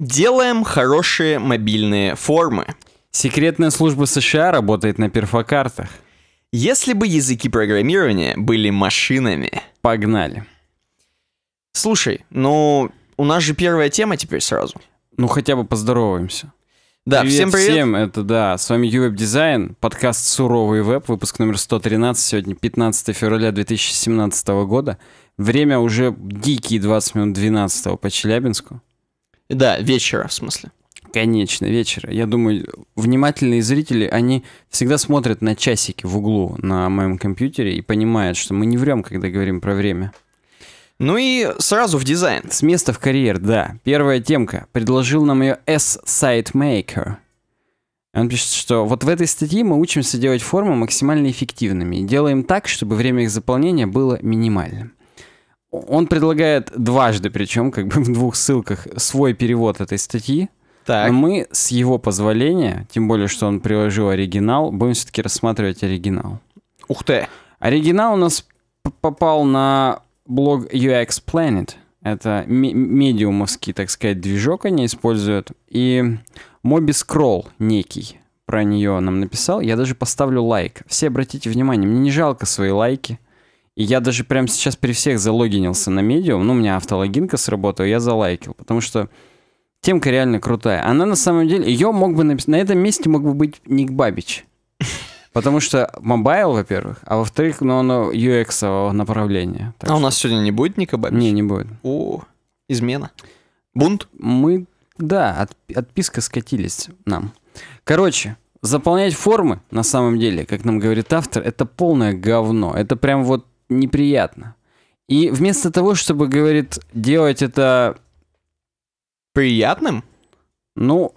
Делаем хорошие мобильные формы. Секретная служба США работает на перфокартах. Если бы языки программирования были машинами. Погнали. Слушай, ну у нас же первая тема теперь сразу. Ну хотя бы поздороваемся. Да, привет всем привет. Всем, это да, с вами Ювеб Дизайн, подкаст «Суровый веб», выпуск номер 113, сегодня 15 февраля 2017 года. Время уже дикие 20 минут 12 по Челябинску. Да, вечера, в смысле. Конечно, вечера. Я думаю, внимательные зрители, они всегда смотрят на часики в углу на моем компьютере и понимают, что мы не врем, когда говорим про время. Ну и сразу в дизайн. С места в карьер, да. Первая темка. Предложил нам ее S-Site Maker. Он пишет, что вот в этой статье мы учимся делать формы максимально эффективными и делаем так, чтобы время их заполнения было минимальным. Он предлагает дважды, причем как бы в двух ссылках, свой перевод этой статьи. Так. Но мы с его позволения, тем более, что он приложил оригинал, будем все-таки рассматривать оригинал. Ух ты! Оригинал у нас попал на блог UX Planet. Это медиумовский, так сказать, движок они используют. И Моби Скролл некий про нее нам написал. Я даже поставлю лайк. Все обратите внимание, мне не жалко свои лайки я даже прямо сейчас при всех залогинился на медиум. Ну, у меня автологинка сработала, я залайкил. Потому что темка реально крутая. Она на самом деле, ее мог бы написать... На этом месте мог бы быть Ник Бабич. Потому что мобайл, во-первых, а во-вторых, ну, оно UX направление. А что... у нас сегодня не будет Ника Бабич? Не, не будет. О, измена. Бунт? Мы, да, от, отписка скатились нам. Короче, заполнять формы, на самом деле, как нам говорит автор, это полное говно. Это прям вот неприятно. И вместо того, чтобы, говорит, делать это... Приятным? Ну,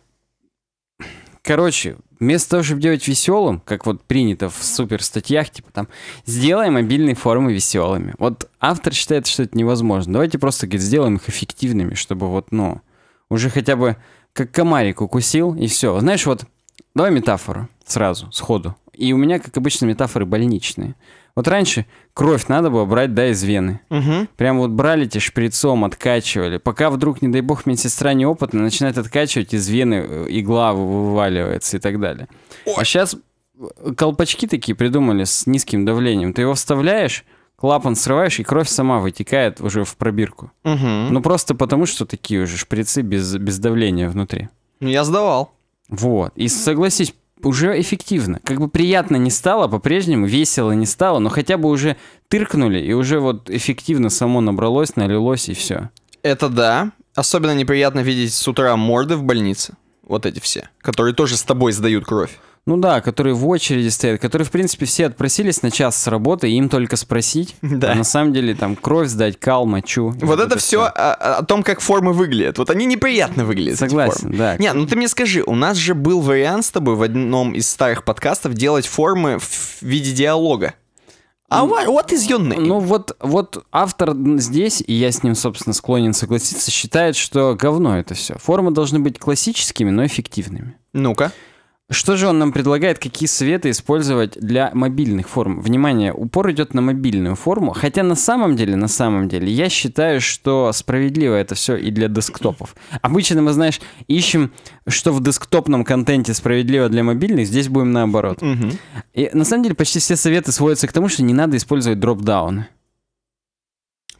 короче, вместо того, чтобы делать веселым, как вот принято в супер статьях, типа там, сделай мобильные формы веселыми. Вот автор считает, что это невозможно. Давайте просто, говорит, сделаем их эффективными, чтобы вот, ну, уже хотя бы как комарик укусил, и все. Знаешь, вот, давай метафору сразу, сходу. И у меня, как обычно, метафоры больничные. Вот раньше кровь надо было брать, да, из вены. Угу. Прям вот брали тебе шприцом, откачивали. Пока вдруг, не дай бог, медсестра неопытная начинает откачивать, из вены э, игла вываливается и так далее. Ой. А сейчас э, колпачки такие придумали с низким давлением. Ты его вставляешь, клапан срываешь, и кровь сама вытекает уже в пробирку. Угу. Ну просто потому, что такие уже шприцы без, без давления внутри. Ну, я сдавал. Вот. И согласись, уже эффективно. Как бы приятно не стало по-прежнему, весело не стало, но хотя бы уже тыркнули, и уже вот эффективно само набралось, налилось, и все. Это да. Особенно неприятно видеть с утра морды в больнице. Вот эти все, которые тоже с тобой сдают кровь. Ну да, которые в очереди стоят, которые, в принципе, все отпросились на час с работы, им только спросить. Да. А на самом деле там кровь сдать, кал, мочу. Вот, вот это, все о, о том, как формы выглядят. Вот они неприятно выглядят. Согласен, да. Не, ну ты мне скажи, у нас же был вариант с тобой в одном из старых подкастов делать формы в виде диалога. А вот what is Ну вот, вот автор здесь, и я с ним, собственно, склонен согласиться, считает, что говно это все. Формы должны быть классическими, но эффективными. Ну-ка. Что же он нам предлагает, какие советы использовать для мобильных форм? Внимание, упор идет на мобильную форму, хотя на самом деле, на самом деле, я считаю, что справедливо это все и для десктопов. Обычно мы, знаешь, ищем, что в десктопном контенте справедливо для мобильных, здесь будем наоборот. Угу. И на самом деле почти все советы сводятся к тому, что не надо использовать дропдаун.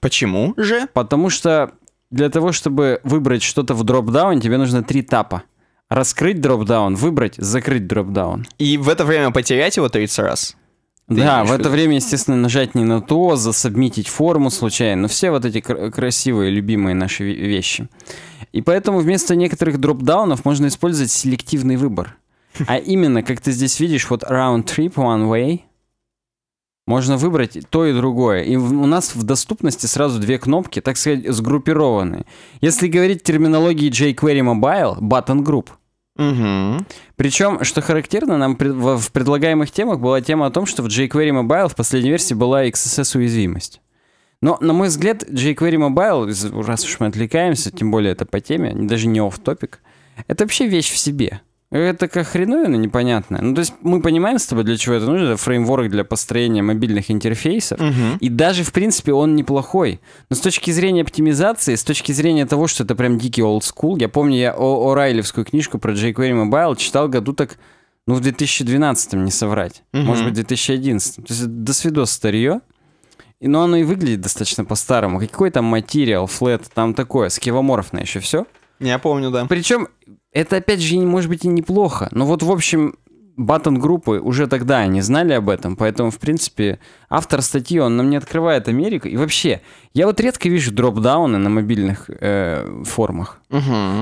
Почему же? Потому что для того, чтобы выбрать что-то в дропдаун, тебе нужно три тапа раскрыть дропдаун, выбрать, закрыть дропдаун. И в это время потерять его 30 раз? Ты да, в это время, естественно, нажать не на то, засубмитить форму случайно, но все вот эти кр- красивые, любимые наши вещи. И поэтому вместо некоторых дропдаунов можно использовать селективный выбор. А именно, как ты здесь видишь, вот round trip, one way, можно выбрать то и другое. И у нас в доступности сразу две кнопки, так сказать, сгруппированные. Если говорить терминологией jQuery Mobile, button group – Угу. Причем, что характерно, нам пред... в предлагаемых темах была тема о том, что в jQuery Mobile в последней версии была XSS-уязвимость. Но, на мой взгляд, jQuery Mobile, раз уж мы отвлекаемся, тем более это по теме, даже не оф топик это вообще вещь в себе. Это как хреновина непонятная. Ну, то есть мы понимаем с тобой, для чего это нужно. Это фреймворк для построения мобильных интерфейсов. Угу. И даже, в принципе, он неплохой. Но с точки зрения оптимизации, с точки зрения того, что это прям дикий олдскул, я помню, я О'Райлевскую книжку про jQuery Mobile читал году так, ну, в 2012, не соврать. Угу. Может быть, в 2011. То есть это досвидос старье. Но оно и выглядит достаточно по-старому. Какой там материал, флет, там такое, скивоморфное еще все. Я помню, да. Причем это, опять же, может быть и неплохо. Но вот, в общем, Баттон группы уже тогда они знали об этом, поэтому, в принципе, автор статьи, он нам не открывает Америку. И вообще, я вот редко вижу дропдауны на мобильных э, формах. Угу.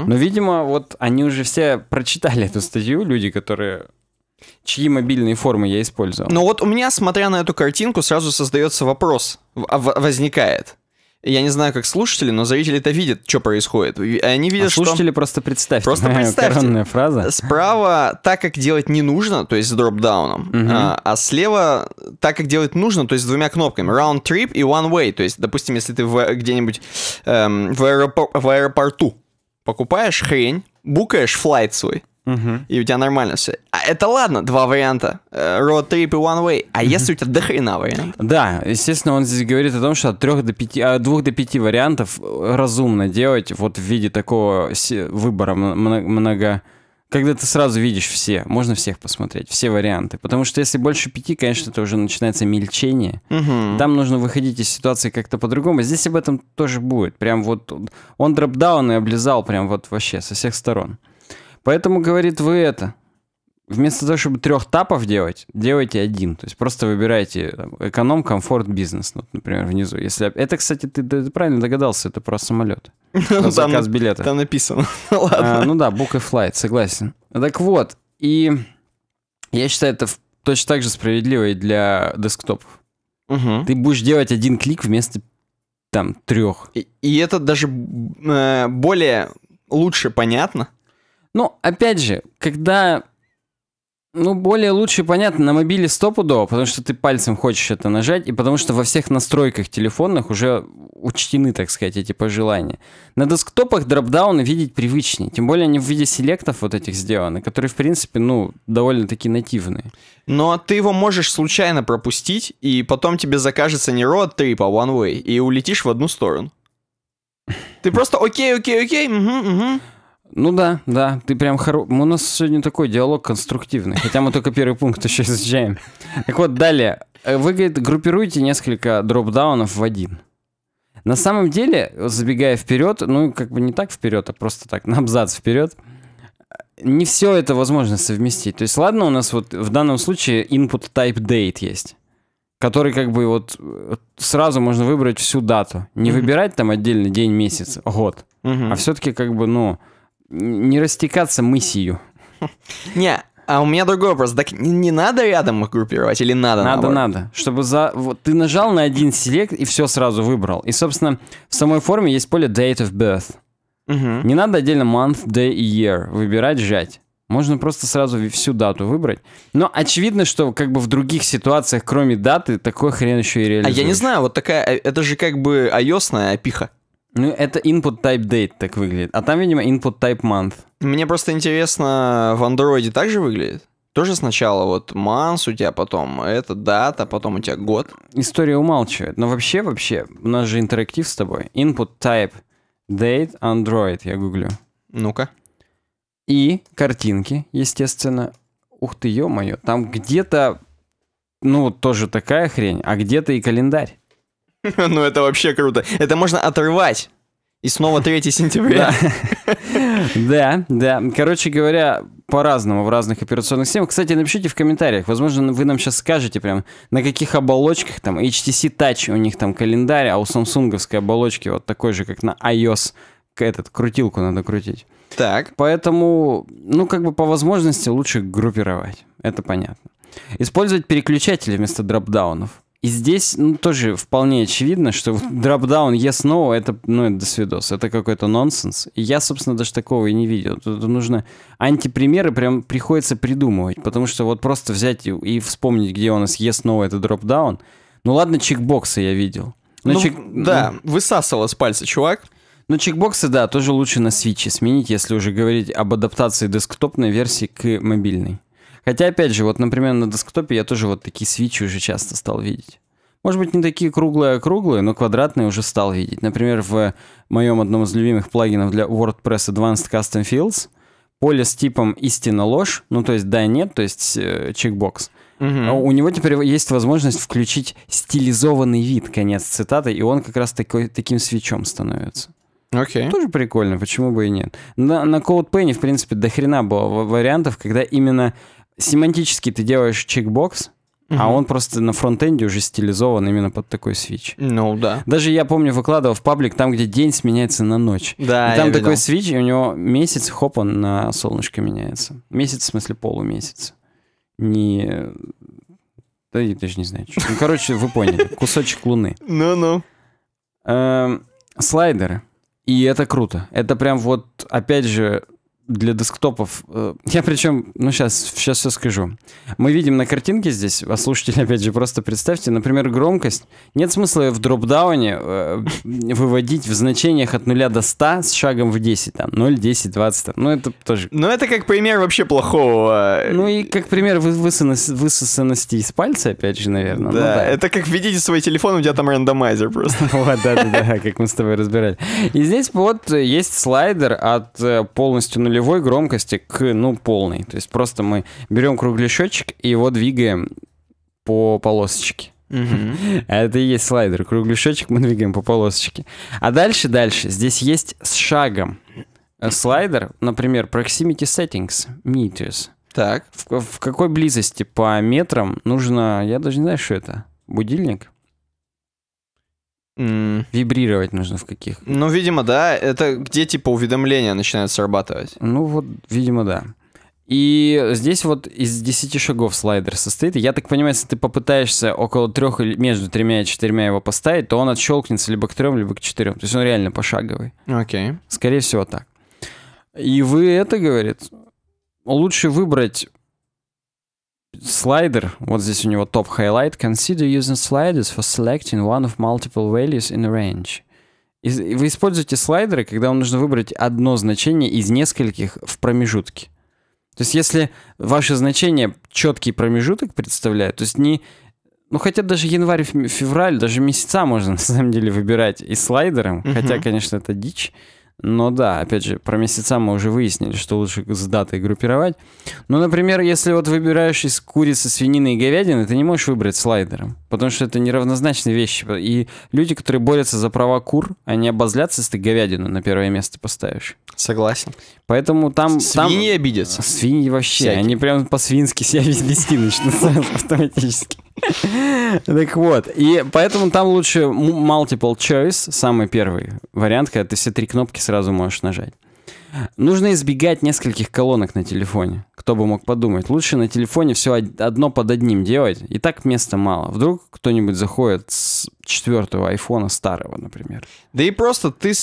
Но, видимо, вот они уже все прочитали эту статью, люди, которые чьи мобильные формы я использовал. Но ну вот у меня, смотря на эту картинку, сразу создается вопрос, а, возникает. Я не знаю, как слушатели, но зрители-то а видят, что происходит. они видят, а слушатели что... просто представьте. Просто представьте. фраза. Справа так, как делать не нужно, то есть с дропдауном. Угу. А, а слева так, как делать нужно, то есть с двумя кнопками. Round trip и one way. То есть, допустим, если ты в где-нибудь эм, в, аэропор- в аэропорту покупаешь хрень, букаешь флайт свой, угу. и у тебя нормально все. А это ладно, два варианта. Э, road trip и one way. А угу. если у тебя дохрена вариантов? Да, естественно, он здесь говорит о том, что от трех до пяти, от двух до пяти вариантов э, разумно делать вот в виде такого выбора много когда ты сразу видишь все, можно всех посмотреть, все варианты. Потому что если больше пяти, конечно, это уже начинается мельчение. Угу. Там нужно выходить из ситуации как-то по-другому. Здесь об этом тоже будет. Прям вот он дропдаун и облизал прям вот вообще со всех сторон. Поэтому, говорит, вы это, вместо того, чтобы трех тапов делать, делайте один. То есть просто выбирайте там, эконом, комфорт, бизнес, вот, например, внизу. Если Это, кстати, ты, ты, правильно догадался, это про самолет. Про ну, заказ билета. Там написано. Ну, а, ну да, book и flight, согласен. Так вот, и я считаю, это точно так же справедливо и для десктопов. Угу. Ты будешь делать один клик вместо там трех. И, и это даже э, более лучше понятно, ну, опять же, когда... Ну, более лучше, понятно, на мобиле стопудово, потому что ты пальцем хочешь это нажать, и потому что во всех настройках телефонных уже учтены, так сказать, эти пожелания. На десктопах дропдауны видеть привычнее, тем более они в виде селектов вот этих сделаны, которые, в принципе, ну, довольно-таки нативные. Но ну, а ты его можешь случайно пропустить, и потом тебе закажется не road trip, а one way, и улетишь в одну сторону. Ты просто окей, окей, окей, угу, угу. Ну да, да, ты прям хоро... У нас сегодня такой диалог конструктивный, хотя мы только первый пункт еще изучаем. Так вот, далее. Вы, говорит, группируете несколько дропдаунов в один. На самом деле, забегая вперед, ну как бы не так вперед, а просто так на абзац вперед, не все это возможно совместить. То есть, ладно, у нас вот в данном случае input type date есть который как бы вот э, сразу можно выбрать всю дату. Не выбирать там отдельно день, месяц, год. А все-таки как бы, ну, не растекаться мысью. Не, а у меня другой вопрос. Так не, не надо рядом их группировать или надо? Надо, наоборот? надо. Чтобы за... Вот ты нажал на один селект и все сразу выбрал. И, собственно, в самой форме есть поле Date of Birth. Угу. Не надо отдельно month, day и year выбирать, жать. Можно просто сразу всю дату выбрать. Но очевидно, что как бы в других ситуациях, кроме даты, такой хрен еще и реализуешь. А я не знаю, вот такая, э, это же как бы ios пиха. Ну, это input type date так выглядит. А там, видимо, input type month. Мне просто интересно, в Андроиде так же выглядит? Тоже сначала вот month у тебя, потом это дата, потом у тебя год. История умалчивает. Но вообще, вообще, у нас же интерактив с тобой. Input type date Android, я гуглю. Ну-ка. И картинки, естественно. Ух ты, ё-моё, там где-то, ну, тоже такая хрень, а где-то и календарь. Ну, это вообще круто. Это можно отрывать. И снова 3 сентября. Да, да. Короче говоря, по-разному в разных операционных системах. Кстати, напишите в комментариях. Возможно, вы нам сейчас скажете прям, на каких оболочках там HTC Touch у них там календарь, а у самсунговской оболочки вот такой же, как на iOS, этот, крутилку надо крутить. Так. Поэтому, ну, как бы по возможности лучше группировать. Это понятно. Использовать переключатели вместо дропдаунов. И здесь ну, тоже вполне очевидно, что дропдаун yes no это, ну, это досвидос, это какой-то нонсенс. И я, собственно, даже такого и не видел. Тут нужно антипримеры прям приходится придумывать, потому что вот просто взять и, и вспомнить, где у нас yes no это дропдаун. Ну ладно, чекбоксы я видел. Но ну, ну чек... Да, ну... высасывало с пальца, чувак. Но ну, чекбоксы, да, тоже лучше на свиче сменить, если уже говорить об адаптации десктопной версии к мобильной. Хотя, опять же, вот, например, на десктопе я тоже вот такие свечи уже часто стал видеть. Может быть, не такие круглые-круглые, но квадратные уже стал видеть. Например, в моем одном из любимых плагинов для WordPress Advanced Custom Fields поле с типом «Истина-ложь», ну, то есть «да-нет», то есть э, чекбокс. Угу. У него теперь есть возможность включить стилизованный вид, конец цитаты, и он как раз такой, таким свечом становится. Окей. Okay. Тоже прикольно, почему бы и нет. На, на CodePen, в принципе, дохрена было вариантов, когда именно семантически ты делаешь чекбокс, Uh-huh. А он просто на фронтенде уже стилизован именно под такой свич. Ну да. Даже я помню, выкладывал в паблик там, где день сменяется на ночь. Да. И там такой видел. свич, и у него месяц, хоп, он на солнышко меняется. Месяц, в смысле, полумесяц. Не. Да я даже не знаю. Что. Ну, короче, вы поняли. Кусочек луны. Ну-ну. Эм, слайдеры. И это круто. Это прям вот, опять же, для десктопов. Э, я причем, ну сейчас, сейчас все скажу. Мы видим на картинке здесь, а слушатели, опять же, просто представьте, например, громкость. Нет смысла в дропдауне э, выводить в значениях от 0 до 100 с шагом в 10, там, 0, 10, 20, там. Ну это тоже... Ну это как пример вообще плохого. Э, ну и как пример высосанности, высосанности из пальца, опять же, наверное. Ну да, ну, да, это как введите свой телефон, у тебя там рандомайзер просто. Вот, да-да-да, как мы с тобой разбирали. И здесь вот есть слайдер от полностью нулевого нулевой громкости к, ну, полной. То есть просто мы берем круглый счетчик и его двигаем по полосочке. Угу. Это и есть слайдер. Круглый счетчик мы двигаем по полосочке. А дальше, дальше. Здесь есть с шагом слайдер, например, proximity settings, meters. Так. В, в какой близости по метрам нужно... Я даже не знаю, что это. Будильник? Mm. Вибрировать нужно в каких? Ну, видимо, да. Это где, типа, уведомления начинают срабатывать? Ну, вот, видимо, да. И здесь вот из 10 шагов слайдер состоит. Я так понимаю, если ты попытаешься около трех или между тремя и четырьмя его поставить, то он отщелкнется либо к трем, либо к четырем. То есть он реально пошаговый. Окей. Okay. Скорее всего так. И вы это, говорит, лучше выбрать Слайдер, вот здесь у него топ highlight. Consider using sliders for selecting one of multiple values in a range. И вы используете слайдеры, когда вам нужно выбрать одно значение из нескольких в промежутке. То есть если ваше значение четкий промежуток представляет, то есть не... Ну, хотя даже январь, февраль, даже месяца можно на самом деле выбирать и слайдером, mm-hmm. хотя, конечно, это дичь. Но да, опять же, про месяца мы уже выяснили, что лучше с датой группировать. Но, ну, например, если вот выбираешь из курицы, свинины и говядины, ты не можешь выбрать слайдером, потому что это неравнозначные вещи. И люди, которые борются за права кур, они обозлятся, если ты говядину на первое место поставишь. Согласен. Поэтому там... Свиньи там... обидятся. Свиньи вообще. Всякие. Они прям по-свински себя вести начнут автоматически. Так вот, и поэтому там лучше multiple choice, самый первый вариант, когда ты все три кнопки сразу можешь нажать. Нужно избегать нескольких колонок на телефоне. Кто бы мог подумать. Лучше на телефоне все одно под одним делать. И так места мало. Вдруг кто-нибудь заходит с четвертого айфона старого, например. Да и просто ты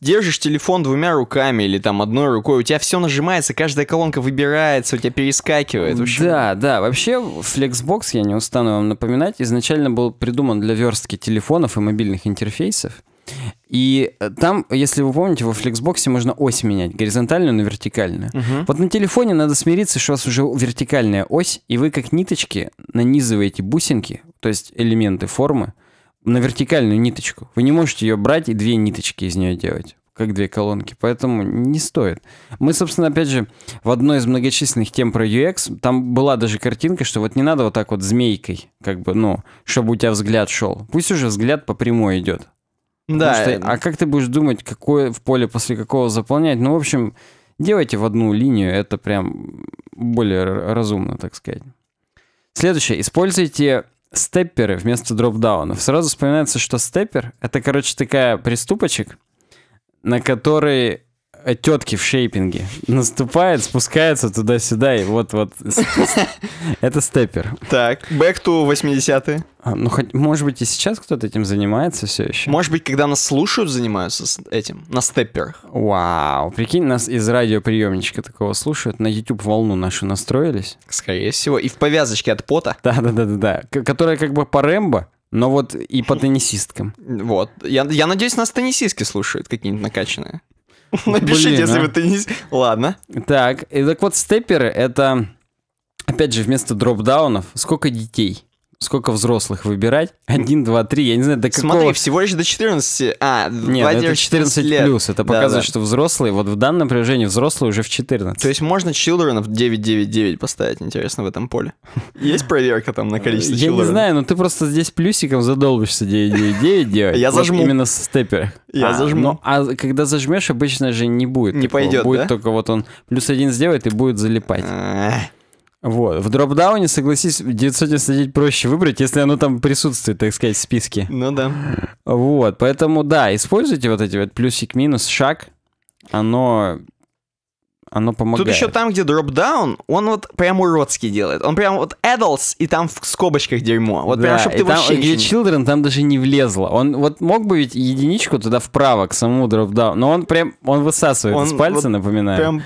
держишь телефон двумя руками или там одной рукой. У тебя все нажимается, каждая колонка выбирается, у тебя перескакивает. В Да, да. Вообще Flexbox, я не устану вам напоминать, изначально был придуман для верстки телефонов и мобильных интерфейсов. И э, там, если вы помните, во Flexbox можно ось менять, горизонтальную на вертикальную. Угу. Вот на телефоне надо смириться, что у вас уже вертикальная ось, и вы как ниточки нанизываете бусинки, то есть элементы формы, на вертикальную ниточку. Вы не можете ее брать и две ниточки из нее делать как две колонки, поэтому не стоит. Мы, собственно, опять же, в одной из многочисленных тем про UX, там была даже картинка, что вот не надо вот так вот змейкой, как бы, ну, чтобы у тебя взгляд шел. Пусть уже взгляд по прямой идет. Да, что... Э, а как ты будешь думать, какое в поле после какого заполнять? Ну, в общем, делайте в одну линию, это прям более разумно, так сказать. Следующее. Используйте степперы вместо дропдаунов. Сразу вспоминается, что степпер — это, короче, такая приступочек, на который тетки в шейпинге. Наступает, спускается туда-сюда, и вот-вот. Это степпер. Так, back to 80-е. А, ну, хоть, может быть, и сейчас кто-то этим занимается все еще. Может быть, когда нас слушают, занимаются этим, на степперах. Вау, прикинь, нас из радиоприемничка такого слушают, на YouTube волну нашу настроились. Скорее всего, и в повязочке от пота. Да-да-да-да, которая как бы по Рэмбо, но вот и по теннисисткам. Вот. Я, я надеюсь, нас теннисистки слушают, какие-нибудь накачанные. Напишите, если а? вы теннис... Ладно. Так, и так вот степперы — это, опять же, вместо дропдаунов сколько детей? сколько взрослых выбирать? Один, два, три, я не знаю, до какого... Смотри, всего лишь до 14, а, Нет, это 14 лет. плюс, это показывает, да. что взрослые, вот в данном приложении взрослые уже в 14. То есть можно children в 999 поставить, интересно, в этом поле? Есть проверка там на количество children? Я не знаю, но ты просто здесь плюсиком задолбишься 999 делать. Я зажму. Именно с степера. Я а, зажму. Ну, а когда зажмешь, обычно же не будет. Не пойдет, Будет только вот он плюс один сделает и будет залипать. Вот. В дропдауне, согласись, 999 проще выбрать, если оно там присутствует, так сказать, в списке. Ну да. Вот. Поэтому, да, используйте вот эти вот плюсик-минус, шаг. Оно оно помогает. Тут еще там, где дропдаун, он вот прям уродский делает. Он прям вот adults, и там в скобочках дерьмо. Вот да, прям, чтобы ты там, вообще... где children там даже не влезло. Он вот мог бы ведь единичку туда вправо к самому дропдауну, но он прям, он высасывает он, с пальца, вот напоминаю. Прям...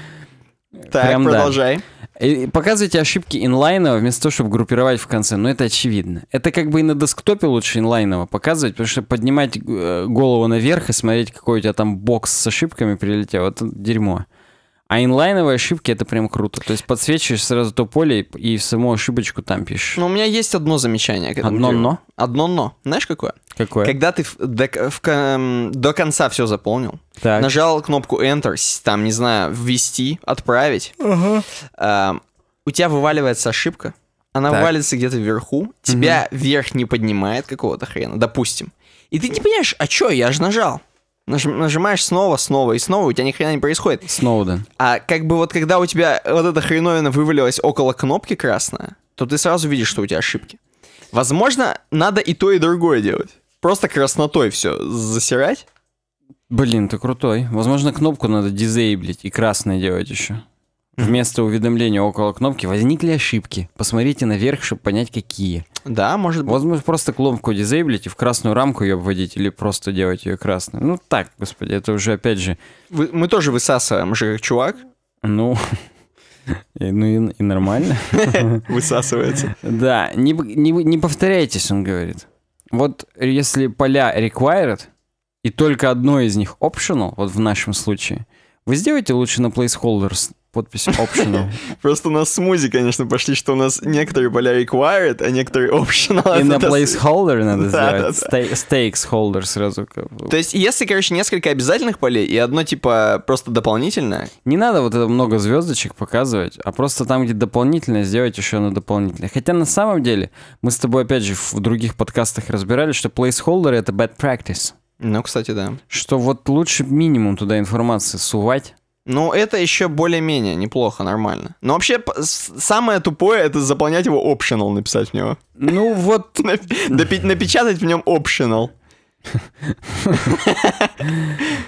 Так, прям продолжай. Да. Э, и показывайте ошибки инлайново вместо того, чтобы группировать в конце. Но это очевидно. Это как бы и на десктопе лучше инлайново показывать, потому что поднимать э, голову наверх и смотреть, какой у тебя там бокс с ошибками прилетел, это дерьмо. А инлайновые ошибки это прям круто. То есть подсвечиваешь сразу то поле и саму ошибочку там пишешь. Но ну, у меня есть одно замечание. К этому одно делу. но? Одно но. Знаешь какое? Какое? Когда ты до, в, до конца все заполнил, так. нажал кнопку Enter, там, не знаю, ввести, отправить, ага. э, у тебя вываливается ошибка, она так. валится где-то вверху, тебя угу. вверх не поднимает какого-то хрена, допустим. И ты не понимаешь, а чё, я же нажал нажимаешь снова, снова и снова, у тебя ни хрена не происходит. Сноуден. А как бы вот когда у тебя вот эта хреновина вывалилась около кнопки красная, то ты сразу видишь, что у тебя ошибки. Возможно, надо и то, и другое делать. Просто краснотой все засирать. Блин, ты крутой. Возможно, кнопку надо дизейблить и красное делать еще. Вместо уведомления около кнопки возникли ошибки. Посмотрите наверх, чтобы понять, какие. Да, может быть. Возможно, просто клумбку дизейблить и в красную рамку ее вводить или просто делать ее красной. Ну так, господи, это уже опять же... Вы, мы тоже высасываем же, как чувак. Ну, ну и, нормально. Высасывается. Да, не, не, не повторяйтесь, он говорит. Вот если поля required, и только одно из них optional, вот в нашем случае, вы сделаете лучше на placeholders подпись optional. Просто у нас смузи, конечно, пошли, что у нас некоторые поля required, а некоторые optional. И на placeholder надо сделать. Stakes holder сразу. То есть, если, короче, несколько обязательных полей и одно, типа, просто дополнительное? Не надо вот это много звездочек показывать, а просто там, где дополнительное, сделать еще одно дополнительное. Хотя на самом деле, мы с тобой, опять же, в других подкастах разбирали, что placeholder — это bad practice. Ну, кстати, да. Что вот лучше минимум туда информации сувать, ну, это еще более-менее неплохо, нормально. Но вообще, самое тупое — это заполнять его optional, написать в него. Ну, вот... Напечатать в нем optional.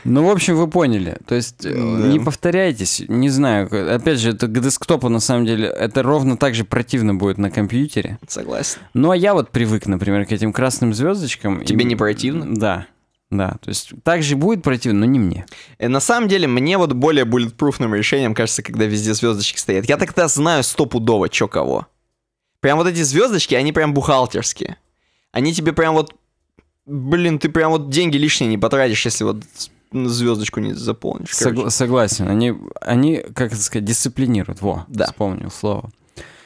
Ну, в общем, вы поняли. То есть, э, не повторяйтесь, не знаю. Опять же, это к десктопу, на самом деле, это ровно так же противно будет на компьютере. Согласен. Ну, а я вот привык, например, к этим красным звездочкам. Тебе не противно? Да. Да, то есть также будет противно, но не мне. Э, на самом деле, мне вот более bulletproofным решением кажется, когда везде звездочки стоят. Я тогда знаю стопудово, чё кого. Прям вот эти звездочки, они прям бухгалтерские. Они тебе прям вот... Блин, ты прям вот деньги лишние не потратишь, если вот звездочку не заполнишь. Сог- согласен. Они, они, как это сказать, дисциплинируют. Во, да. вспомнил слово.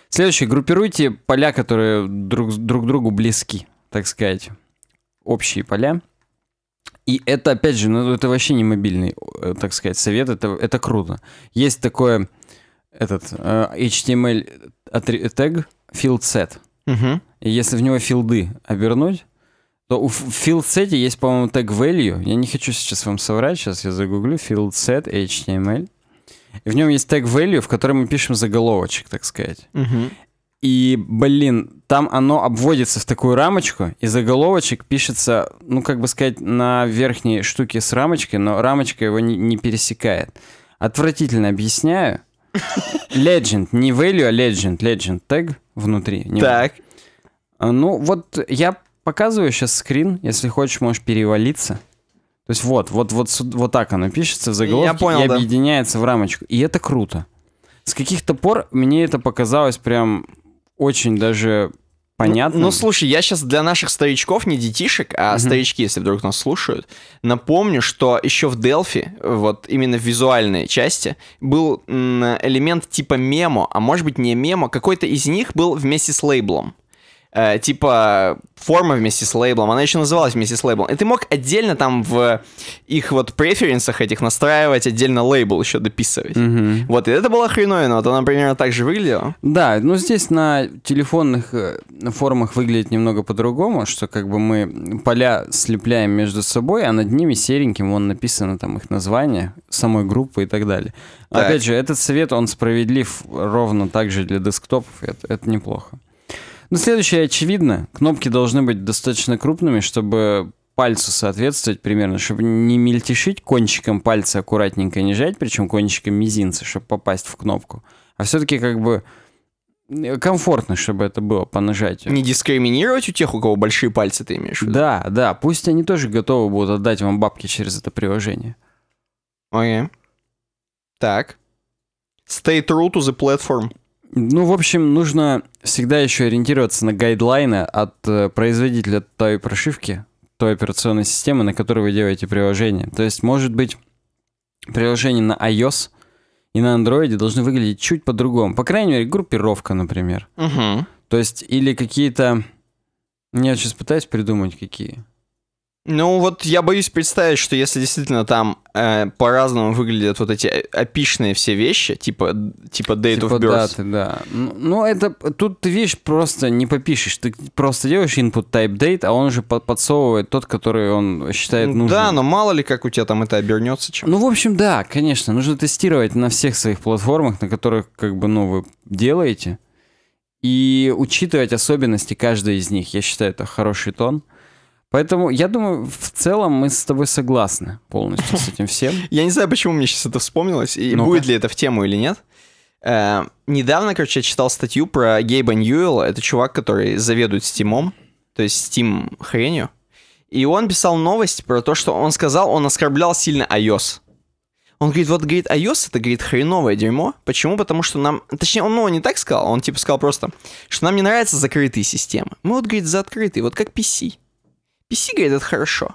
Следующее. Группируйте поля, которые друг, друг другу близки, так сказать. Общие поля. И это, опять же, ну это вообще не мобильный, э, так сказать, совет, это, это круто. Есть такое, этот, э, HTML тег, field set. Угу. И если в него филды обернуть, то в field set есть, по-моему, тег value. Я не хочу сейчас вам соврать, сейчас я загуглю field set HTML. И в нем есть тег value, в котором мы пишем заголовочек, так сказать. Угу. И, блин, там оно обводится в такую рамочку, и заголовочек пишется, ну, как бы сказать, на верхней штуке с рамочкой, но рамочка его не, не пересекает. Отвратительно объясняю. Legend, не value, а legend, legend tag внутри. Него. Так. А, ну, вот я показываю сейчас скрин, если хочешь, можешь перевалиться. То есть вот, вот, вот, вот так оно пишется в заголовке я понял, и да. объединяется в рамочку. И это круто. С каких-то пор мне это показалось прям очень даже ну, понятно. Ну, ну, слушай, я сейчас для наших старичков, не детишек, а угу. старички, если вдруг нас слушают, напомню, что еще в Дельфи вот именно в визуальной части, был элемент типа мемо, а может быть не мемо, какой-то из них был вместе с лейблом э, типа форма вместе с лейблом, она еще называлась вместе с лейблом. И ты мог отдельно там в их вот преференсах этих настраивать, отдельно лейбл еще дописывать. Mm-hmm. Вот, и это было хреновина, вот она примерно так же выглядела. Да, но ну, здесь на телефонных э, формах выглядит немного по-другому, что как бы мы поля слепляем между собой, а над ними сереньким вон написано там их название, самой группы и так далее. Так. Опять же, этот совет, он справедлив ровно так же для десктопов, это, это неплохо. Ну, следующее очевидно. Кнопки должны быть достаточно крупными, чтобы пальцу соответствовать примерно, чтобы не мельтешить кончиком пальца аккуратненько не жать, причем кончиком мизинца, чтобы попасть в кнопку. А все-таки как бы э, комфортно, чтобы это было по нажатию. Не дискриминировать у тех, у кого большие пальцы ты имеешь? в виду? Да, да, пусть они тоже готовы будут отдать вам бабки через это приложение. Окей. Okay. Так. Stay true to the platform. Ну, в общем, нужно всегда еще ориентироваться на гайдлайны от э, производителя той прошивки, той операционной системы, на которой вы делаете приложение. То есть, может быть, приложение на iOS и на Android должны выглядеть чуть по-другому. По крайней мере, группировка, например. Угу. То есть, или какие-то... Я сейчас пытаюсь придумать, какие. Ну вот я боюсь представить, что если действительно там э, по-разному выглядят вот эти опишные все вещи, типа, типа Date типа of Birth. Даты, да. Ну, ну это, тут ты вещь просто не попишешь. Ты просто делаешь input type date, а он уже подсовывает тот, который он считает нужным. Да, но мало ли как у тебя там это обернется чем. Ну в общем, да, конечно, нужно тестировать на всех своих платформах, на которых как бы, ну, вы делаете. И учитывать особенности каждой из них. Я считаю, это хороший тон. Поэтому я думаю, в целом мы с тобой согласны полностью с этим всем. Я не знаю, почему мне сейчас это вспомнилось, и ну будет ли это в тему или нет. Э, недавно, короче, я читал статью про Гейба Ньюэлла. Это чувак, который заведует Стимом, то есть Steam хренью. И он писал новость про то, что он сказал, он оскорблял сильно iOS. Он говорит, вот, говорит, iOS это, говорит, хреновое дерьмо. Почему? Потому что нам... Точнее, он, ну, не так сказал, он типа сказал просто, что нам не нравятся закрытые системы. Мы вот, говорит, за открытые, вот как PC. PC, говорит, это хорошо.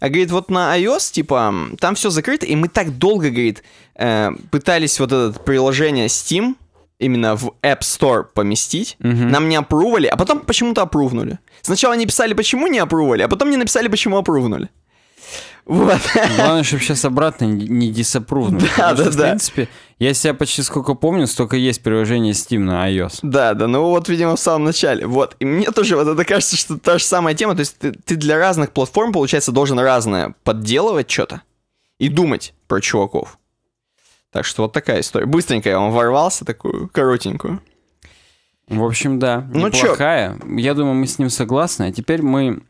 А говорит, вот на iOS, типа, там все закрыто, и мы так долго, говорит, э, пытались вот это приложение Steam именно в App Store поместить. Угу. Нам не опрували, а потом почему-то опрувнули. Сначала они писали, почему не опрували, а потом не написали, почему опрувнули. Вот. Главное, чтобы сейчас обратно не диссапрувнули. Да, да, что, да. В принципе, я себя почти сколько помню, столько есть приложение Steam на iOS. Да, да, ну вот, видимо, в самом начале. Вот, и мне тоже вот это кажется, что та же самая тема, то есть ты, ты для разных платформ, получается, должен разное подделывать что-то и думать про чуваков. Так что вот такая история. Быстренько я вам ворвался, такую коротенькую. В общем, да, ну неплохая. Чё? Я думаю, мы с ним согласны. А теперь мы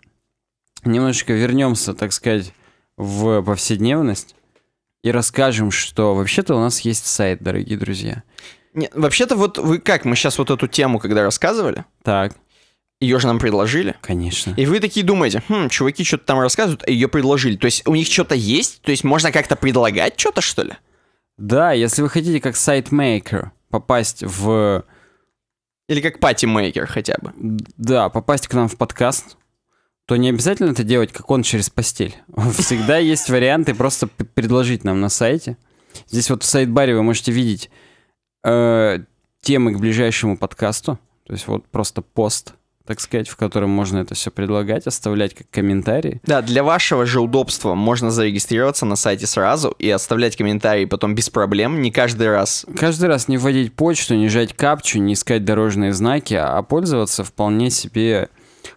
немножечко вернемся, так сказать, в повседневность и расскажем, что вообще-то у нас есть сайт, дорогие друзья. Нет, вообще-то вот вы как, мы сейчас вот эту тему, когда рассказывали, так. ее же нам предложили. Конечно. И вы такие думаете, хм, чуваки что-то там рассказывают, а ее предложили. То есть у них что-то есть? То есть можно как-то предлагать что-то, что ли? Да, если вы хотите как сайт-мейкер попасть в... Или как пати-мейкер хотя бы. Да, попасть к нам в подкаст, то не обязательно это делать, как он через постель. Всегда есть варианты просто предложить нам на сайте. Здесь вот в сайт-баре вы можете видеть э, темы к ближайшему подкасту. То есть вот просто пост, так сказать, в котором можно это все предлагать, оставлять как комментарии. Да, для вашего же удобства можно зарегистрироваться на сайте сразу и оставлять комментарии потом без проблем, не каждый раз. Каждый раз не вводить почту, не жать капчу, не искать дорожные знаки, а пользоваться вполне себе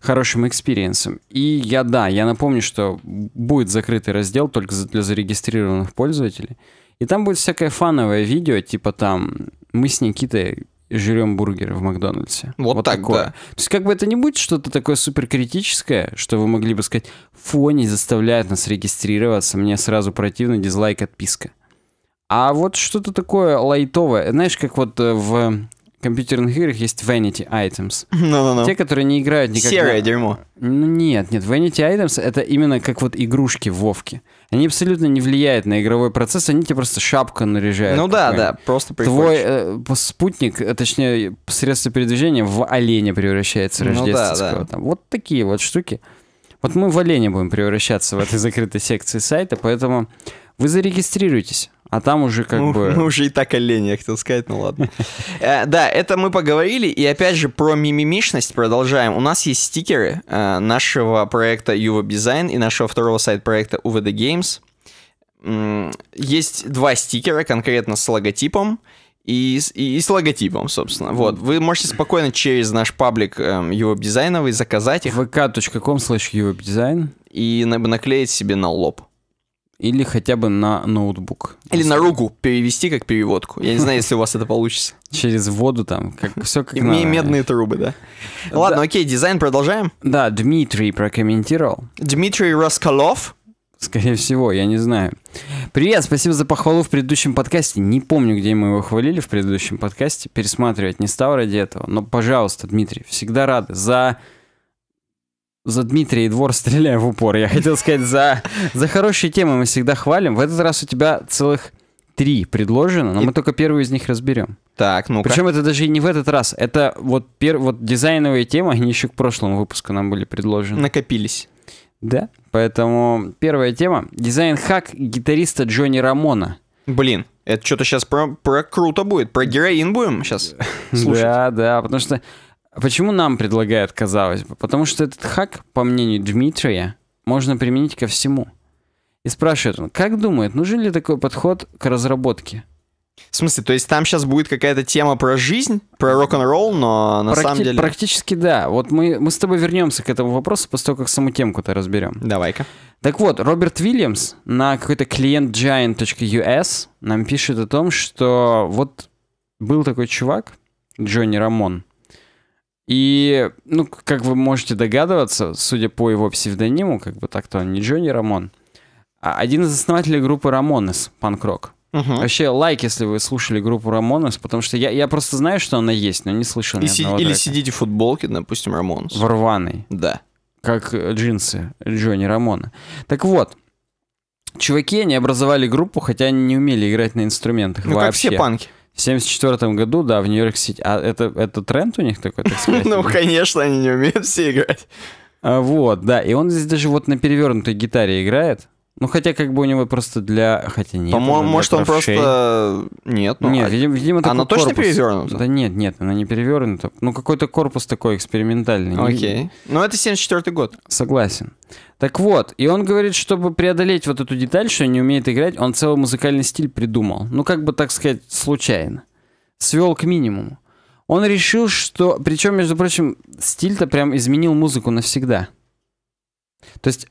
хорошим экспириенсом. И я, да, я напомню, что будет закрытый раздел только для зарегистрированных пользователей. И там будет всякое фановое видео, типа там мы с Никитой жрем бургеры в Макдональдсе. Вот, вот так, такое. да. То есть как бы это не будет что-то такое суперкритическое, что вы могли бы сказать, фоне заставляет нас регистрироваться, мне сразу противно, дизлайк, отписка. А вот что-то такое лайтовое. Знаешь, как вот э, в компьютерных играх есть vanity items. No, no, no. Те, которые не играют никогда. Серое дерьмо. Ну нет, нет, vanity items это именно как вот игрушки в Вовке. Они абсолютно не влияют на игровой процесс, они тебе просто шапка наряжают. Ну да, да, просто Твой э, спутник, э, точнее, средство передвижения в оленя превращается ну, рождественского. Да, да. Вот такие вот штуки. Вот мы в оленя будем превращаться в этой закрытой секции сайта, поэтому вы зарегистрируйтесь. А там уже как мы, ну, бы... Мы ну, уже и так олени, я хотел сказать, ну ладно. Э, да, это мы поговорили, и опять же про мимимишность продолжаем. У нас есть стикеры э, нашего проекта Uva Design и нашего второго сайт-проекта Uva The Games. Есть два стикера конкретно с логотипом, и, и, и с логотипом, собственно. Вот. Вы можете спокойно через наш паблик его эм, дизайновый заказать их. vk.com slash дизайн И на, наклеить себе на лоб. Или хотя бы на ноутбук. Или на руку перевести как переводку. Я не знаю, если у вас это получится. Через воду там, как все как И медные трубы, да. Ладно, окей, дизайн продолжаем. Да, Дмитрий прокомментировал. Дмитрий Раскалов. Скорее всего, я не знаю. Привет, спасибо за похвалу в предыдущем подкасте. Не помню, где мы его хвалили в предыдущем подкасте. Пересматривать не стал ради этого. Но, пожалуйста, Дмитрий, всегда рад за за Дмитрия и двор стреляю в упор. Я хотел сказать, за, за хорошие темы мы всегда хвалим. В этот раз у тебя целых три предложено, но и... мы только первую из них разберем. Так, ну Причем это даже и не в этот раз. Это вот, пер... вот дизайновые темы, они еще к прошлому выпуску нам были предложены. Накопились. Да, поэтому первая тема. Дизайн-хак гитариста Джонни Рамона. Блин, это что-то сейчас про, про круто будет. Про героин будем сейчас слушать. Да, да, потому что а почему нам предлагают, казалось бы? Потому что этот хак, по мнению Дмитрия, можно применить ко всему. И спрашивает он, как думает, нужен ли такой подход к разработке? В смысле, то есть там сейчас будет какая-то тема про жизнь, про рок-н-ролл, но на Практи- самом деле... Практически да. Вот мы, мы с тобой вернемся к этому вопросу после того, как саму темку-то разберем. Давай-ка. Так вот, Роберт Уильямс на какой-то клиент giant.us нам пишет о том, что вот был такой чувак, Джонни Рамон, и, ну, как вы можете догадываться, судя по его псевдониму, как бы так-то он не Джонни Рамон, а один из основателей группы Рамонес, панк-рок. Угу. Вообще, лайк, если вы слушали группу Рамонес, потому что я, я просто знаю, что она есть, но не слышал ни си- Или трека. сидите в футболке, допустим, Рамонес. В рваной. Да. Как э, джинсы Джонни Рамона. Так вот, чуваки, они образовали группу, хотя они не умели играть на инструментах ну, вообще. как все панки. В 74 году, да, в Нью-Йорк-Сити. А это, это тренд у них такой, так сказать? Ну, конечно, они не умеют все играть. А, вот, да. И он здесь даже вот на перевернутой гитаре играет. Ну, хотя как бы у него просто для... Хотя нет. По-моему, может он просто... Нет, ну... Нет, а видимо, видимо Она точно корпус... перевернута? Да нет, нет, она не перевернута. Ну, какой-то корпус такой экспериментальный. Окей. Ну, это 74-й год. Согласен. Так вот, и он говорит, чтобы преодолеть вот эту деталь, что он не умеет играть, он целый музыкальный стиль придумал. Ну, как бы, так сказать, случайно. Свел к минимуму. Он решил, что... Причем, между прочим, стиль-то прям изменил музыку навсегда. То есть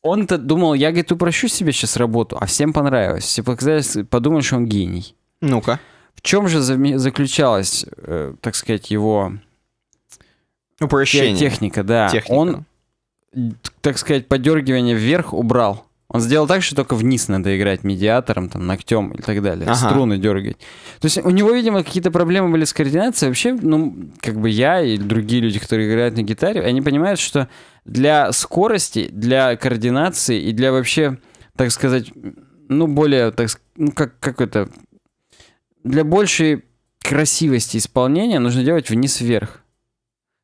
он-то думал, я, говорит, упрощу себе сейчас работу, а всем понравилось. Все показались, подумали, что он гений. Ну-ка. В чем же заключалась, э, так сказать, его... Упрощение. Техника, да. Техника. Он так сказать, подергивание вверх убрал. Он сделал так, что только вниз надо играть медиатором, там, ногтем и так далее, ага. струны дергать. То есть у него, видимо, какие-то проблемы были с координацией. Вообще, ну, как бы я и другие люди, которые играют на гитаре, они понимают, что для скорости, для координации и для вообще, так сказать, ну, более, так ну, как, как это, для большей красивости исполнения нужно делать вниз-вверх.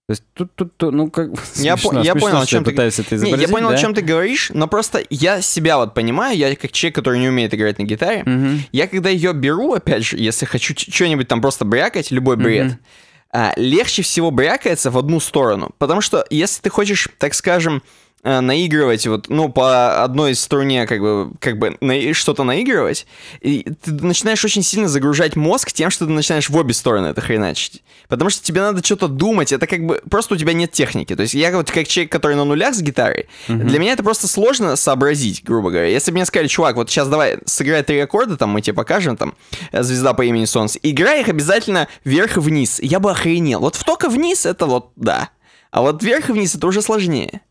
То есть тут, тут, тут ну как я, смешно, по, я смешно, понял, о чем ты пытаюсь это не, Я понял, да? о чем ты говоришь, но просто я себя вот понимаю, я как человек, который не умеет играть на гитаре, угу. я когда ее беру, опять же, если хочу что-нибудь там просто брякать, любой бред, угу. а, легче всего брякается в одну сторону, потому что если ты хочешь, так скажем, Э, наигрывать вот, ну, по одной струне как бы, как бы на, что-то наигрывать, и ты начинаешь очень сильно загружать мозг тем, что ты начинаешь в обе стороны это хреначить. Потому что тебе надо что-то думать, это как бы просто у тебя нет техники. То есть я вот как человек, который на нулях с гитарой, mm-hmm. для меня это просто сложно сообразить, грубо говоря. Если бы мне сказали, чувак, вот сейчас давай сыграй три аккорда, там мы тебе покажем, там, э, звезда по имени Солнце, играй их обязательно вверх и вниз. Я бы охренел. Вот в только вниз это вот да. А вот вверх и вниз это уже сложнее.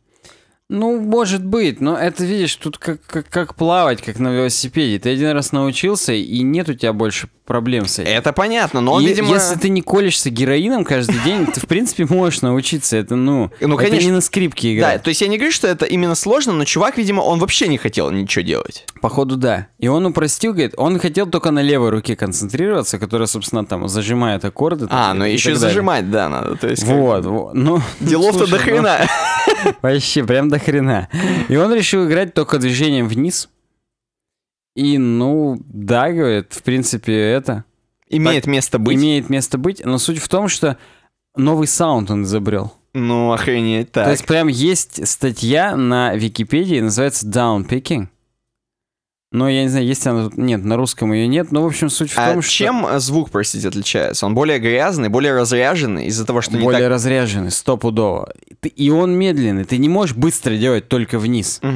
Ну, может быть, но это, видишь, тут как, как, как плавать, как на велосипеде. Ты один раз научился, и нет у тебя больше проблем с этим. Это понятно, но он, е- видимо... Если ты не колешься героином каждый день, ты, в принципе, можешь научиться. Это, ну, ну конечно. это не на скрипке играть. Да, то есть я не говорю, что это именно сложно, но чувак, видимо, он вообще не хотел ничего делать. Походу, да. И он упростил, говорит, он хотел только на левой руке концентрироваться, которая, собственно, там зажимает аккорды. А, ну еще и зажимать, да, надо. То есть, вот, вот. Ну, Делов-то до ну, хрена. Вообще, прям до до хрена. И он решил играть только движением вниз. И, ну, да, говорит, в принципе, это... Имеет так, место быть. Имеет место быть, но суть в том, что новый саунд он изобрел. Ну, охренеть, так. То есть прям есть статья на Википедии, называется Downpicking. Но я не знаю, есть она тут. Нет, на русском ее нет. Но, ну, в общем, суть в а том, а что. Чем э, звук, простите, отличается? Он более грязный, более разряженный из-за того, что более не Более так... разряженный, стопудово. И он медленный. Ты не можешь быстро делать только вниз. Угу.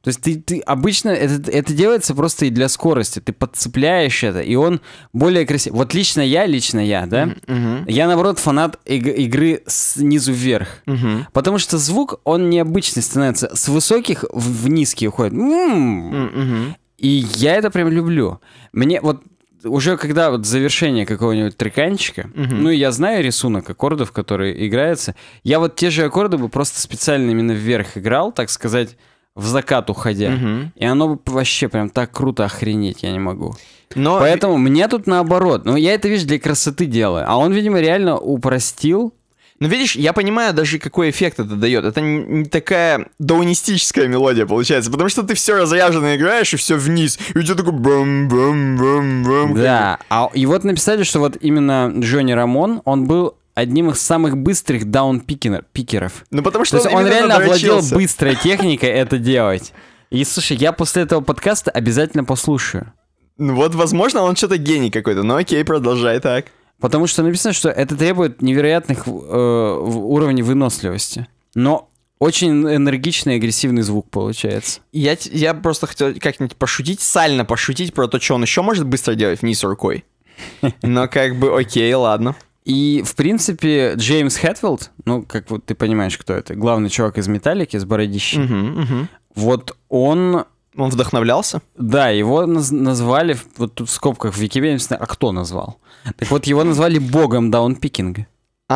То есть ты, ты обычно это, это делается просто и для скорости. Ты подцепляешь это, и он более красивый. Вот лично я, лично я, да, mm-hmm. я наоборот фанат иг- игры снизу вверх. Mm-hmm. Потому что звук, он необычный становится. С высоких в, в низкие уходит. Mm-hmm. Mm-hmm. И я это прям люблю. Мне вот уже когда вот завершение какого-нибудь треканчика, угу. ну я знаю рисунок аккордов, которые играется, я вот те же аккорды бы просто специально именно вверх играл, так сказать, в закат уходя. Угу. И оно бы вообще прям так круто охренеть, я не могу. Но... Поэтому мне тут наоборот. Ну, я это, видишь, для красоты делаю. А он, видимо, реально упростил ну видишь, я понимаю даже, какой эффект это дает. Это не такая даунистическая мелодия получается, потому что ты все разряженно играешь и все вниз. И у тебя такой бам бам бам бам Да, а, и вот написали, что вот именно Джонни Рамон, он был одним из самых быстрых даунпикеров. Ну потому что То он, он реально надрочился. овладел быстрой техникой это делать. И слушай, я после этого подкаста обязательно послушаю. Ну вот, возможно, он что-то гений какой-то, но окей, продолжай так. Потому что написано, что это требует невероятных э, уровней выносливости. Но очень энергичный, агрессивный звук получается. Я, я просто хотел как-нибудь пошутить, сально пошутить про то, что он еще может быстро делать вниз рукой. Но как бы окей, ладно. И, в принципе, Джеймс Хэтфилд, ну, как вот ты понимаешь, кто это, главный чувак из Металлики, с бородищей, угу, угу. вот он он вдохновлялся? Да, его наз- назвали, вот тут в скобках в Википедии а кто назвал? Так вот, его назвали богом даунпикинга.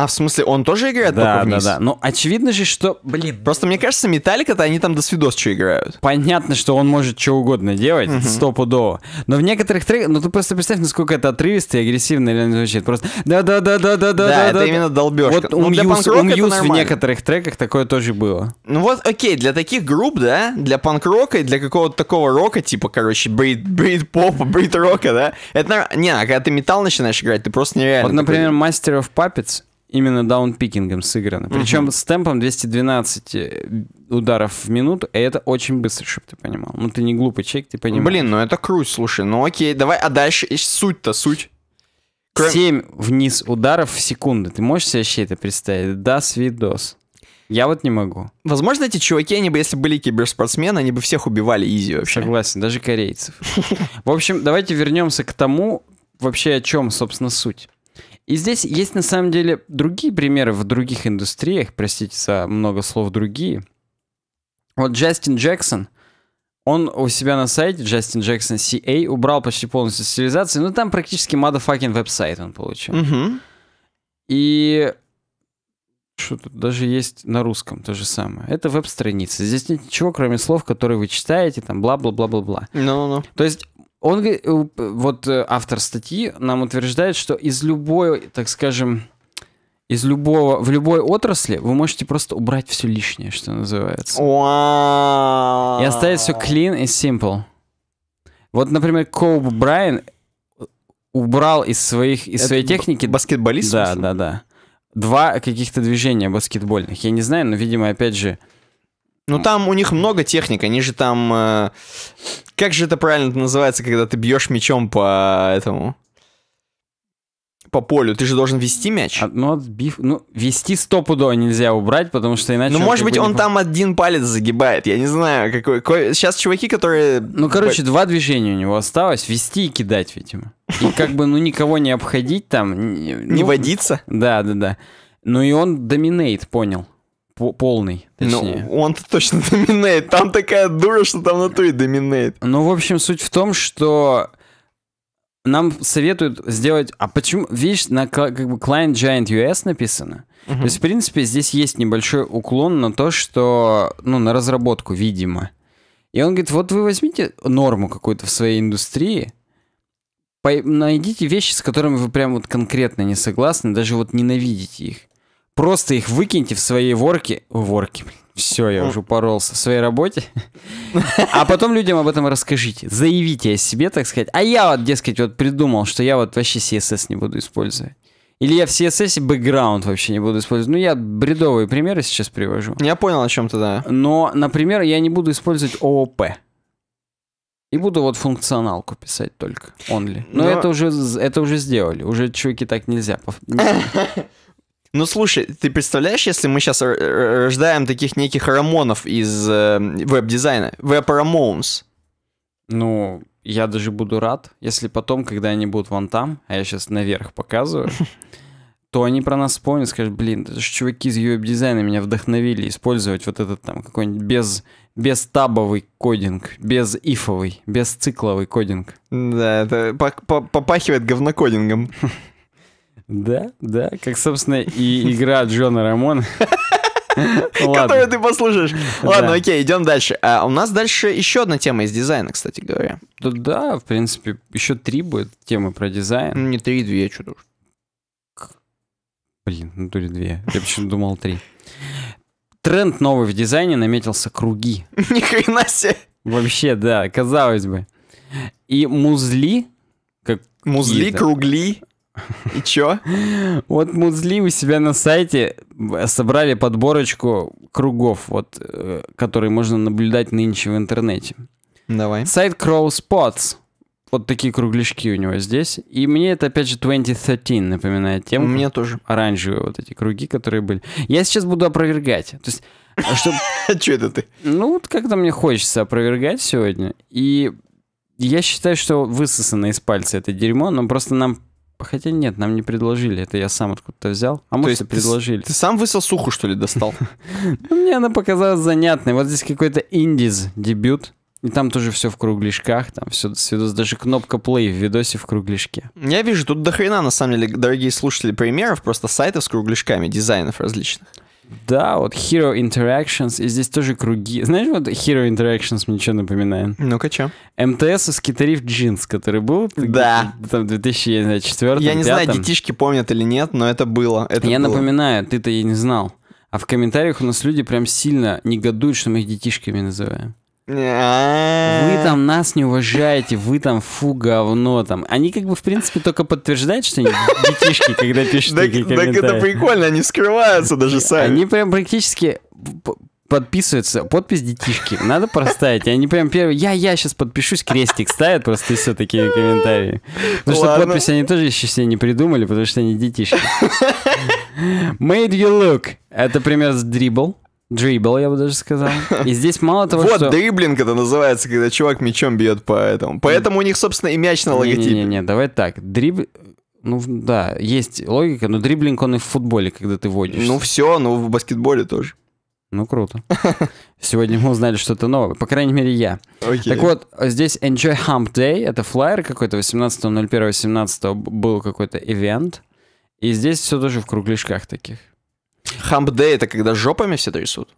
А, в смысле, он тоже играет да, вниз? Да, да, Ну, очевидно же, что, блин... Просто мне кажется, Металлика-то они там до свидос что играют. Понятно, что он может что угодно делать, угу. стопудово. Но в некоторых треках... Ну, ты просто представь, насколько это отрывисто и агрессивно реально звучит. Просто да-да-да-да-да-да. Да, это именно долбежка. Вот у ну, Мьюз в некоторых треках такое тоже было. Ну вот, окей, для таких групп, да, для панк-рока и для какого-то такого рока, типа, короче, брит-попа, брит-рока, да, это, не, а когда ты металл начинаешь играть, ты просто нереально. Вот, например, Master of Puppets, именно даунпикингом сыграно. Причем угу. с темпом 212 э, ударов в минуту, и это очень быстро, чтобы ты понимал. Ну, ты не глупый человек, ты понимаешь. Блин, ну это круть, слушай. Ну окей, давай, а дальше суть-то, суть. Кроме... 7 вниз ударов в секунду. Ты можешь себе вообще это представить? Да, свидос. Я вот не могу. Возможно, эти чуваки, они бы, если были киберспортсмены, они бы всех убивали изи вообще. Согласен, даже корейцев. В общем, давайте вернемся к тому, вообще о чем, собственно, суть. И здесь есть на самом деле другие примеры в других индустриях, простите за много слов другие. Вот Джастин Джексон, он у себя на сайте Джастин Джексон CA убрал почти полностью стилизации, но ну, там практически motherfucking веб-сайт он получил. Угу. И что тут даже есть на русском то же самое. Это веб-страница. Здесь нет ничего, кроме слов, которые вы читаете, там бла-бла-бла-бла-бла. No, ну, no. Ну, то есть он, э, вот э, автор статьи нам утверждает, что из любой, так скажем, из любого, в любой отрасли вы можете просто убрать все лишнее, что называется. Wow. И оставить все clean и simple. Вот, например, Коуб Брайан э, убрал из своих из своей техники баскетболист. Да, да, да. Два каких-то движения баскетбольных. Я не знаю, но видимо, опять же, ну, там у них много техник, они же там... Э, как же это правильно называется, когда ты бьешь мячом по этому... По полю, ты же должен вести мяч. Одно а, ну, отбив... Ну, вести стопудово нельзя убрать, потому что иначе... Ну, может быть, он не... там один палец загибает, я не знаю, какой... Ко... Сейчас чуваки, которые... Ну, короче, два движения у него осталось, вести и кидать, видимо. И как бы, ну, никого не обходить там... Не ну, водиться? Да, да, да. Ну, и он доминейт, понял полный, ну, точнее. Ну, он-то точно доминейт. Там такая дура, что там на то и доминейт. Ну, в общем, суть в том, что нам советуют сделать... А почему... Видишь, на как бы Client Giant US написано. Угу. То есть, в принципе, здесь есть небольшой уклон на то, что... Ну, на разработку, видимо. И он говорит, вот вы возьмите норму какую-то в своей индустрии, найдите вещи, с которыми вы прям вот конкретно не согласны, даже вот ненавидите их. Просто их выкиньте в свои ворки, Ворки, Все, я уже поролся в своей работе. А потом людям об этом расскажите. Заявите о себе, так сказать. А я вот, дескать, вот придумал, что я вот вообще CSS не буду использовать. Или я в CSS бэкграунд вообще не буду использовать. Ну, я бредовые примеры сейчас привожу. Я понял, о чем ты, да. Но, например, я не буду использовать ООП. И буду вот функционалку писать только, only. Но, Но... это уже это уже сделали, уже чуваки так нельзя. Ну слушай, ты представляешь, если мы сейчас рождаем таких неких рамонов из э, веб-дизайна, веб-рамоунс? Ну, я даже буду рад, если потом, когда они будут вон там, а я сейчас наверх показываю, то они про нас вспомнят, скажут, блин, это же чуваки из веб-дизайна меня вдохновили использовать вот этот там какой-нибудь без, без табовый кодинг, без ифовый, без цикловый кодинг. Да, это попахивает говнокодингом. Да, да, как, собственно, и игра Джона Рамона. Которую ты послушаешь. Ладно, окей, идем дальше. А у нас дальше еще одна тема из дизайна, кстати говоря. Да, в принципе, еще три будет темы про дизайн. Не три, две, что-то Блин, ну натуре две. Я почему думал три. Тренд новый в дизайне наметился круги. Ни хрена себе. Вообще, да, казалось бы. И музли, как Музли, кругли. И чё? Вот Музли у себя на сайте э, собрали подборочку кругов, вот, э, которые можно наблюдать нынче в интернете. Давай. Сайт Crow Spots. Вот такие кругляшки у него здесь. И мне это, опять же, 2013 напоминает тему. Мне тоже. Оранжевые вот эти круги, которые были. Я сейчас буду опровергать. То есть, э, чтобы... А что это ты? Ну, вот как-то мне хочется опровергать сегодня. И я считаю, что высосано из пальца это дерьмо, но просто нам Хотя нет, нам не предложили, это я сам откуда-то взял. А мы и предложили. Ты, ты сам высосуху, что ли, достал? Ну, мне она показалась занятной. Вот здесь какой-то индиз дебют. И там тоже все в кругляшках, там все видос даже кнопка play в видосе в кругляшке. Я вижу, тут дохрена на самом деле, дорогие слушатели, примеров, просто сайтов с кругляшками, дизайнов различных. Да, вот Hero Interactions, и здесь тоже круги. Знаешь, вот Hero Interactions мне что напоминает? Ну-ка, чё? МТСовский тариф джинс, который был да. там 2004 Я не знаю, детишки помнят или нет, но это было. Это я было. напоминаю, ты-то и не знал. А в комментариях у нас люди прям сильно негодуют, что мы их детишками называем. А. Вы там нас не уважаете, вы там фу говно там. Они как бы в принципе только подтверждают, что они детишки, когда пишут такие комментарии. Так это прикольно, они скрываются даже сами. Они прям практически подписываются, подпись детишки. Надо проставить. Они прям первые. Я, я сейчас подпишусь, крестик ставят просто и все такие комментарии. Потому что подпись они тоже еще себе не придумали, потому что они детишки. Made you look. Это пример с дрибл. Дрибл, я бы даже сказал. И здесь мало того, вот, что... Вот дриблинг это называется, когда чувак мячом бьет по этому. Поэтому у них, собственно, и мяч на логотипе. Не-не-не, давай так. Дриб... Ну, да, есть логика, но дриблинг он и в футболе, когда ты водишь. Ну, все, ну, в баскетболе тоже. Ну, круто. Сегодня мы узнали что-то новое. По крайней мере, я. Okay. Так вот, здесь Enjoy Hump Day. Это флайер какой-то 18.01.17 был какой-то ивент. И здесь все тоже в кругляшках таких. Хамп-дэй — это когда жопами все трясут?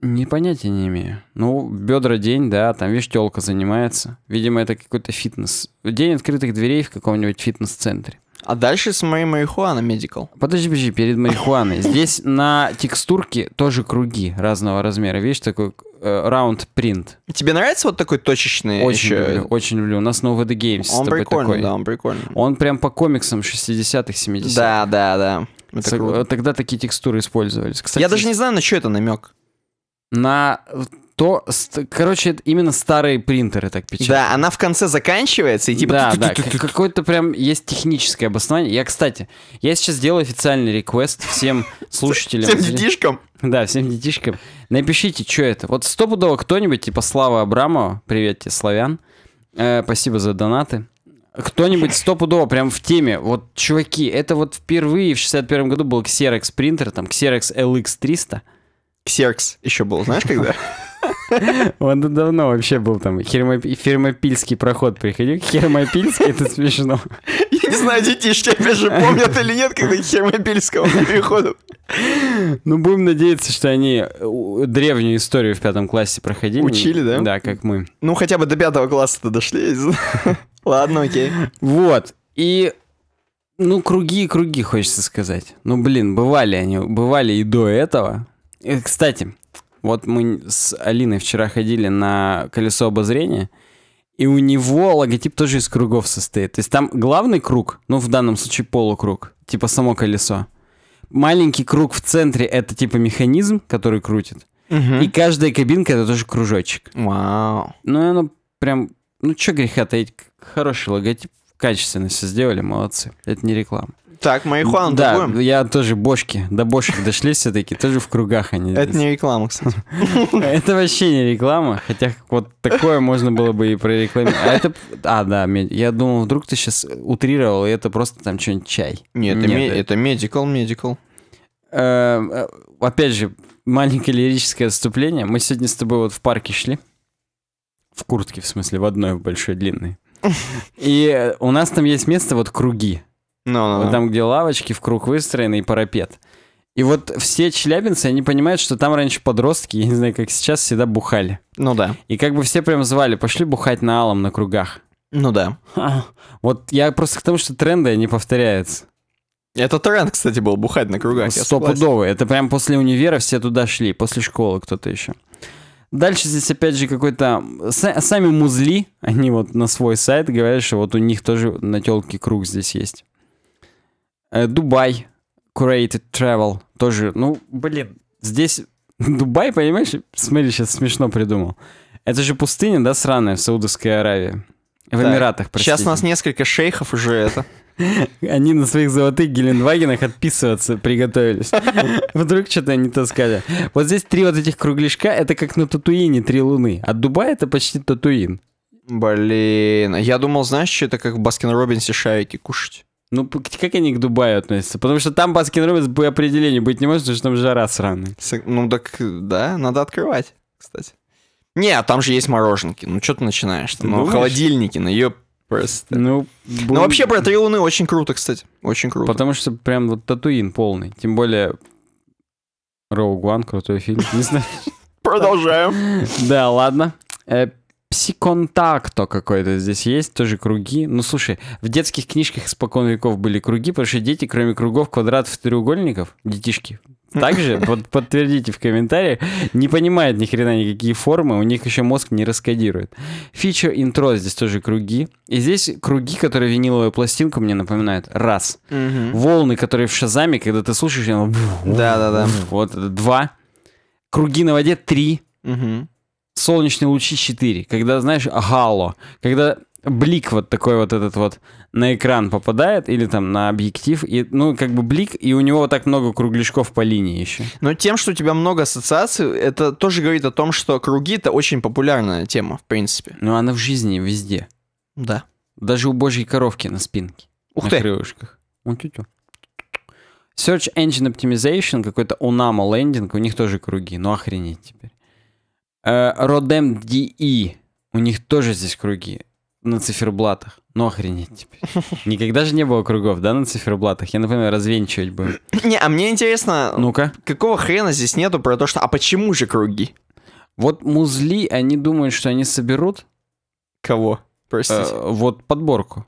Не понятия не имею. Ну, бедра день, да, там, видишь, телка занимается. Видимо, это какой-то фитнес. День открытых дверей в каком-нибудь фитнес-центре. А дальше с моей марихуана медикал. Подожди, подожди, перед марихуаной. Здесь на текстурке тоже круги разного размера. Видишь, такой э, раунд принт. Тебе нравится вот такой точечный? Очень еще... люблю, очень люблю. У нас новый The Games Он прикольный, такой. да, он прикольный. Он прям по комиксам 60-х, 70-х. Да, да, да. Это Сог... круто. Тогда такие текстуры использовались. Кстати, Я даже не знаю, на что это намек. На то, короче, именно старые принтеры так печатают. Да, она в конце заканчивается и типа... Да, да, какое-то прям есть техническое обоснование. Я, кстати, я сейчас сделаю официальный реквест всем слушателям. Всем детишкам? Да, всем детишкам. Напишите, что это. Вот стопудово кто-нибудь, типа Слава Абрамова, привет тебе, славян, э, спасибо за донаты. Кто-нибудь стопудово прям в теме. Вот, чуваки, это вот впервые в 61 году был Xerox принтер, там Xerox LX300. Xerox еще был, знаешь, когда? Он давно вообще был там. Хермопильский проход приходил. Хермопильский, это смешно. Не знаю, детишки, опять же, помнят или нет, когда Хермопильского перехода. Ну, будем надеяться, что они э, древнюю историю в пятом классе проходили. Учили, да? Да, как мы. Ну, хотя бы до пятого класса-то дошли. Ладно, окей. Вот. И ну, круги и круги, хочется сказать. Ну, блин, бывали они, бывали и до этого. И, э, кстати, вот мы с Алиной вчера ходили на колесо обозрения, и у него логотип тоже из кругов состоит. То есть там главный круг, ну в данном случае полукруг, типа само колесо. Маленький круг в центре это типа механизм, который крутит. Угу. И каждая кабинка это тоже кружочек. Вау. Ну и оно прям, ну чё греха таить, хороший логотип, качественно все сделали, молодцы. Это не реклама. Так, марихуану Да, торгуем? я тоже бошки, до бошек дошли все-таки, тоже в кругах они. Это не реклама, кстати. Это вообще не реклама, хотя вот такое можно было бы и прорекламировать. А это... А, да, я думал, вдруг ты сейчас утрировал, и это просто там что-нибудь чай. Нет, это э, медикал, медикал. Э, э, опять же, маленькое лирическое отступление. Мы сегодня с тобой вот в парке шли. В куртке, в смысле, в одной большой длинной. И у нас там есть место, вот круги. No, no, no. там, где лавочки в круг выстроены и парапет. И вот все челябинцы, они понимают, что там раньше подростки, я не знаю, как сейчас, всегда бухали. Ну да. И как бы все прям звали, пошли бухать на алом на кругах. Ну да. Ха. Вот я просто к тому, что тренды, они повторяются. Это тренд, кстати, был, бухать на кругах. Стопудовый. Это прям после универа все туда шли, после школы кто-то еще. Дальше здесь опять же какой-то... Сами музли, они вот на свой сайт говорят, что вот у них тоже на телке круг здесь есть. Э, Дубай, Curated Travel, тоже, ну, блин, здесь Дубай, понимаешь, смотри, сейчас смешно придумал. Это же пустыня, да, сраная в Саудовской Аравии. В да. Эмиратах, простите. Сейчас у нас несколько шейхов уже это. Они на своих золотых Гелендвагенах отписываться приготовились. Вдруг что-то они таскали. Вот здесь три вот этих кругляшка, это как на Татуине три луны. А Дубай это почти Татуин. Блин, а я думал, знаешь, что это как в Баскин Робинсе шарики кушать. Ну, как они к Дубаю относятся? Потому что там Баскин Робинс по определению быть не может, потому что там жара сраная. Ну, так, да, надо открывать, кстати. Не, а там же есть мороженки. Ну, что ты начинаешь? Ты ну, думаешь? холодильники, ну, ее просто. Ну, ну бу... ну, вообще, про три луны очень круто, кстати. Очень круто. Потому что прям вот татуин полный. Тем более, Роу Гуан крутой фильм, не знаю. Продолжаем. Да, ладно. Э, псиконтакто какой-то здесь есть, тоже круги. Ну, слушай, в детских книжках спокон веков были круги, потому что дети, кроме кругов, квадратов, треугольников, детишки, также под, подтвердите в комментариях, не понимают ни хрена никакие формы, у них еще мозг не раскодирует. Фича интро здесь тоже круги. И здесь круги, которые виниловую пластинку мне напоминают. Раз. Угу. Волны, которые в Шазаме, когда ты слушаешь, оно... Да-да-да. Вот, два. Круги на воде — три. Угу солнечные лучи 4, когда, знаешь, гало, когда блик вот такой вот этот вот на экран попадает или там на объектив, и, ну, как бы блик, и у него вот так много кругляшков по линии еще. Но тем, что у тебя много ассоциаций, это тоже говорит о том, что круги — это очень популярная тема, в принципе. Ну, она в жизни везде. Да. Даже у божьей коровки на спинке. Ух на ты! На крылышках. Он тю Search Engine Optimization, какой-то Unamo лендинг, у них тоже круги, ну охренеть теперь. Э, Родем Ди, У них тоже здесь круги на циферблатах. Ну охренеть теперь. Никогда же не было кругов, да, на циферблатах? Я, например, развенчивать буду. Не, а мне интересно, Ну-ка. какого хрена здесь нету про то, что... А почему же круги? Вот музли, они думают, что они соберут Кого? Э, Простите. вот подборку.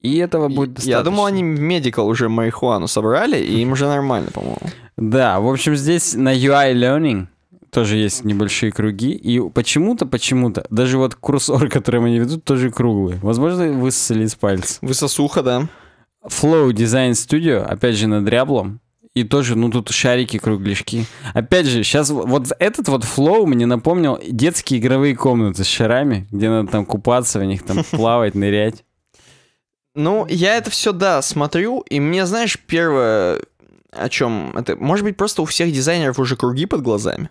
И этого будет достаточно. Я думал, они медикал уже марихуану собрали, и им уже нормально, по-моему. Да, в общем, здесь на UI Learning тоже есть небольшие круги. И почему-то, почему-то, даже вот курсор, который они ведут, тоже круглый. Возможно, высосали из пальца. Высосуха, да. Flow Design Studio, опять же, над дряблом. И тоже, ну, тут шарики, кругляшки. Опять же, сейчас вот этот вот флоу мне напомнил детские игровые комнаты с шарами, где надо там купаться в них, там плавать, нырять. Ну, я это все, да, смотрю, и мне, знаешь, первое, о чем это... Может быть, просто у всех дизайнеров уже круги под глазами?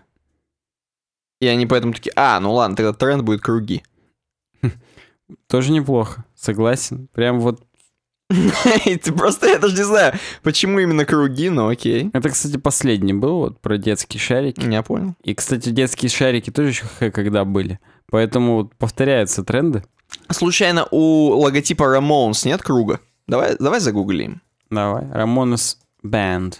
И они поэтому такие, а, ну ладно, тогда тренд будет круги. Тоже неплохо, согласен. Прям вот... Ты просто, я даже не знаю, почему именно круги, но окей. Это, кстати, последний был, вот, про детские шарики. Я понял. И, кстати, детские шарики тоже еще когда были. Поэтому вот повторяются тренды. Случайно у логотипа Ramones нет круга? Давай, давай загуглим. Давай, Ramones Band.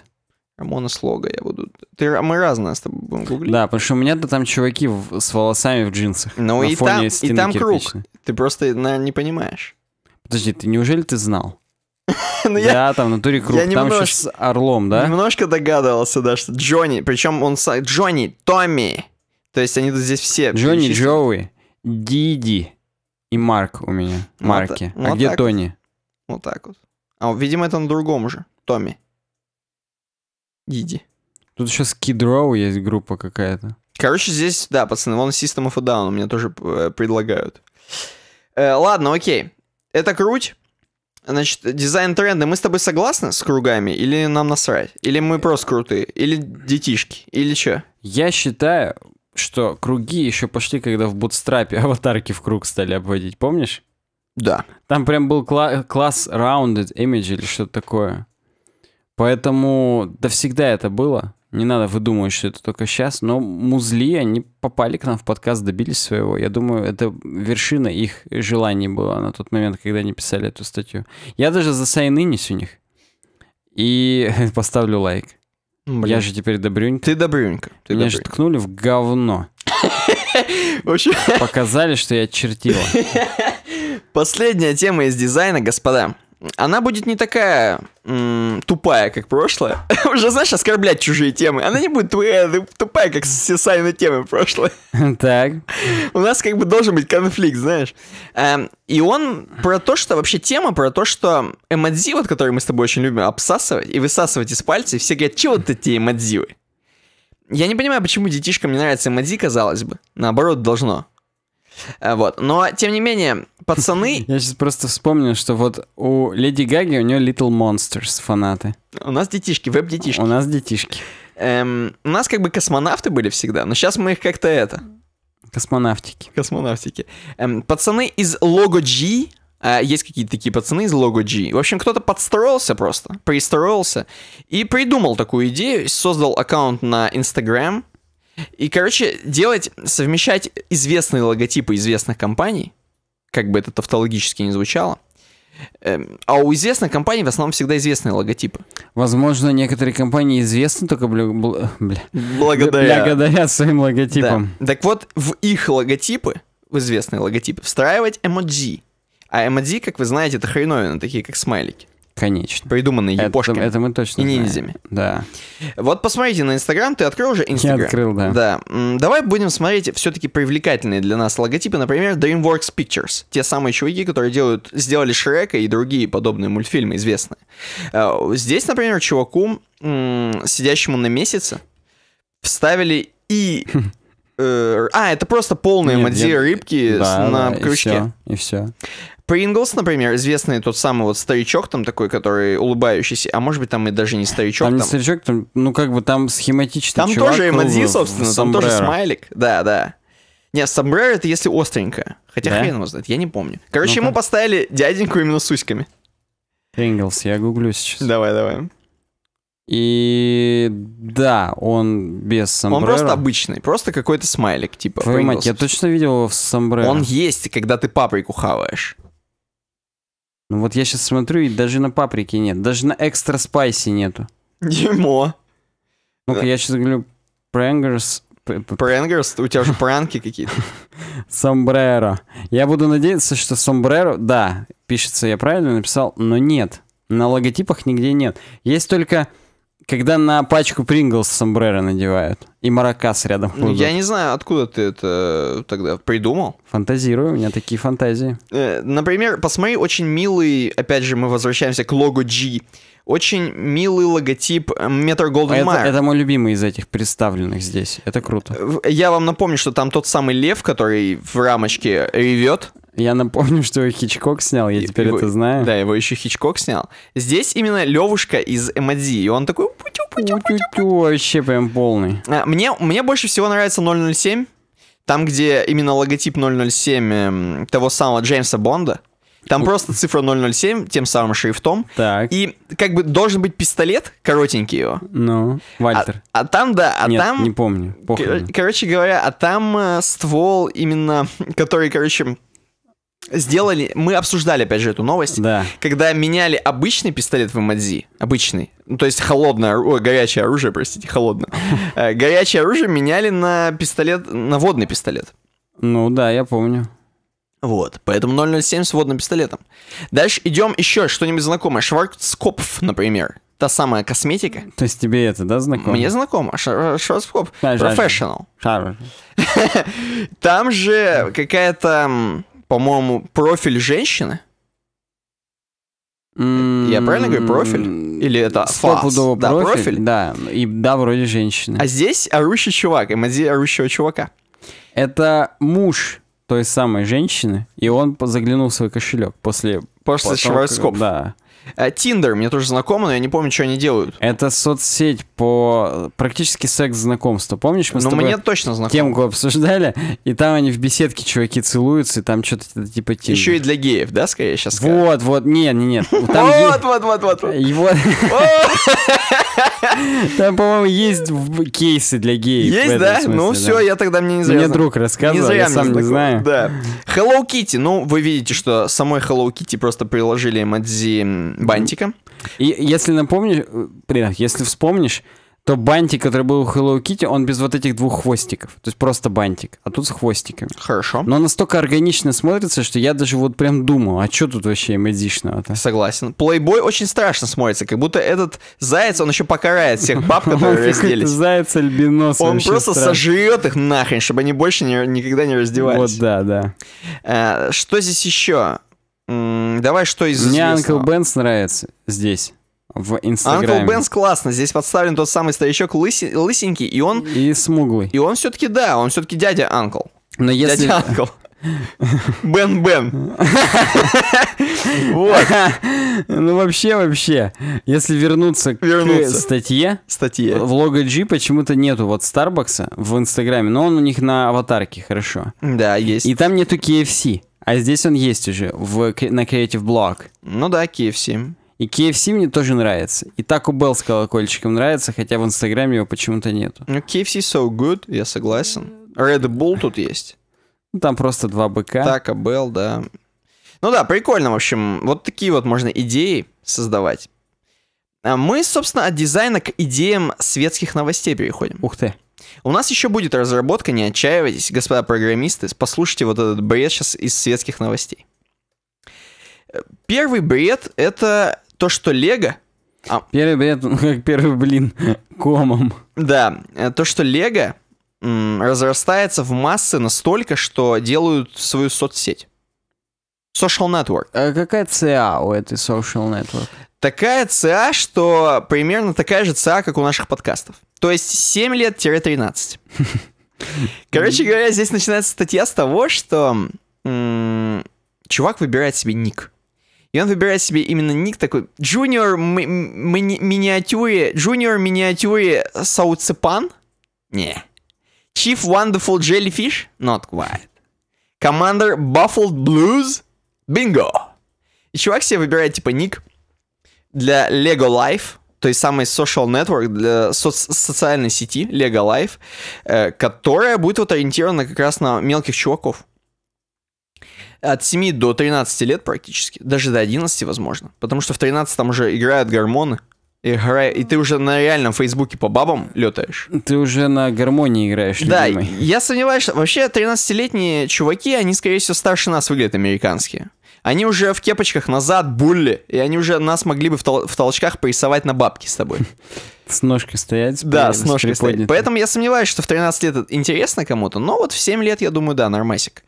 Рамона Слога я буду... Ты, а мы разные с тобой будем гуглить. Да, потому что у меня-то там чуваки в, с волосами в джинсах. Ну и, там, и там круг. Ты просто, наверное, не понимаешь. Подожди, ты неужели ты знал? Ну я, да, там на туре круг, я там немножко, еще с Орлом, да? Немножко догадывался, да, что Джонни, причем он сам, Джонни, Томми, то есть они тут здесь все. Джонни, Джоуи, Диди и Марк у меня, ну, Марки. а ну, где Тони? Вот. вот так вот. А, видимо, это на другом же, Томми. Диди. Тут сейчас Kid Row есть группа какая-то. Короче, здесь, да, пацаны, вон System of a Down мне тоже э, предлагают. Э, ладно, окей. Это круть. Значит, дизайн тренды. Мы с тобой согласны с кругами? Или нам насрать? Или мы просто крутые? Или детишки? Или что? Я считаю, что круги еще пошли, когда в бутстрапе аватарки в круг стали обводить, помнишь? Да. Там прям был кла- класс rounded image или что-то такое. Поэтому да всегда это было. Не надо выдумывать, что это только сейчас. Но музли, они попали к нам в подкаст, добились своего. Я думаю, это вершина их желаний была на тот момент, когда они писали эту статью. Я даже за Сайнынис у них. И поставлю лайк. Блин. Я же теперь добрюнька. Ты добрюнька. Ты Меня добрюнька. же ткнули в говно. Показали, что я чертила. Последняя тема из дизайна, господа она будет не такая м, тупая, как прошлое. Уже, знаешь, оскорблять чужие темы. Она не будет э, тупая, как все Саймы темы прошлое. Так. У нас как бы должен быть конфликт, знаешь. Эм, и он про то, что вообще тема, про то, что эмодзи вот, которые мы с тобой очень любим обсасывать и высасывать из пальца, все говорят, чего вот эти эмодзивы? Я не понимаю, почему детишкам не нравится эмодзи, казалось бы. Наоборот, должно. Э, вот. Но, тем не менее, пацаны... Я сейчас просто вспомнил, что вот у Леди Гаги у нее Little Monsters фанаты. У нас детишки, веб-детишки. У нас детишки. Эм, у нас как бы космонавты были всегда, но сейчас мы их как-то это... Космонавтики. Космонавтики. Эм, пацаны из Logo G, э, есть какие-то такие пацаны из Logo G. В общем, кто-то подстроился просто, пристроился и придумал такую идею, создал аккаунт на Instagram, и, короче, делать, совмещать известные логотипы известных компаний, как бы это тавтологически не звучало, эм, а у известных компаний в основном всегда известные логотипы. Возможно, некоторые компании известны только бля, бля, бля, благодаря. благодаря своим логотипам. Да. Так вот, в их логотипы, в известные логотипы, встраивать эмодзи, А эмодзи, как вы знаете, это хреновины, такие как смайлики. Конечно. Придуманные это, Это мы точно И ниндзями. Знаем. Да. Вот посмотрите на Инстаграм. Ты открыл уже Инстаграм? Я открыл, да. Да. Давай будем смотреть все-таки привлекательные для нас логотипы. Например, DreamWorks Pictures. Те самые чуваки, которые делают, сделали Шрека и другие подобные мультфильмы известные. Э, здесь, например, чуваку, сидящему на месяце, вставили и э, а, это просто полные Нет, модели рыбки да, на да, крючке. И все, и все. Принглс, например, известный тот самый вот старичок там такой, который улыбающийся, а может быть там и даже не старичок. Там, там... не старичок, там, ну как бы там схематичный Там чувак, тоже ну, эмодзи, собственно, там тоже смайлик, да, да. Не, сомбреро это если остренько. Хотя да? хрен его знает, я не помню. Короче, ну ему поставили дяденьку именно с усиками. Принглс, я гуглю сейчас. Давай, давай. И да, он без сомбреро. Он просто обычный, просто какой-то смайлик, типа. Твою мать, я точно видел его в сомбреро. Он есть, когда ты паприку хаваешь. Ну вот я сейчас смотрю, и даже на паприке нет, даже на экстра спайсе нету. Дерьмо. Ну-ка, я сейчас говорю, Прэнгерс... Прэнгерс? У тебя же пранки какие-то. Сомбреро. Я буду надеяться, что сомбреро... Да, пишется, я правильно написал, но нет. На логотипах нигде нет. Есть только когда на пачку Принглс сомбреро надевают. И маракас рядом. Ну, я не знаю, откуда ты это тогда придумал. Фантазирую, у меня такие фантазии. Э, например, посмотри, очень милый, опять же, мы возвращаемся к логу G. Очень милый логотип Metro э, Golden а Mayer. Это, это мой любимый из этих представленных здесь. Это круто. Я вам напомню, что там тот самый лев, который в рамочке ревет. Я напомню, что Хичкок снял, я и, теперь его, это знаю. Да, его еще Хичкок снял. Здесь именно Левушка из Эмодзи, и он такой... Путю, путю, путю, путю. Вообще прям полный. А, мне, мне больше всего нравится 007, там, где именно логотип 007 эм, того самого Джеймса Бонда. Там просто цифра 007, тем самым шрифтом. Так. И как бы должен быть пистолет, коротенький его. Ну, Вальтер. А, а там, да, а Нет, там... не помню. Похрен. Кор- короче говоря, а там э, ствол именно, который, короче, сделали, мы обсуждали, опять же, эту новость, да. когда меняли обычный пистолет в МАДЗИ, обычный, ну, то есть холодное, о, горячее оружие, простите, холодное, э, горячее оружие меняли на пистолет, на водный пистолет. Ну да, я помню. Вот, поэтому 007 с водным пистолетом. Дальше идем еще что-нибудь знакомое. Шварцкопф, например. Та самая косметика. То есть тебе это, да, знакомо? Мне знакомо. Шварцкопф. Профессионал. Там же какая-то по-моему, профиль женщины. Я правильно говорю, профиль? Или это фас? да, профиль. Да, и да, вроде женщины. А здесь орущий чувак, эмодзи орущего чувака. Это муж той самой женщины, и он заглянул в свой кошелек после... После того, Да. Тиндер э, мне тоже знакомо, но я не помню, что они делают. Это соцсеть по практически секс-знакомству. Помнишь, мы Ну, мне точно знакомо. Темку обсуждали, и там они в беседке чуваки целуются, и там что-то типа Тиндер. Еще и для геев, да, скорее сейчас? Вот, вот, нет, не, нет. Вот, вот, вот, вот, вот. Вот. Там, по-моему, есть кейсы для геев. Есть, да? Смысле, ну да. все, я тогда мне не знаю. Мне друг рассказывал, я сам не знаю. Да. Hello Kitty. Ну, вы видите, что самой Hello Kitty просто приложили мадзи бантика. И если напомнишь, э, если вспомнишь, то бантик, который был у Hello Kitty, он без вот этих двух хвостиков. То есть просто бантик, а тут с хвостиками. Хорошо. Но настолько органично смотрится, что я даже вот прям думал, а что тут вообще эмодичного-то? Согласен. Плейбой очень страшно смотрится, как будто этот заяц, он еще покарает всех баб, которые разделись. Заяц альбинос. Он просто сожрет их нахрен, чтобы они больше никогда не раздевались. Вот да, да. Э, что здесь еще? Давай что из Мне Анкл Бенс нравится здесь в Инстаграме. Анкл Бенс классно. Здесь подставлен тот самый старичок лыси, лысенький, и он... И смуглый. И он все-таки, да, он все-таки дядя Анкл. Но если... Дядя Анкл. Бен Бен. Вот. Ну вообще, вообще, если вернуться, вернуться. к статье, статье, в лого G почему-то нету вот Старбакса в Инстаграме, но он у них на аватарке, хорошо. Да, есть. И там нету KFC, а здесь он есть уже в, на Creative Block, Ну да, KFC. И KFC мне тоже нравится. И так у Bell с колокольчиком нравится, хотя в Инстаграме его почему-то нету. Ну, KFC so good, я согласен. Red Bull тут есть. Ну, там просто два быка. Taco Bell, да. Ну да, прикольно, в общем. Вот такие вот можно идеи создавать. А мы, собственно, от дизайна к идеям светских новостей переходим. Ух ты. У нас еще будет разработка, не отчаивайтесь, господа программисты, послушайте вот этот бред сейчас из светских новостей. Первый бред — это то, что Лего... А, первый бред, ну, как первый блин, комом. Да, э, то, что Лего разрастается в массы настолько, что делают свою соцсеть. Social Network. А какая ЦА у этой Social Network? Такая ЦА, что примерно такая же ЦА, как у наших подкастов. То есть 7 лет-13. Короче говоря, здесь начинается статья с того, что чувак выбирает себе ник. И он выбирает себе именно ник такой Junior ми- ми- миниатюре, Junior миниатюре Сауцепан. Не. Chief Wonderful Jellyfish? Not quite. Commander Buffled Blues? Bingo. И чувак себе выбирает типа ник для Lego Life, то есть самый social network для со- социальной сети Lego Life, э, которая будет вот ориентирована как раз на мелких чуваков от 7 до 13 лет практически, даже до 11, возможно. Потому что в 13 там уже играют гормоны, Игра... И ты уже на реальном Фейсбуке по бабам летаешь. Ты уже на гармонии играешь, любимый. Да, я сомневаюсь, что вообще 13-летние чуваки, они, скорее всего, старше нас выглядят американские. Они уже в кепочках назад булли, и они уже нас могли бы в, тол- в толчках порисовать на бабки с тобой. С ножкой стоять. Да, с ножкой стоять. Поэтому я сомневаюсь, что в 13 лет интересно кому-то, но вот в 7 лет, я думаю, да, нормасик.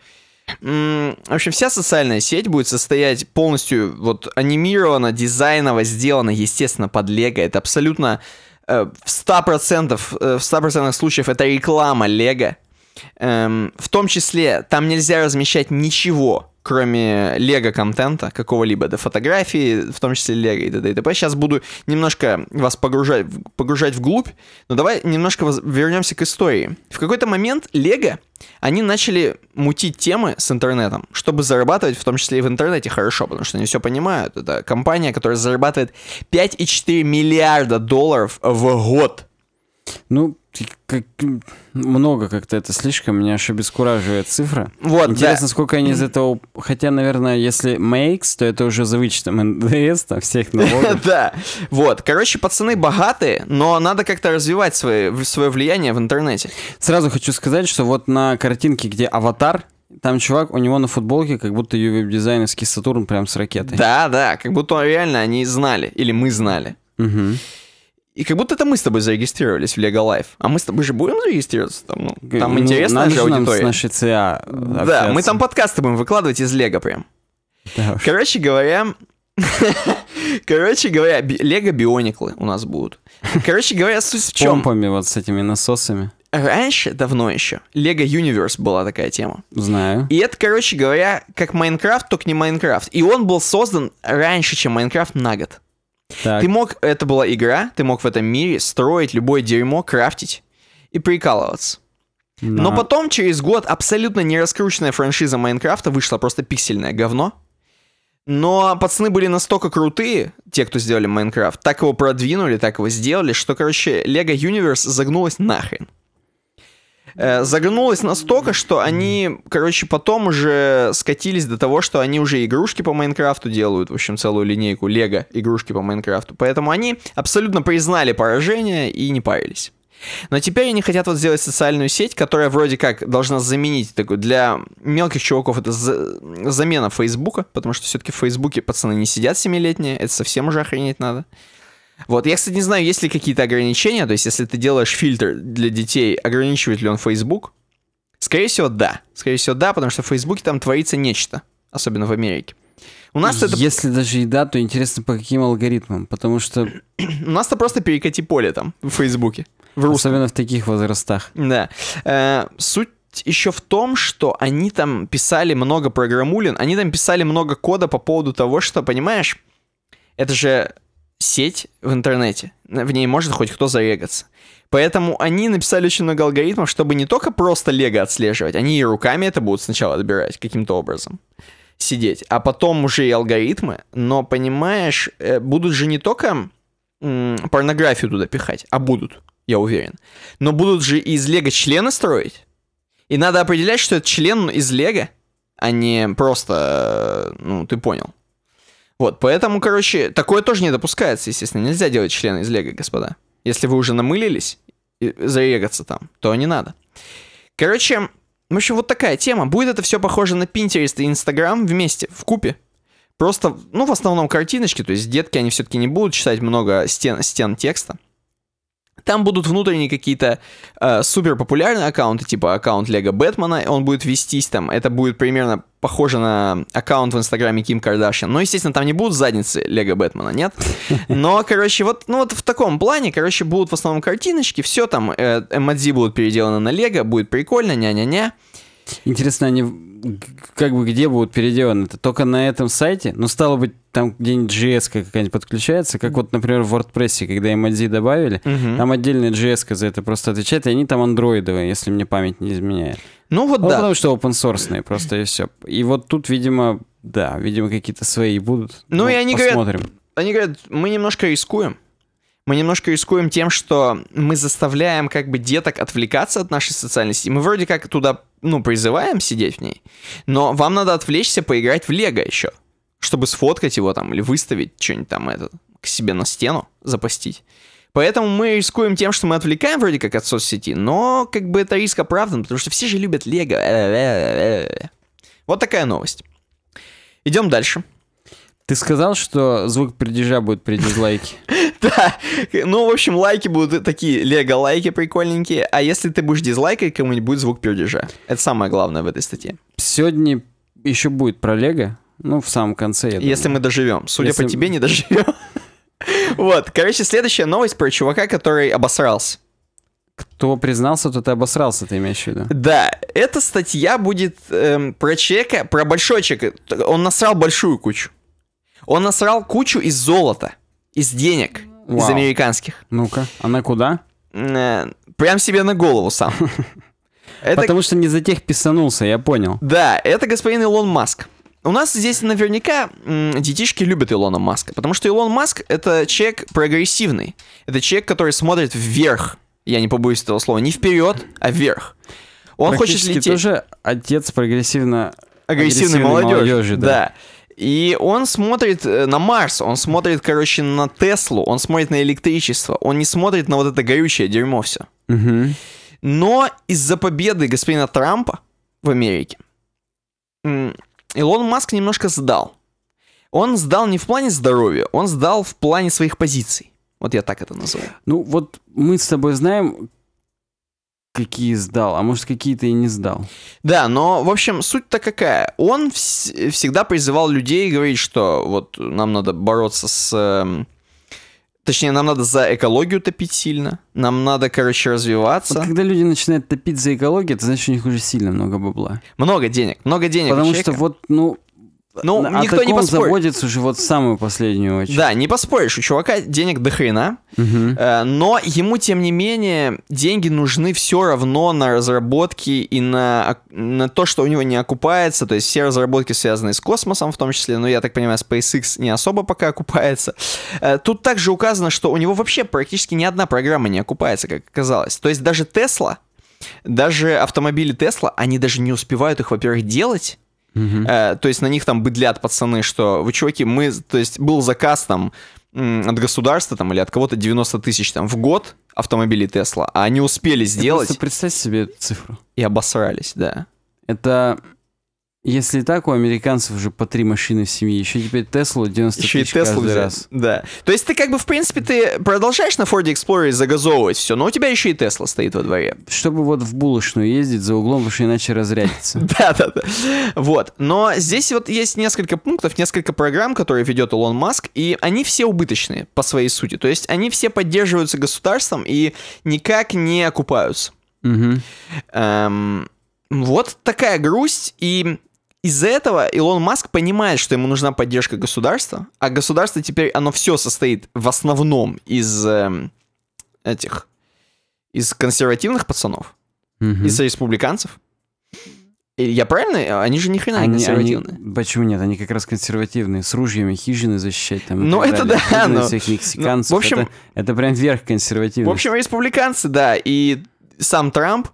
Вообще вся социальная сеть будет состоять полностью вот анимирована, дизайново сделана, естественно, под лего. Это абсолютно э, в 100%, э, в 100% случаев это реклама лего. Эм, в том числе там нельзя размещать ничего, кроме лего-контента какого-либо, до фотографии, в том числе лего и т.д. и т.п. Сейчас буду немножко вас погружать, погружать вглубь, но давай немножко вернемся к истории. В какой-то момент лего, они начали мутить темы с интернетом, чтобы зарабатывать, в том числе и в интернете, хорошо, потому что они все понимают. Это компания, которая зарабатывает 5,4 миллиарда долларов в год. Ну, как, много как-то это слишком, меня аж обескураживает цифра. Вот, Интересно, да. сколько они из этого... Хотя, наверное, если makes, то это уже за вычетом НДС, там, всех налогов. Да, вот. Короче, пацаны богатые, но надо как-то развивать свои, свое влияние в интернете. Сразу хочу сказать, что вот на картинке, где аватар, там чувак, у него на футболке как будто ее веб-дизайнерский Сатурн прям с ракетой. Да, да, как будто реально они знали, или мы знали. Угу. И как будто это мы с тобой зарегистрировались в Лего Лайф. А мы с тобой же будем зарегистрироваться там? Ну, там ну, интересная же аудитория. Нам с нашей ЦА Да, мы там подкасты будем выкладывать из Лего прям. Да Короче говоря... Короче говоря, Лего Биониклы у нас будут. Короче говоря, суть в чем? С помпами вот с этими насосами. Раньше, давно еще, Лего Universe была такая тема. Знаю. И это, короче говоря, как Майнкрафт, только не Майнкрафт. И он был создан раньше, чем Майнкрафт на год. Так. Ты мог, это была игра, ты мог в этом мире строить любое дерьмо, крафтить и прикалываться. Да. Но потом, через год, абсолютно нераскрученная франшиза Майнкрафта вышла просто пиксельное говно. Но пацаны были настолько крутые, те, кто сделали Майнкрафт, так его продвинули, так его сделали, что, короче, Лего Universe загнулась нахрен. Э, загнулось настолько, что они, короче, потом уже скатились до того, что они уже игрушки по Майнкрафту делают, в общем, целую линейку Лего игрушки по Майнкрафту. Поэтому они абсолютно признали поражение и не парились. Но теперь они хотят вот сделать социальную сеть, которая вроде как должна заменить такую для мелких чуваков это за... замена Фейсбука, потому что все-таки в Фейсбуке пацаны не сидят семилетние, это совсем уже охренеть надо. Вот, я, кстати, не знаю, есть ли какие-то ограничения, то есть, если ты делаешь фильтр для детей, ограничивает ли он Facebook? Скорее всего, да. Скорее всего, да, потому что в Фейсбуке там творится нечто, особенно в Америке. У нас это... Если даже и да, то интересно, по каким алгоритмам, потому что... У нас-то просто перекати поле там, в Фейсбуке. В Особенно в таких возрастах. Да. Э, суть еще в том, что они там писали много программулин, они там писали много кода по поводу того, что, понимаешь, это же сеть в интернете. В ней может хоть кто зарегаться. Поэтому они написали очень много алгоритмов, чтобы не только просто лего отслеживать, они и руками это будут сначала отбирать каким-то образом сидеть, а потом уже и алгоритмы. Но, понимаешь, э, будут же не только порнографию туда пихать, а будут, я уверен. Но будут же из лего члены строить. И надо определять, что это член из лего, а не просто, э, ну, ты понял. Вот, поэтому, короче, такое тоже не допускается, естественно. Нельзя делать члены из лего, господа. Если вы уже намылились зарегаться там, то не надо. Короче, в общем, вот такая тема. Будет это все похоже на Pinterest и Instagram вместе, в купе. Просто, ну, в основном картиночки, то есть детки, они все-таки не будут читать много стен, стен текста. Там будут внутренние какие-то э, супер популярные аккаунты, типа аккаунт Лего Бэтмена, он будет вестись там, это будет примерно похоже на аккаунт в Инстаграме Ким Кардашьян. но ну, естественно, там не будут задницы Лего Бэтмена, нет? Но, короче, вот, ну, вот в таком плане, короче, будут в основном картиночки, все там, э, эмодзи будут переделаны на Лего, будет прикольно, ня-ня-ня. Интересно, они как бы где будут переделаны? Это только на этом сайте? Ну, стало быть, там где-нибудь JS какая-нибудь подключается, как вот, например, в WordPress, когда MLD добавили, угу. там отдельная JS за это просто отвечает, и они там андроидовые, если мне память не изменяет. Ну вот ну, да. потому что open source просто и все. И вот тут, видимо, да, видимо, какие-то свои будут. Ну, ну и они посмотрим. говорят, они говорят, мы немножко рискуем. Мы немножко рискуем тем, что мы заставляем как бы деток отвлекаться от нашей социальности, сети. Мы вроде как туда, ну, призываем сидеть в ней, но вам надо отвлечься, поиграть в Лего еще чтобы сфоткать его там или выставить что-нибудь там этот, к себе на стену, запостить. Поэтому мы рискуем тем, что мы отвлекаем вроде как от соцсети, но как бы это риск оправдан, потому что все же любят Лего. Вот такая новость. Идем дальше. Ты сказал, что звук придержа будет при дизлайке. Да, ну, в общем, лайки будут такие лего-лайки прикольненькие, а если ты будешь дизлайкать, кому-нибудь будет звук пердежа. Это самое главное в этой статье. Сегодня еще будет про лего, ну, в самом конце, я думаю. Если мы доживем. Судя Если... по тебе, не доживем. Вот, короче, следующая новость про чувака, который обосрался. Кто признался, тот и обосрался, ты имеешь в виду? Да, эта статья будет эм, про человека, про большой человека. Он насрал большую кучу. Он насрал кучу из золота, из денег, Вау. из американских. Ну-ка, она куда? Э, прям себе на голову сам. Потому что не за тех писанулся, я понял. Да, это господин Илон Маск у нас здесь наверняка детишки любят Илона Маска, потому что Илон Маск — это человек прогрессивный. Это человек, который смотрит вверх. Я не побоюсь этого слова. Не вперед, а вверх. Он хочет лететь. тоже отец прогрессивно... Агрессивной, агрессивной молодежи, молодежи да. да. И он смотрит э, на Марс, он смотрит, короче, на Теслу, он смотрит на электричество, он не смотрит на вот это горючее дерьмо все. Угу. Но из-за победы господина Трампа в Америке Илон Маск немножко сдал. Он сдал не в плане здоровья, он сдал в плане своих позиций. Вот я так это называю. Ну вот мы с тобой знаем, какие сдал, а может какие-то и не сдал. Да, но в общем суть-то какая? Он вс- всегда призывал людей говорить, что вот нам надо бороться с... Э- Точнее, нам надо за экологию топить сильно. Нам надо, короче, развиваться. Вот когда люди начинают топить за экологию, это значит, у них уже сильно много бабла. Много денег. Много денег. Потому что вот, ну, ну, а никто не поспорит. заводится уже вот самую последнюю очередь. Да, не поспоришь, у чувака денег до хрена, угу. э, но ему, тем не менее, деньги нужны все равно на разработки и на, на то, что у него не окупается, то есть все разработки, связанные с космосом в том числе, но ну, я так понимаю, SpaceX не особо пока окупается. Э, тут также указано, что у него вообще практически ни одна программа не окупается, как оказалось. То есть даже Tesla, даже автомобили Tesla, они даже не успевают их, во-первых, делать, Uh-huh. Э, то есть на них там быдлят пацаны, что вы, чуваки, мы, то есть был заказ там от государства там или от кого-то 90 тысяч там в год автомобилей Тесла, а они успели сделать... Я просто представь себе эту цифру. И обосрались, да. Это если так, у американцев уже по три машины в семье. Еще теперь Теслу 90 Еще тысяч и Теслу каждый раз. Да. То есть ты как бы, в принципе, ты продолжаешь на Ford Explorer загазовывать все, но у тебя еще и Тесла стоит во дворе. Чтобы вот в булочную ездить за углом, потому что иначе разрядится. Да-да-да. Вот. Но здесь вот есть несколько пунктов, несколько программ, которые ведет Илон Маск, и они все убыточные по своей сути. То есть они все поддерживаются государством и никак не окупаются. Эм, вот такая грусть, и из-за этого Илон Маск понимает, что ему нужна поддержка государства, а государство теперь, оно все состоит в основном из э, этих, из консервативных пацанов, угу. из республиканцев. Я правильно? Они же ни хрена они, не консервативные. Они, почему нет? Они как раз консервативные. С ружьями хижины защищать там. Ну, это далее. да. но, ну, всех ну, мексиканцев. Но, в общем, это, это прям верх консервативности. В общем, республиканцы, да. И сам Трамп,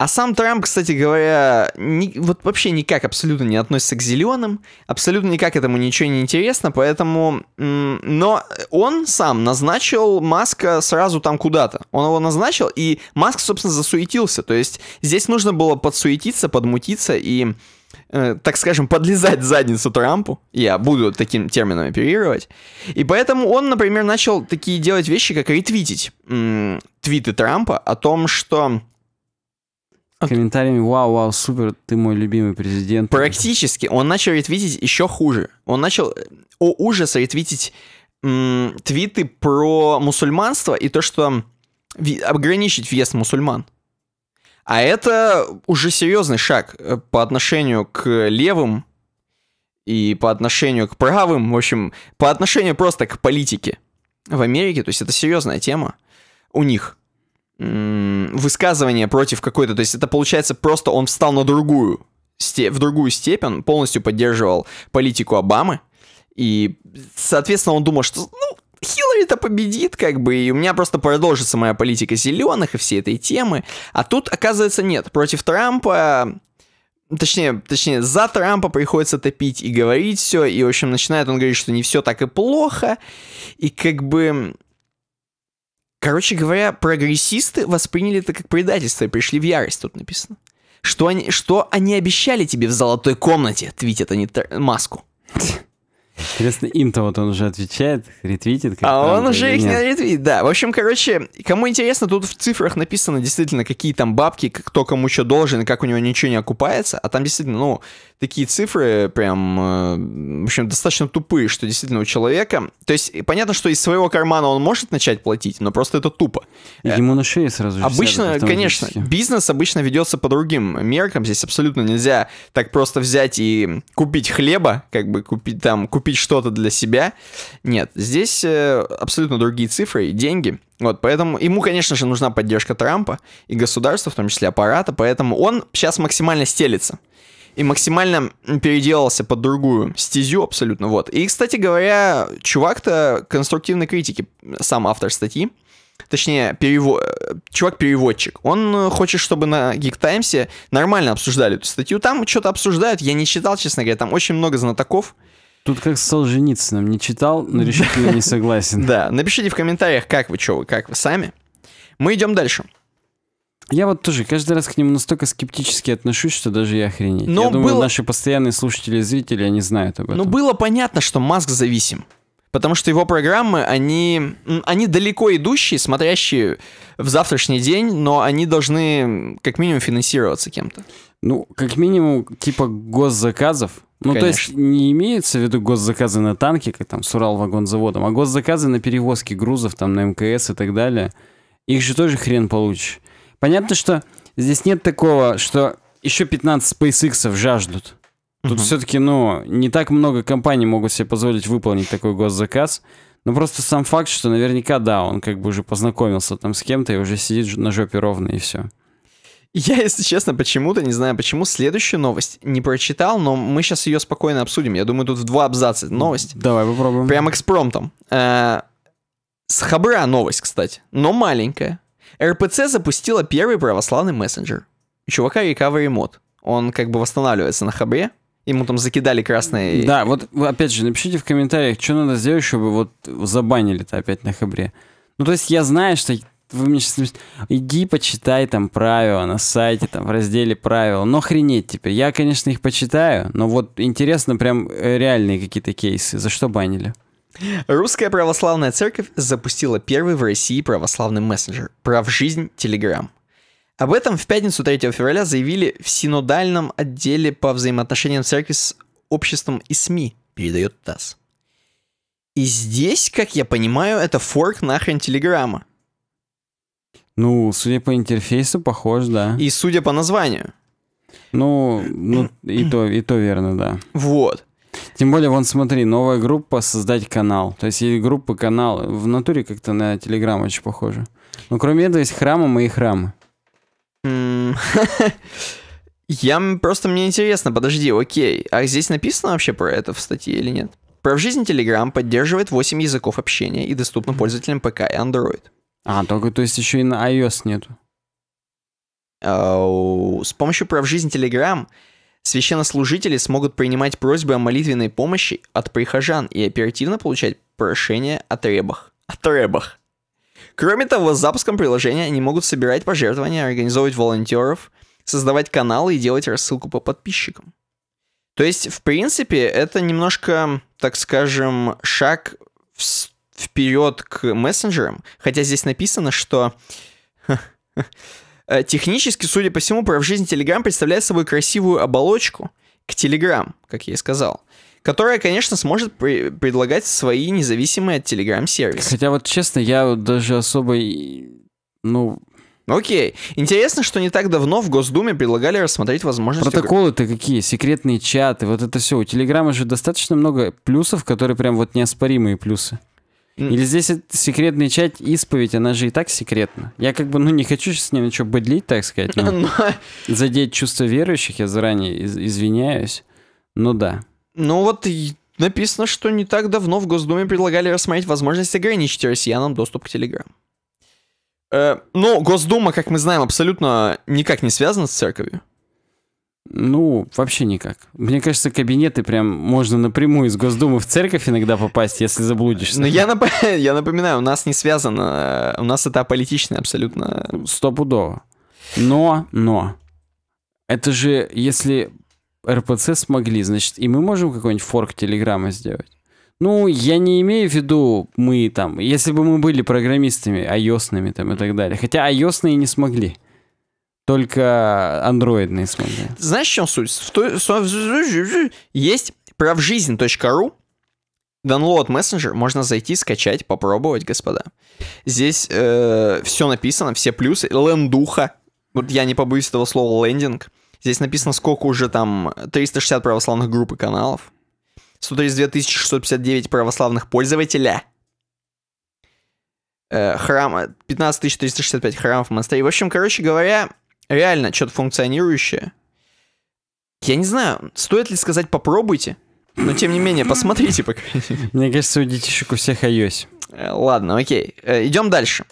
а сам Трамп, кстати говоря, ни, вот вообще никак абсолютно не относится к зеленым, абсолютно никак этому ничего не интересно, поэтому... Но он сам назначил Маска сразу там куда-то. Он его назначил, и Маск, собственно, засуетился. То есть здесь нужно было подсуетиться, подмутиться и э, так скажем, подлезать задницу Трампу, я буду таким термином оперировать, и поэтому он, например, начал такие делать вещи, как ретвитить м- твиты Трампа о том, что а С комментариями «Вау, вау, супер, ты мой любимый президент». Практически. Он начал ретвитить еще хуже. Он начал э, о ужаса ретвитить твиты про мусульманство и то, что ограничить въезд мусульман. А это уже серьезный шаг э, по отношению к левым и по отношению к правым, в общем, по отношению просто к политике в Америке. То есть это серьезная тема у них высказывание против какой-то, то есть это получается просто он встал на другую, в другую степень, полностью поддерживал политику Обамы, и, соответственно, он думал, что, ну, Хиллари-то победит, как бы, и у меня просто продолжится моя политика зеленых и все этой темы. А тут, оказывается, нет. Против Трампа, точнее, точнее, за Трампа приходится топить и говорить все, и, в общем, начинает он говорить, что не все так и плохо, и как бы Короче говоря, прогрессисты восприняли это как предательство и пришли в ярость, тут написано. Что они, что они обещали тебе в золотой комнате? Твитят они маску. Интересно, им-то вот он уже отвечает, ретвитит. А он уже их не ретвитит, да. В общем, короче, кому интересно, тут в цифрах написано действительно, какие там бабки, кто кому что должен, как у него ничего не окупается. А там действительно, ну, такие цифры прям, э, в общем, достаточно тупые, что действительно у человека... То есть понятно, что из своего кармана он может начать платить, но просто это тупо. Э, Ему на шее сразу же Обычно, конечно, бизнес обычно ведется по другим меркам. Здесь абсолютно нельзя так просто взять и купить хлеба, как бы купить там, купить купить что-то для себя. Нет, здесь э, абсолютно другие цифры и деньги. Вот, поэтому ему, конечно же, нужна поддержка Трампа и государства, в том числе аппарата, поэтому он сейчас максимально стелится и максимально переделался под другую стезю абсолютно, вот. И, кстати говоря, чувак-то конструктивной критики, сам автор статьи, точнее, перево... Э, чувак-переводчик, он э, хочет, чтобы на Geek Таймсе нормально обсуждали эту статью. Там что-то обсуждают, я не читал, честно говоря, там очень много знатоков, Тут как стал жениться, нам Не читал, но решительно не согласен. Да, напишите в комментариях, как вы, что вы, как вы сами. Мы идем дальше. Я вот тоже каждый раз к нему настолько скептически отношусь, что даже я охренеть. Но я думаю, было... наши постоянные слушатели и зрители, они знают об этом. Но было понятно, что Маск зависим. Потому что его программы, они, они далеко идущие, смотрящие в завтрашний день, но они должны как минимум финансироваться кем-то. Ну, как минимум, типа госзаказов, ну, Конечно. то есть не имеется в виду госзаказы на танки, как там с урал а госзаказы на перевозки грузов там на МКС и так далее. Их же тоже хрен получишь. Понятно, что здесь нет такого, что еще 15 SpaceX жаждут. Тут угу. все-таки, ну, не так много компаний могут себе позволить выполнить такой госзаказ. Но просто сам факт, что наверняка, да, он как бы уже познакомился там с кем-то и уже сидит на жопе ровно и все. Я, если честно, почему-то, не знаю почему, следующую новость не прочитал, но мы сейчас ее спокойно обсудим. Я думаю, тут в два абзаца новость. Давай попробуем. Прям экспромтом. Э, с Хабра новость, кстати, но маленькая. РПЦ запустила первый православный мессенджер. У чувака Recovery мод. Он как бы восстанавливается на Хабре, Ему там закидали красные. Да, вот опять же, напишите в комментариях, что надо сделать, чтобы вот забанили-то опять на хабре. Ну, то есть я знаю, что вы мне сейчас... Иди почитай там правила на сайте, там в разделе правила. Но ну, хренеть теперь. Я, конечно, их почитаю, но вот интересно прям э, реальные какие-то кейсы. За что банили? Русская православная церковь запустила первый в России православный мессенджер «Прав жизнь Телеграм». Об этом в пятницу 3 февраля заявили в синодальном отделе по взаимоотношениям церкви с обществом и СМИ, передает ТАСС. И здесь, как я понимаю, это форк нахрен Телеграма. Ну, судя по интерфейсу, похож, да. И судя по названию. Ну, ну и, то, и то верно, да. Вот. Тем более, вон смотри, новая группа «Создать канал». То есть есть группы канал. В натуре как-то на Телеграм очень похоже. Ну кроме этого есть храмы, мои храмы. Я просто мне интересно, подожди, окей. А здесь написано вообще про это в статье или нет? в жизни Telegram поддерживает 8 языков общения и доступно пользователям ПК и Android. А, только то есть еще и на iOS нету. А, с помощью прав жизни Telegram священнослужители смогут принимать просьбы о молитвенной помощи от прихожан и оперативно получать прошение о требах. О требах. Кроме того, с запуском приложения они могут собирать пожертвования, организовывать волонтеров, создавать каналы и делать рассылку по подписчикам. То есть, в принципе, это немножко, так скажем, шаг в вперед к мессенджерам, хотя здесь написано, что э, технически, судя по всему, прав жизни Telegram представляет собой красивую оболочку к Telegram, как я и сказал которая, конечно, сможет при- предлагать свои независимые от Telegram сервисы. Хотя вот честно, я даже особо, ну, Окей. Интересно, что не так давно в Госдуме предлагали рассмотреть возможность... Протоколы-то какие? Секретные чаты, вот это все. У Телеграма же достаточно много плюсов, которые прям вот неоспоримые плюсы. Или здесь это секретный чат, исповедь, она же и так секретна. Я как бы, ну, не хочу сейчас с ним что быдлить, так сказать, но, задеть чувство верующих, я заранее извиняюсь. Ну да. Ну вот написано, что не так давно в Госдуме предлагали рассмотреть возможность ограничить россиянам доступ к Телеграм. Э, но Госдума, как мы знаем, абсолютно никак не связана с церковью. Ну, вообще никак. Мне кажется, кабинеты прям можно напрямую из Госдумы в церковь иногда попасть, если заблудишься. Но ну, я, нап... я напоминаю, у нас не связано, э, у нас это аполитично абсолютно. Стопудово. Но, но, это же, если РПЦ смогли, значит, и мы можем какой-нибудь форк Телеграма сделать. Ну, я не имею в виду мы там, если бы мы были программистами, айосными там и так далее. Хотя айосные не смогли. Только андроидные смогли. Знаешь, в чем суть? В той... Есть правжизнь.ру, Download Messenger можно зайти, скачать, попробовать, господа. Здесь э, все написано, все плюсы. Лендуха. Вот я не побоюсь этого слова лендинг. Здесь написано, сколько уже там 360 православных групп и каналов. 132 659 православных пользователя. Э, храм, 15 365 храмов, монастырей. В общем, короче говоря, реально что-то функционирующее. Я не знаю, стоит ли сказать попробуйте, но тем не менее, посмотрите, по Мне кажется, у детишек у всех iOS. Э, ладно, окей. Э, идем дальше.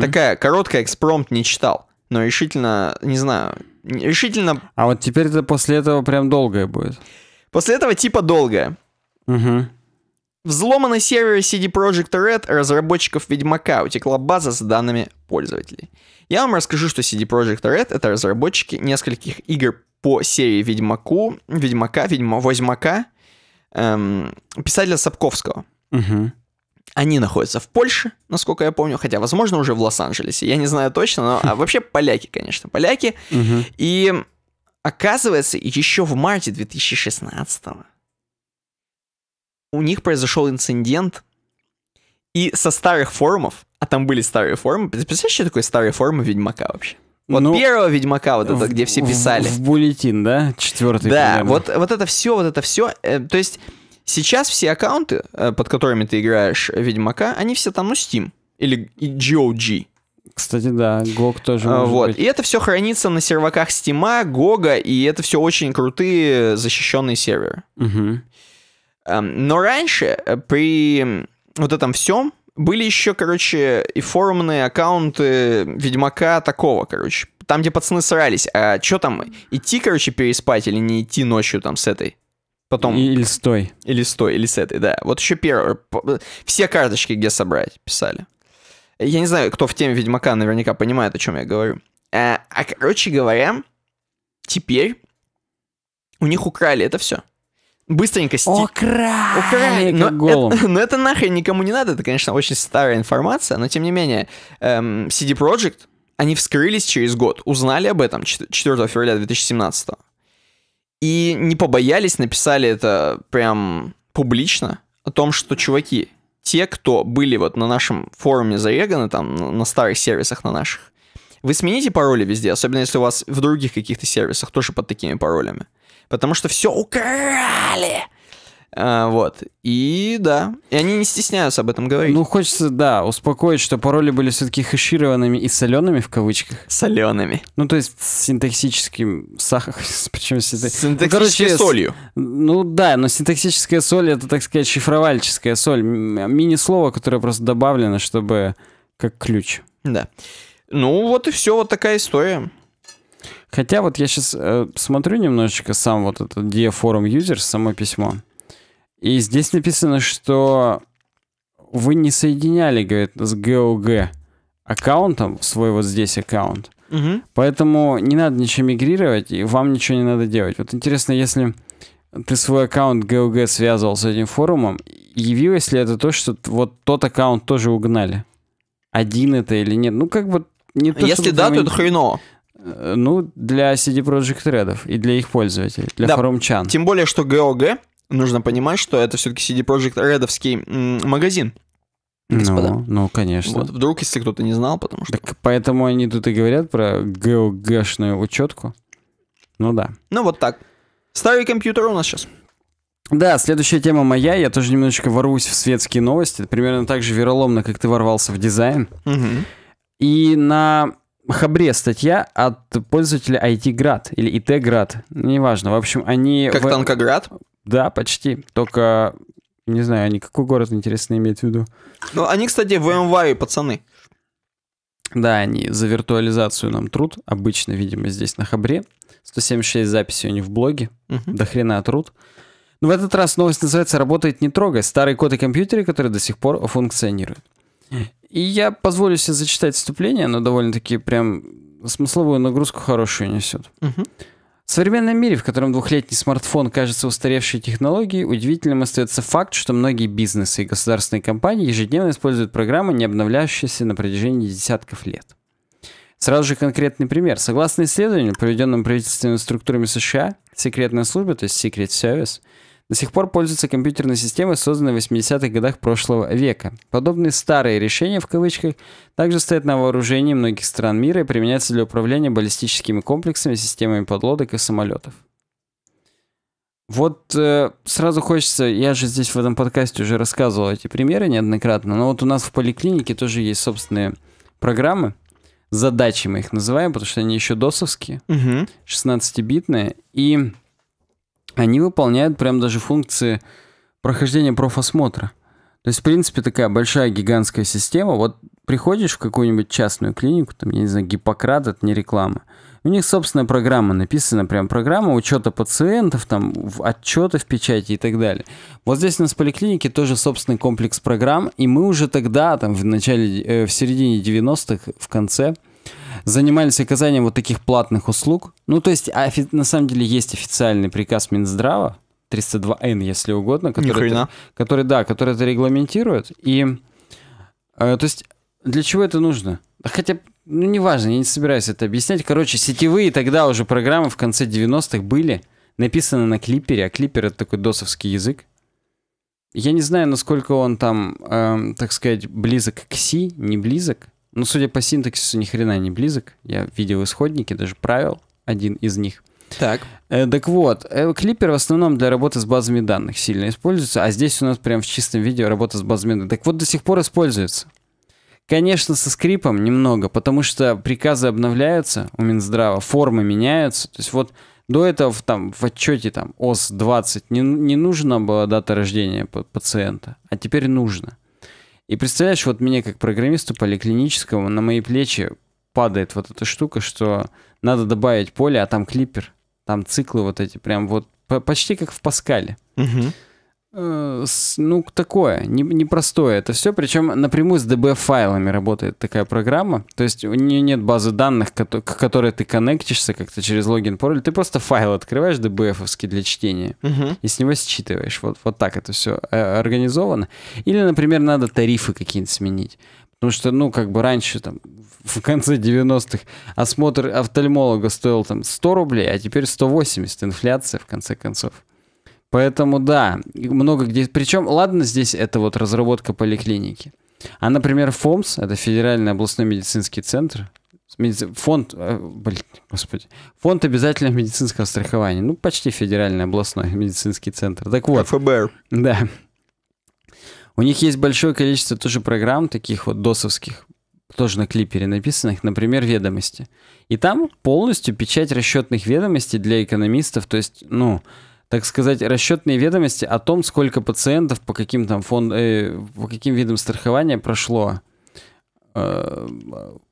Такая короткая экспромт не читал, но решительно, не знаю, решительно... А вот теперь это после этого прям долгое будет. После этого типа долгое. Взломаны серверы CD Projekt Red разработчиков Ведьмака, утекла база с данными пользователей. Я вам расскажу, что CD Projekt Red это разработчики нескольких игр по серии Ведьмаку, Ведьмака, Ведьма, Возьмака, эм, писателя Сапковского. Угу. Они находятся в Польше, насколько я помню, хотя, возможно, уже в Лос-Анджелесе. Я не знаю точно, но а вообще поляки, конечно, поляки. Угу. И оказывается, еще в марте 2016 у них произошел инцидент, и со старых форумов, а там были старые форумы, ты представляешь, что такое старые форумы Ведьмака вообще? Вот ну, первого Ведьмака, вот это, в, где все писали. В, в буллетин, да? Четвертый. Да, вот, вот это все, вот это все. Э, то есть сейчас все аккаунты, э, под которыми ты играешь Ведьмака, они все там, ну, Steam или GOG. Кстати, да, GOG тоже а, Вот, быть. и это все хранится на серваках Steam, GOG, и это все очень крутые защищенные серверы. Угу. Эм, но раньше э, при вот этом всем были еще, короче, и форумные аккаунты Ведьмака такого, короче. Там, где пацаны срались. А что там, идти, короче, переспать или не идти ночью там с этой? Потом... Или с той. Или с той, или с этой, да. Вот еще первое. Все карточки, где собрать, писали. Я не знаю, кто в теме Ведьмака наверняка понимает, о чем я говорю. А, а короче говоря, теперь у них украли это все быстренько стих... Украли! Украли но, голым. Это, но это нахрен никому не надо, это, конечно, очень старая информация, но тем не менее, эм, CD Projekt, они вскрылись через год, узнали об этом 4 февраля 2017 и не побоялись, написали это прям публично, о том, что, чуваки, те, кто были вот на нашем форуме зареганы, там, на старых сервисах на наших, вы смените пароли везде, особенно если у вас в других каких-то сервисах тоже под такими паролями потому что все украли. А, вот. И да. И они не стесняются об этом говорить. Ну, хочется, да, успокоить, что пароли были все-таки хэшированными и солеными в кавычках. Солеными. Ну, то есть с синтаксическим сахаром. Причем синтак... Ну, синтаксической солью. Ну да, но синтаксическая соль это, так сказать, шифровальческая соль. Мини-слово, которое просто добавлено, чтобы как ключ. Да. Ну, вот и все, вот такая история. Хотя вот я сейчас э, смотрю немножечко сам вот этот DForum User, само письмо. И здесь написано, что вы не соединяли, говорит, с GOG аккаунтом, свой вот здесь аккаунт. Угу. Поэтому не надо ничего мигрировать, и вам ничего не надо делать. Вот интересно, если ты свой аккаунт GOG связывал с этим форумом, явилось ли это то, что вот тот аккаунт тоже угнали? Один это или нет? Ну, как бы не то, Если да, то это хреново. Э, ну, для CD Project Red и для их пользователей, для да, форумчан. Тем более, что GOG, нужно понимать, что это все-таки CD Project Redовский магазин. Ну, господа. Ну, ну, конечно. Вот, вдруг, если кто-то не знал, потому что... Так поэтому они тут и говорят про GOG-шную учетку. Ну да. Ну вот так. Старый компьютер у нас сейчас. Да, следующая тема моя. Я тоже немножечко ворвусь в светские новости. Примерно так же вероломно, как ты ворвался в дизайн. Угу. И на Хабре статья от пользователя IT-град или IT-град, неважно. В общем, они... Как в... Танкоград? Э, да, почти. Только, не знаю, они какой город, интересно, имеют в виду. Ну, они, кстати, в МВА, пацаны. Да, они за виртуализацию нам труд. Обычно, видимо, здесь на Хабре. 176 записей у них в блоге. Угу. До хрена труд. Но в этот раз новость называется «Работает не трогай». Старые коды компьютеры, которые до сих пор функционируют. И я позволю себе зачитать вступление, оно довольно-таки прям смысловую нагрузку хорошую несет. Угу. В современном мире, в котором двухлетний смартфон кажется устаревшей технологией, удивительным остается факт, что многие бизнесы и государственные компании ежедневно используют программы, не обновляющиеся на протяжении десятков лет. Сразу же конкретный пример. Согласно исследованию, проведенным правительственными структурами США, секретная служба, то есть Secret Service, до сих пор пользуются компьютерной системой, созданной в 80-х годах прошлого века. Подобные «старые решения» в кавычках также стоят на вооружении многих стран мира и применяются для управления баллистическими комплексами, системами подлодок и самолетов. Вот э, сразу хочется, я же здесь в этом подкасте уже рассказывал эти примеры неоднократно, но вот у нас в поликлинике тоже есть собственные программы, задачи мы их называем, потому что они еще досовские, угу. 16-битные, и они выполняют прям даже функции прохождения профосмотра. То есть, в принципе, такая большая гигантская система. Вот приходишь в какую-нибудь частную клинику, там, я не знаю, Гиппократ, это не реклама. У них собственная программа написана, прям программа учета пациентов, там, отчеты в печати и так далее. Вот здесь у нас в поликлинике тоже собственный комплекс программ, и мы уже тогда, там, в начале, э, в середине 90-х, в конце, занимались оказанием вот таких платных услуг. Ну, то есть, офи- на самом деле, есть официальный приказ Минздрава, 302Н, если угодно, который, это, который, да, который это регламентирует. И, э, то есть, для чего это нужно? Хотя, ну, неважно, я не собираюсь это объяснять. Короче, сетевые тогда уже программы в конце 90-х были написаны на клипере, а клипер — это такой досовский язык. Я не знаю, насколько он там, э, так сказать, близок к C, не близок. Ну, судя по синтаксису, ни хрена не близок. Я видел исходники, даже правил, один из них. Так. Э, так вот, э, клипер в основном для работы с базами данных сильно используется, а здесь у нас прям в чистом видео работа с базами данных. Так вот, до сих пор используется. Конечно, со скрипом немного, потому что приказы обновляются у Минздрава, формы меняются. То есть вот до этого там, в отчете там, ОС-20 не, не нужна была дата рождения пациента, а теперь нужно. И представляешь, вот мне как программисту поликлинического на мои плечи падает вот эта штука, что надо добавить поле, а там клипер, там циклы вот эти, прям вот почти как в Паскале. Угу. Э, ну, такое, непростое не это все. Причем напрямую с DB-файлами работает такая программа. То есть у нее нет базы данных, к которой ты коннектишься как-то через логин, пароль. Ты просто файл открываешь DBF-овский для чтения угу. и с него считываешь. Вот, вот так это все э, организовано. Или, например, надо тарифы какие-нибудь сменить. Потому что, ну, как бы раньше, там, в конце 90-х осмотр офтальмолога стоил там 100 рублей, а теперь 180, инфляция, в конце концов. Поэтому да, много где. Причем, ладно, здесь это вот разработка поликлиники. А, например, ФОМС, это Федеральный областной медицинский центр, фонд, э, блин, господи, фонд обязательного медицинского страхования, ну, почти федеральный областной медицинский центр. Так вот. ФБР. Да. У них есть большое количество тоже программ, таких вот досовских, тоже на клипере написанных, например, ведомости. И там полностью печать расчетных ведомостей для экономистов, то есть, ну, так сказать, расчетные ведомости о том, сколько пациентов по каким там фон, э, по каким видам страхования прошло, э,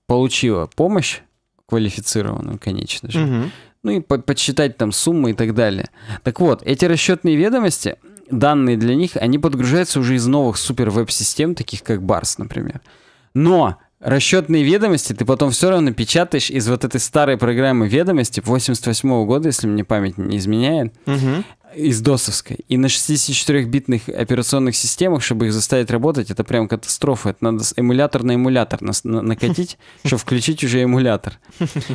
получило помощь квалифицированную, конечно же. Угу. Ну и по подсчитать там суммы и так далее. Так вот, эти расчетные ведомости, данные для них, они подгружаются уже из новых супер веб-систем, таких как Барс, например. Но расчетные ведомости ты потом все равно печатаешь из вот этой старой программы ведомости 88 года, если мне память не изменяет, угу. из ДОСовской. И на 64-битных операционных системах, чтобы их заставить работать, это прям катастрофа. Это надо эмулятор на эмулятор на на накатить, чтобы включить уже эмулятор.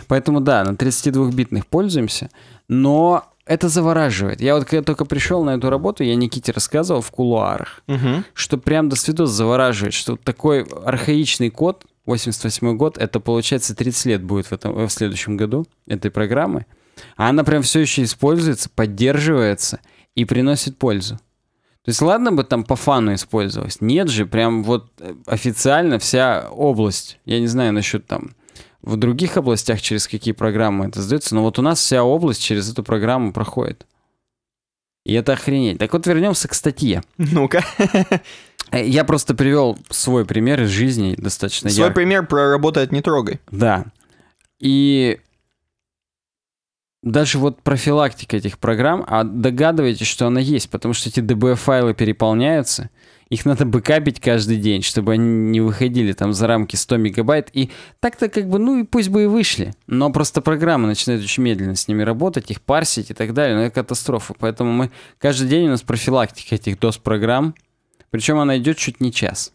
Поэтому да, на 32-битных пользуемся, но это завораживает. Я вот когда только пришел на эту работу, я Никите рассказывал в кулуарах, угу. что прям до свидос завораживает, что такой архаичный код 88 год, это получается 30 лет будет в, этом, в следующем году этой программы. А она прям все еще используется, поддерживается и приносит пользу. То есть ладно бы там по фану использовалось, нет же, прям вот э, официально вся область, я не знаю насчет там в других областях через какие программы это сдается, но вот у нас вся область через эту программу проходит. И это охренеть. Так вот вернемся к статье. Ну-ка. Э, я просто привел свой пример из жизни достаточно Свой ярко. пример про работает не трогай. Да. И даже вот профилактика этих программ, а догадываетесь, что она есть, потому что эти DB-файлы переполняются, их надо бэкапить каждый день, чтобы они не выходили там за рамки 100 мегабайт, и так-то как бы, ну и пусть бы и вышли, но просто программа начинает очень медленно с ними работать, их парсить и так далее, но ну это катастрофа, поэтому мы каждый день у нас профилактика этих DOS-программ, причем она идет чуть не час.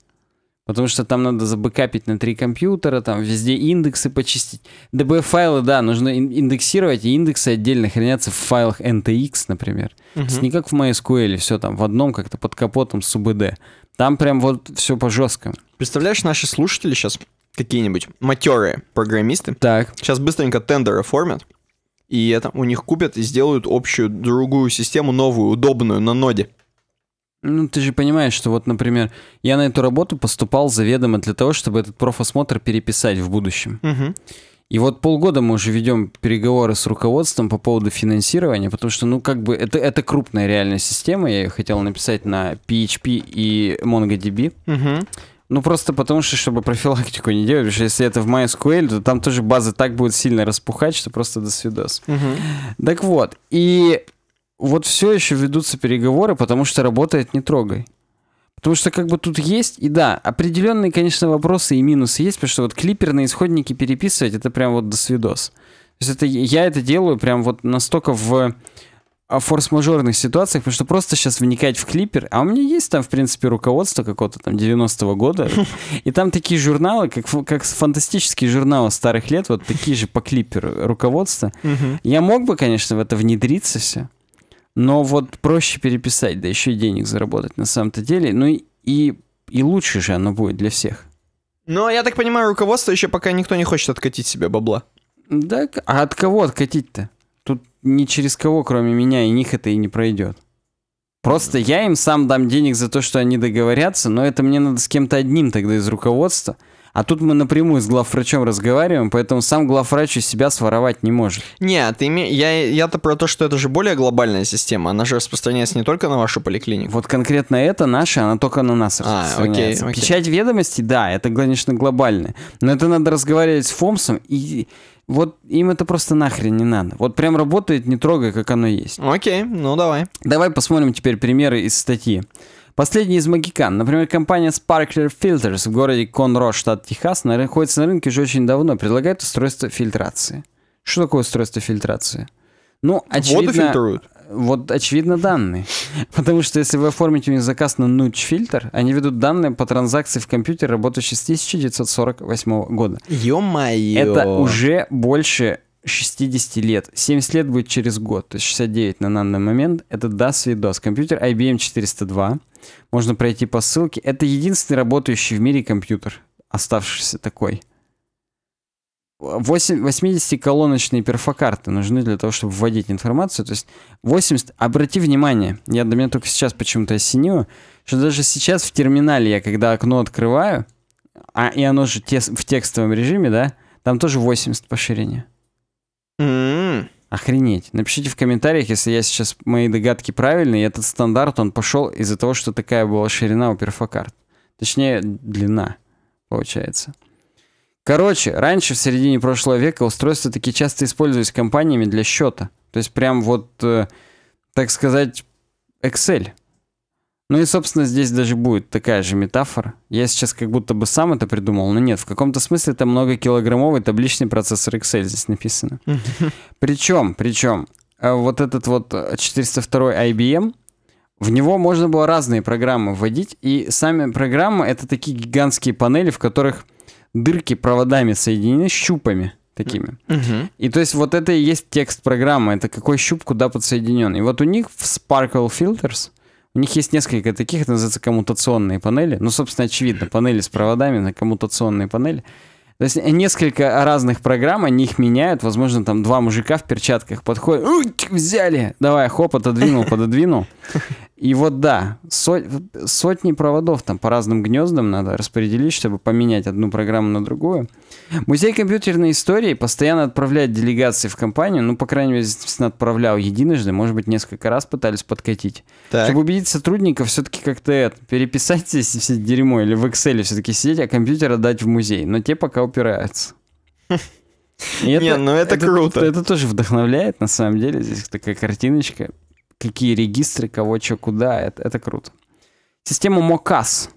Потому что там надо забэкапить на три компьютера, там везде индексы почистить. DB-файлы, да, нужно индексировать, и индексы отдельно хранятся в файлах NTX, например. Угу. То есть не как в MySQL, все там в одном как-то под капотом с UBD. Там прям вот все по жесткому. Представляешь, наши слушатели сейчас какие-нибудь матерые программисты так. сейчас быстренько тендер оформят, и это у них купят и сделают общую другую систему, новую, удобную, на ноде. Ну, ты же понимаешь, что вот, например, я на эту работу поступал заведомо для того, чтобы этот профосмотр переписать в будущем. Угу. И вот полгода мы уже ведем переговоры с руководством по поводу финансирования, потому что, ну, как бы, это, это крупная реальная система, я ее хотел написать на PHP и MongoDB. Угу. Ну, просто потому что, чтобы профилактику не делать, потому что если это в MySQL, то там тоже база так будет сильно распухать, что просто до свидос. Угу. Так вот, и вот все еще ведутся переговоры, потому что работает не трогай. Потому что как бы тут есть, и да, определенные, конечно, вопросы и минусы есть, потому что вот клиперные исходники переписывать, это прям вот до свидос. То есть это, я это делаю прям вот настолько в а, форс-мажорных ситуациях, потому что просто сейчас вникать в клипер, а у меня есть там, в принципе, руководство какого-то там 90-го года, и там такие журналы, как, как фантастические журналы старых лет, вот такие же по клиперу руководство. Я мог бы, конечно, в это внедриться все, но вот проще переписать, да еще и денег заработать на самом-то деле. Ну и, и, и лучше же оно будет для всех. Но я так понимаю, руководство еще пока никто не хочет откатить себе бабла. Да, а от кого откатить-то? Тут ни через кого, кроме меня и них, это и не пройдет. Просто я им сам дам денег за то, что они договорятся, но это мне надо с кем-то одним тогда из руководства – а тут мы напрямую с главврачом разговариваем, поэтому сам главврач из себя своровать не может. Нет, а име... я, я-то про то, что это же более глобальная система. Она же распространяется не только на вашу поликлинику. Вот конкретно это наша, она только на нас а, распространяется. А, окей, окей. Печать ведомости, да, это, конечно, глобальное. Но это надо разговаривать с Фомсом и... Вот им это просто нахрен не надо. Вот прям работает, не трогай, как оно есть. Окей, ну давай. Давай посмотрим теперь примеры из статьи. Последний из магикан. Например, компания Sparkler Filters в городе Конро, штат Техас, находится на рынке уже очень давно, предлагает устройство фильтрации. Что такое устройство фильтрации? Ну, очевидно... Воду фильтруют? Вот, очевидно, данные. Потому что если вы оформите у них заказ на Nudge фильтр, они ведут данные по транзакции в компьютер, работающий с 1948 года. Ё-моё! Это уже больше 60 лет. 70 лет будет через год, то есть 69 на данный момент. Это даст видос. Компьютер IBM 402. Можно пройти по ссылке. Это единственный работающий в мире компьютер, оставшийся такой. 80-колоночные перфокарты нужны для того, чтобы вводить информацию. То есть 80... Обрати внимание, я до меня только сейчас почему-то осенило, что даже сейчас в терминале я, когда окно открываю, а и оно же тес... в текстовом режиме, да, там тоже 80 по ширине. Mm. Охренеть. Напишите в комментариях, если я сейчас мои догадки правильные. Этот стандарт, он пошел из-за того, что такая была ширина у перфокарт. Точнее, длина, получается. Короче, раньше, в середине прошлого века, устройства такие часто использовались компаниями для счета. То есть прям вот, э, так сказать, Excel. Ну и, собственно, здесь даже будет такая же метафора. Я сейчас как будто бы сам это придумал, но нет, в каком-то смысле это многокилограммовый табличный процессор Excel здесь написано. Причем, причем, э, вот этот вот 402 э, IBM, в него можно было разные программы вводить, и сами программы — это такие гигантские панели, в которых дырки проводами соединены щупами такими. И то есть вот это и есть текст программы, это какой щуп куда подсоединен. И вот у них в Sparkle Filters — у них есть несколько таких, это называется коммутационные панели. Ну, собственно, очевидно, панели с проводами на коммутационные панели. То есть несколько разных программ, они их меняют. Возможно, там два мужика в перчатках подходят. Взяли! Давай, хоп, отодвинул, пододвинул. И вот да, со- сотни проводов там по разным гнездам надо распределить, чтобы поменять одну программу на другую. Музей компьютерной истории постоянно отправляет делегации в компанию, ну, по крайней мере, естественно, отправлял единожды, может быть, несколько раз пытались подкатить. Так. Чтобы убедить сотрудников все-таки как-то переписать здесь все дерьмо или в Excel все-таки сидеть, а компьютер отдать в музей. Но те пока упираются. И это, Не, ну это, круто. это тоже вдохновляет, на самом деле, здесь такая картиночка какие регистры, кого, что, куда. Это, это круто. Система МОКАС.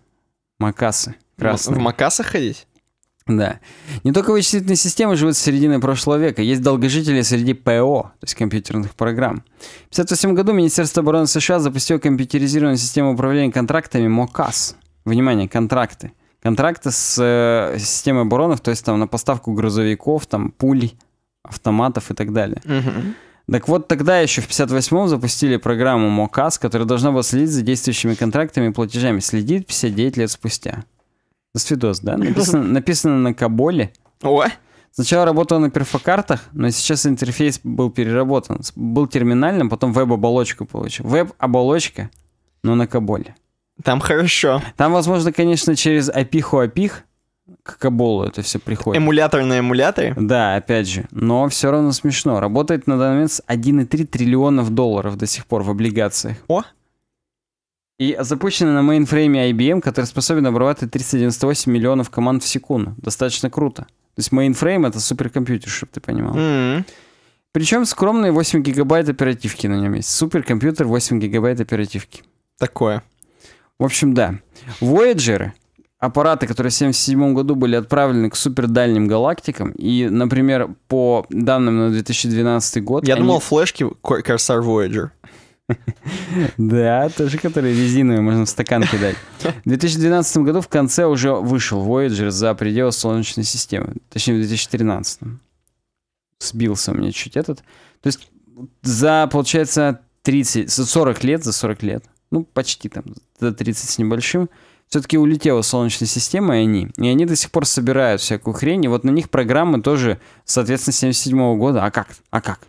МОКАСы. Красные. В МОКАСах ходить? Да. Не только вычислительные системы живут с середины прошлого века. Есть долгожители среди ПО, то есть компьютерных программ. В 1958 году Министерство обороны США запустило компьютеризированную систему управления контрактами МОКАС. Внимание, контракты. Контракты с э, системой обороны, то есть там на поставку грузовиков, там пуль, автоматов и так далее. Угу. Так вот, тогда еще в 58-м запустили программу МОКАС, которая должна была следить за действующими контрактами и платежами. Следит 59 лет спустя. Свидос, да? Написано, написано на Каболе. О! Сначала работал на перфокартах, но сейчас интерфейс был переработан. Был терминальным, потом веб-оболочку получил. Веб-оболочка, но на Каболе. Там хорошо. Там, возможно, конечно, через опиху-опих, к Каболу это все приходит. эмуляторные эмуляторы Да, опять же. Но все равно смешно. Работает на данный момент с 1,3 триллионов долларов до сих пор в облигациях. О! И запущена на мейнфрейме IBM, который способен обрабатывать 398 миллионов команд в секунду. Достаточно круто. То есть мейнфрейм это суперкомпьютер, чтобы ты понимал. Mm-hmm. М-м. Причем скромные 8 гигабайт оперативки на нем есть. Суперкомпьютер 8 гигабайт оперативки. Такое. В общем, да. Voyager аппараты, которые в 1977 году были отправлены к супердальним галактикам, и, например, по данным на 2012 год... Я они... думал, флешки Corsair Voyager. Да, тоже которые резиновые, можно в стакан кидать. В 2012 году в конце уже вышел Voyager за пределы Солнечной системы. Точнее, в 2013. Сбился мне чуть этот. То есть за, получается, 30, за 40 лет, за 40 лет, ну, почти там, за 30 с небольшим, все-таки улетела Солнечная система, и они. И они до сих пор собирают всякую хрень. И вот на них программы тоже, соответственно, 77 года. А как? А как?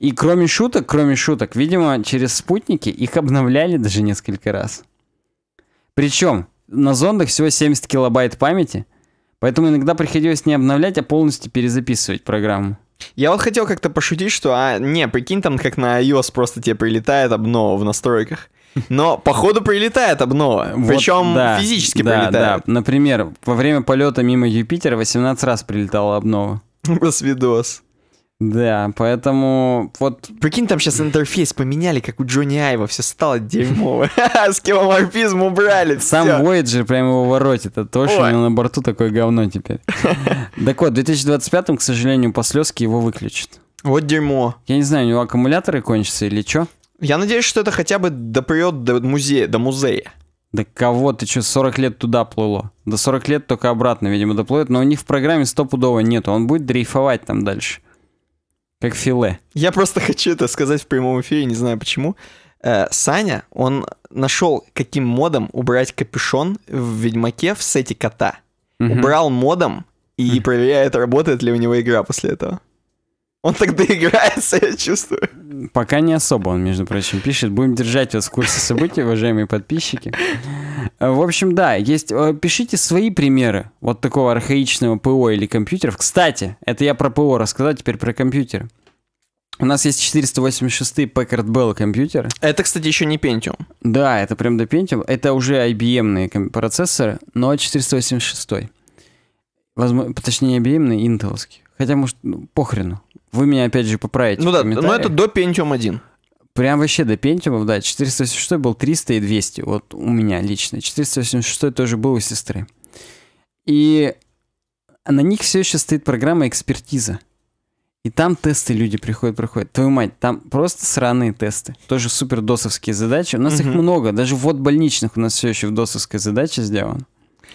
И кроме шуток, кроме шуток, видимо, через спутники их обновляли даже несколько раз. Причем на зондах всего 70 килобайт памяти, поэтому иногда приходилось не обновлять, а полностью перезаписывать программу. Я вот хотел как-то пошутить, что, а, не, прикинь, там как на iOS просто тебе прилетает обно в настройках но походу прилетает обнова. Вот, Причем да, физически да, прилетает. Да. Например, во время полета мимо Юпитера 18 раз прилетала обнова. С видос. Да, поэтому вот... Прикинь, там сейчас интерфейс поменяли, как у Джонни Айва, все стало дерьмово. Скиломорфизм убрали, Сам Voyager прям его воротит, а то, что у него на борту такое говно теперь. Так вот, в 2025, к сожалению, по слезке его выключат. Вот дерьмо. Я не знаю, у него аккумуляторы кончатся или что. Я надеюсь, что это хотя бы доплывет до музея. До музея. Да кого ты что, 40 лет туда плыло? До 40 лет только обратно, видимо, доплывет, но у них в программе стопудово нету. Он будет дрейфовать там дальше. Как филе. Я просто хочу это сказать в прямом эфире, не знаю почему. Э, Саня, он нашел, каким модом убрать капюшон в Ведьмаке в сете кота. Угу. Убрал модом и угу. проверяет, работает ли у него игра после этого. Он тогда играет, я чувствую. Пока не особо он, между прочим, пишет. Будем держать вас в курсе событий, уважаемые подписчики. В общем, да, есть. Э, пишите свои примеры вот такого архаичного ПО или компьютеров. Кстати, это я про ПО рассказал, теперь про компьютер. У нас есть 486 Packard Bell компьютер. Это, кстати, еще не Pentium. Да, это прям до Pentium. Это уже IBM процессоры, но 486. Возможно, точнее, IBM интеловский. Хотя, может, ну, похрену. Вы меня, опять же, поправите Ну да, но это до Pentium 1. Прям вообще до Pentium, да. 486 был 300 и 200, вот у меня лично. 486 тоже был у сестры. И на них все еще стоит программа экспертиза. И там тесты люди приходят, проходят. Твою мать, там просто сраные тесты. Тоже супер досовские задачи. У нас угу. их много. Даже вот больничных у нас все еще в досовской задаче сделано.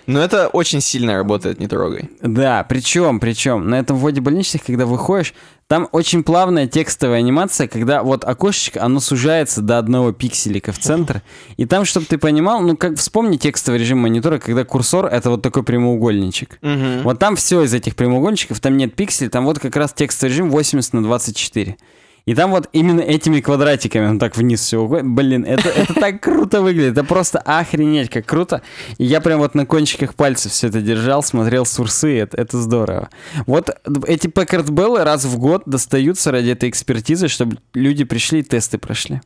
Но это очень сильно работает, не трогай. Да, причем, причем, на этом вводе больничных, когда выходишь, там очень плавная текстовая анимация, когда вот окошечко, оно сужается до одного пикселика в центр. И там, чтобы ты понимал, ну как вспомни текстовый режим монитора, когда курсор это вот такой прямоугольничек. Угу. Вот там все из этих прямоугольничков, там нет пикселей, там вот как раз текстовый режим 80 на 24. И там вот именно этими квадратиками он так вниз все уходит. Блин, это, это так круто выглядит. Это просто охренеть, как круто. И я прям вот на кончиках пальцев все это держал, смотрел с урсы. Это, это здорово. Вот эти пэкардбеллы раз в год достаются ради этой экспертизы, чтобы люди пришли и тесты прошли.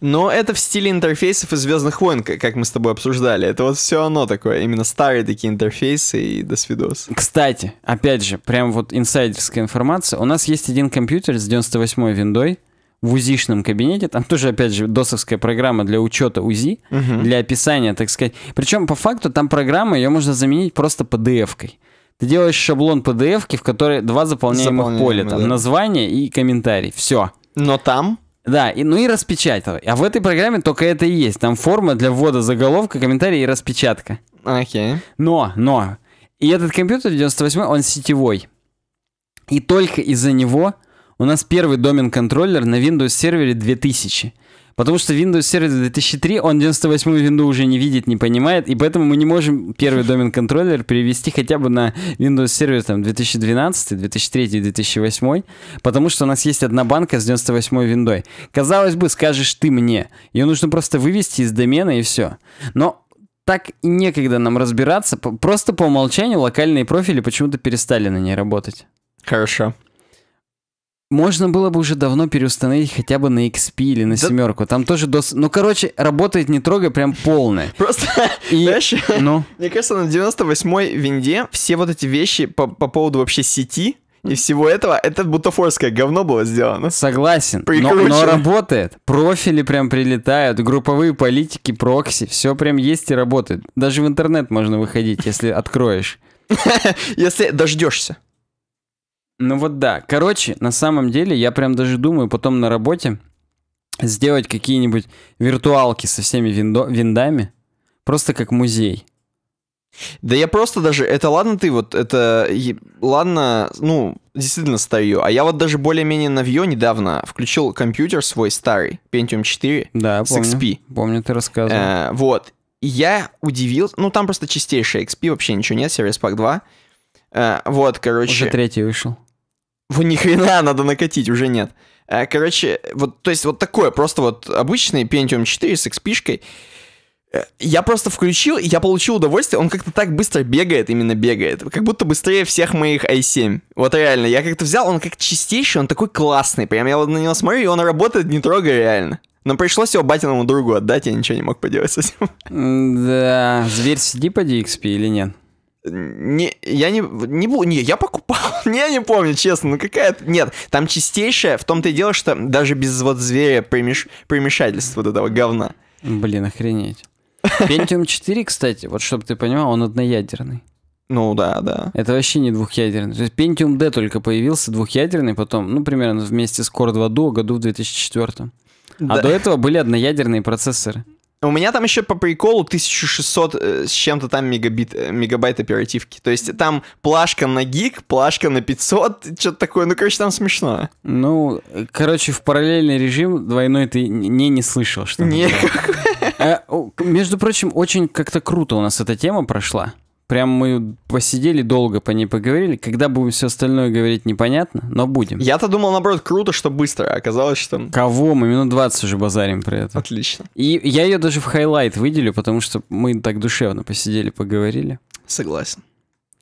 Но это в стиле интерфейсов из «Звездных войн», как мы с тобой обсуждали. Это вот все оно такое, именно старые такие интерфейсы и до свидос. Кстати, опять же, прям вот инсайдерская информация. У нас есть один компьютер с 98-й виндой, в УЗИшном кабинете, там тоже, опять же, досовская программа для учета УЗИ, угу. для описания, так сказать. Причем, по факту, там программа, ее можно заменить просто PDF-кой. Ты делаешь шаблон PDF-ки, в которой два заполняемых поля, там, да. название и комментарий. Все. Но там да, и, ну и распечатал. А в этой программе только это и есть. Там форма для ввода заголовка, комментарий и распечатка. Окей. Okay. Но, но. И этот компьютер 98 он сетевой. И только из-за него у нас первый домен-контроллер на Windows сервере 2000. Потому что Windows Server 2003, он 98-ю винду уже не видит, не понимает, и поэтому мы не можем первый домен-контроллер перевести хотя бы на Windows Server там, 2012, 2003, 2008, потому что у нас есть одна банка с 98-й виндой. Казалось бы, скажешь ты мне, ее нужно просто вывести из домена и все. Но так некогда нам разбираться, просто по умолчанию локальные профили почему-то перестали на ней работать. Хорошо. Можно было бы уже давно переустановить хотя бы на XP или на да... семерку. Там тоже дос... Ну, короче, работает не трогай, прям полное. Просто, и... знаешь, ну? мне кажется, на 98-й винде все вот эти вещи по, по поводу вообще сети и всего этого, это бутафорское говно было сделано. Согласен, но, но работает. Профили прям прилетают, групповые политики, прокси, все прям есть и работает. Даже в интернет можно выходить, если откроешь. Если дождешься. Ну вот да. Короче, на самом деле, я прям даже думаю потом на работе сделать какие-нибудь виртуалки со всеми виндо- виндами, просто как музей. Да я просто даже, это ладно ты вот, это ладно, ну, действительно стою, а я вот даже более-менее на Vio недавно включил компьютер свой старый, Pentium 4, да, с помню, XP. помню, ты рассказывал. Э, вот, и я удивился, ну, там просто чистейшая XP, вообще ничего нет, Series Pack 2, э, вот, короче. Уже третий вышел ни хрена надо накатить, уже нет. Э, короче, вот, то есть вот такое, просто вот обычный Pentium 4 с XP-шкой. Э, я просто включил, и я получил удовольствие, он как-то так быстро бегает, именно бегает, как будто быстрее всех моих i7. Вот реально, я как-то взял, он как чистейший, он такой классный, прям я вот на него смотрю, и он работает, не трогая реально. Но пришлось его батиному другу отдать, я ничего не мог поделать с этим. Да, зверь сиди поди XP или нет? Не, я не, не, не, я покупал, не, я не помню, честно, ну какая нет, там чистейшая, в том-то и дело, что даже без вот зверя примеш, примешательства вот этого говна. Блин, охренеть. Pentium 4, кстати, вот чтобы ты понимал, он одноядерный. Ну да, да. Это вообще не двухъядерный. То есть Pentium D только появился, двухъядерный потом, ну примерно вместе с Core 2 Duo году в 2004. А да. А до этого были одноядерные процессоры. У меня там еще по приколу 1600 э, с чем-то там мегабит, э, мегабайт оперативки. То есть там плашка на гиг, плашка на 500, что-то такое. Ну, короче, там смешно. Ну, короче, в параллельный режим двойной ты не, не слышал, что Никакой. Э, между прочим, очень как-то круто у нас эта тема прошла. Прям мы посидели долго, по ней поговорили. Когда будем все остальное говорить, непонятно, но будем. Я-то думал, наоборот, круто, что быстро. А оказалось, что... Кого? Мы минут 20 уже базарим при этом. Отлично. И я ее даже в хайлайт выделю, потому что мы так душевно посидели, поговорили. Согласен.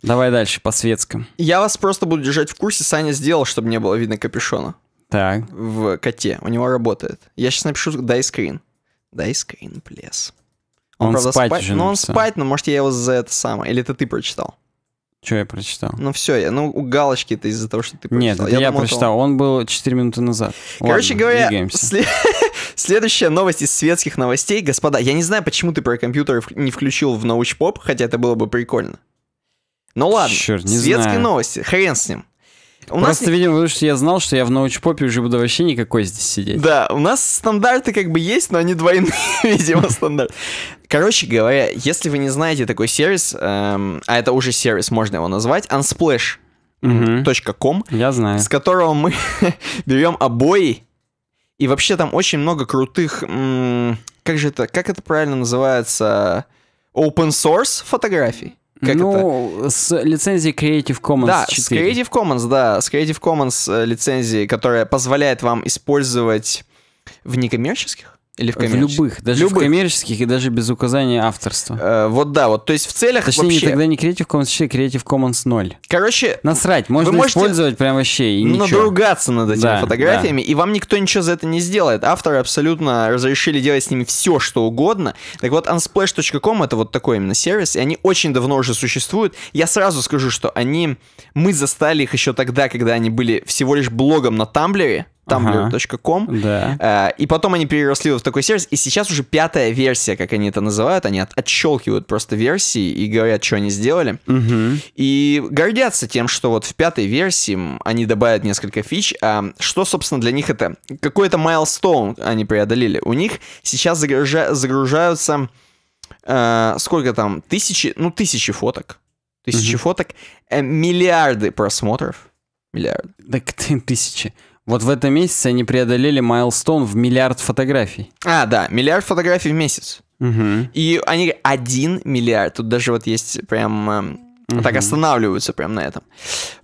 Давай дальше, по светскому. Я вас просто буду держать в курсе. Саня сделал, чтобы не было видно капюшона. Так. В коте. У него работает. Я сейчас напишу «дай скрин». «Дай скрин, плес». Он правда, спать, спать Ну, он спать, но, может, я его за это самое. Или это ты прочитал? Что я прочитал? Ну все, я, ну у галочки это из-за того, что ты прочитал. Нет, это я, я думал, прочитал. Он... он был 4 минуты назад. Короче Ладно, говоря, след... следующая новость из светских новостей. Господа, я не знаю, почему ты про компьютеры не включил в научпоп, хотя это было бы прикольно. Ну ладно, Черт, не светские знаю. новости, хрен с ним. У Просто, нас... видимо, потому что я знал, что я в научпопе уже буду вообще никакой здесь сидеть. Да, у нас стандарты как бы есть, но они двойные, видимо, стандарт. Короче говоря, если вы не знаете такой сервис, эм, а это уже сервис, можно его назвать, unsplash.com, угу. я знаю. с которого мы берем обои, и вообще там очень много крутых, м- как же это, как это правильно называется, open source фотографий. Как ну, это? с лицензией Creative Commons Да, 4. с Creative Commons, да, с Creative Commons э, лицензией, которая позволяет вам использовать в некоммерческих или в коммерческих? В любых, даже любых. в коммерческих и даже без указания авторства. Э, вот да, вот, то есть в целях Точнее, вообще... не тогда не Creative Commons 4, Creative Commons 0. Короче... Насрать, можно вы можете использовать прям вообще и ничего. Надругаться над этими да, фотографиями, да. и вам никто ничего за это не сделает. Авторы абсолютно разрешили делать с ними все, что угодно. Так вот, unsplash.com это вот такой именно сервис, и они очень давно уже существуют. Я сразу скажу, что они... Мы застали их еще тогда, когда они были всего лишь блогом на Тамблере, tumblr.com. Ага, да. Э, и потом они переросли в такой сервис, и сейчас уже пятая версия, как они это называют, они от, отщелкивают просто версии и говорят, что они сделали. Угу. И гордятся тем, что вот в пятой версии они добавят несколько фич. А что, собственно, для них это? Какой-то майлстоун они преодолели. У них сейчас загружа загружаются э, сколько там? Тысячи, ну, тысячи фоток. Тысячи угу. фоток, э, миллиарды просмотров. Миллиарды. Так тысячи. Вот в этом месяце они преодолели майлстон в миллиард фотографий. А, да, миллиард фотографий в месяц. Угу. И они один миллиард, тут даже вот есть прям... Угу. Так останавливаются прям на этом.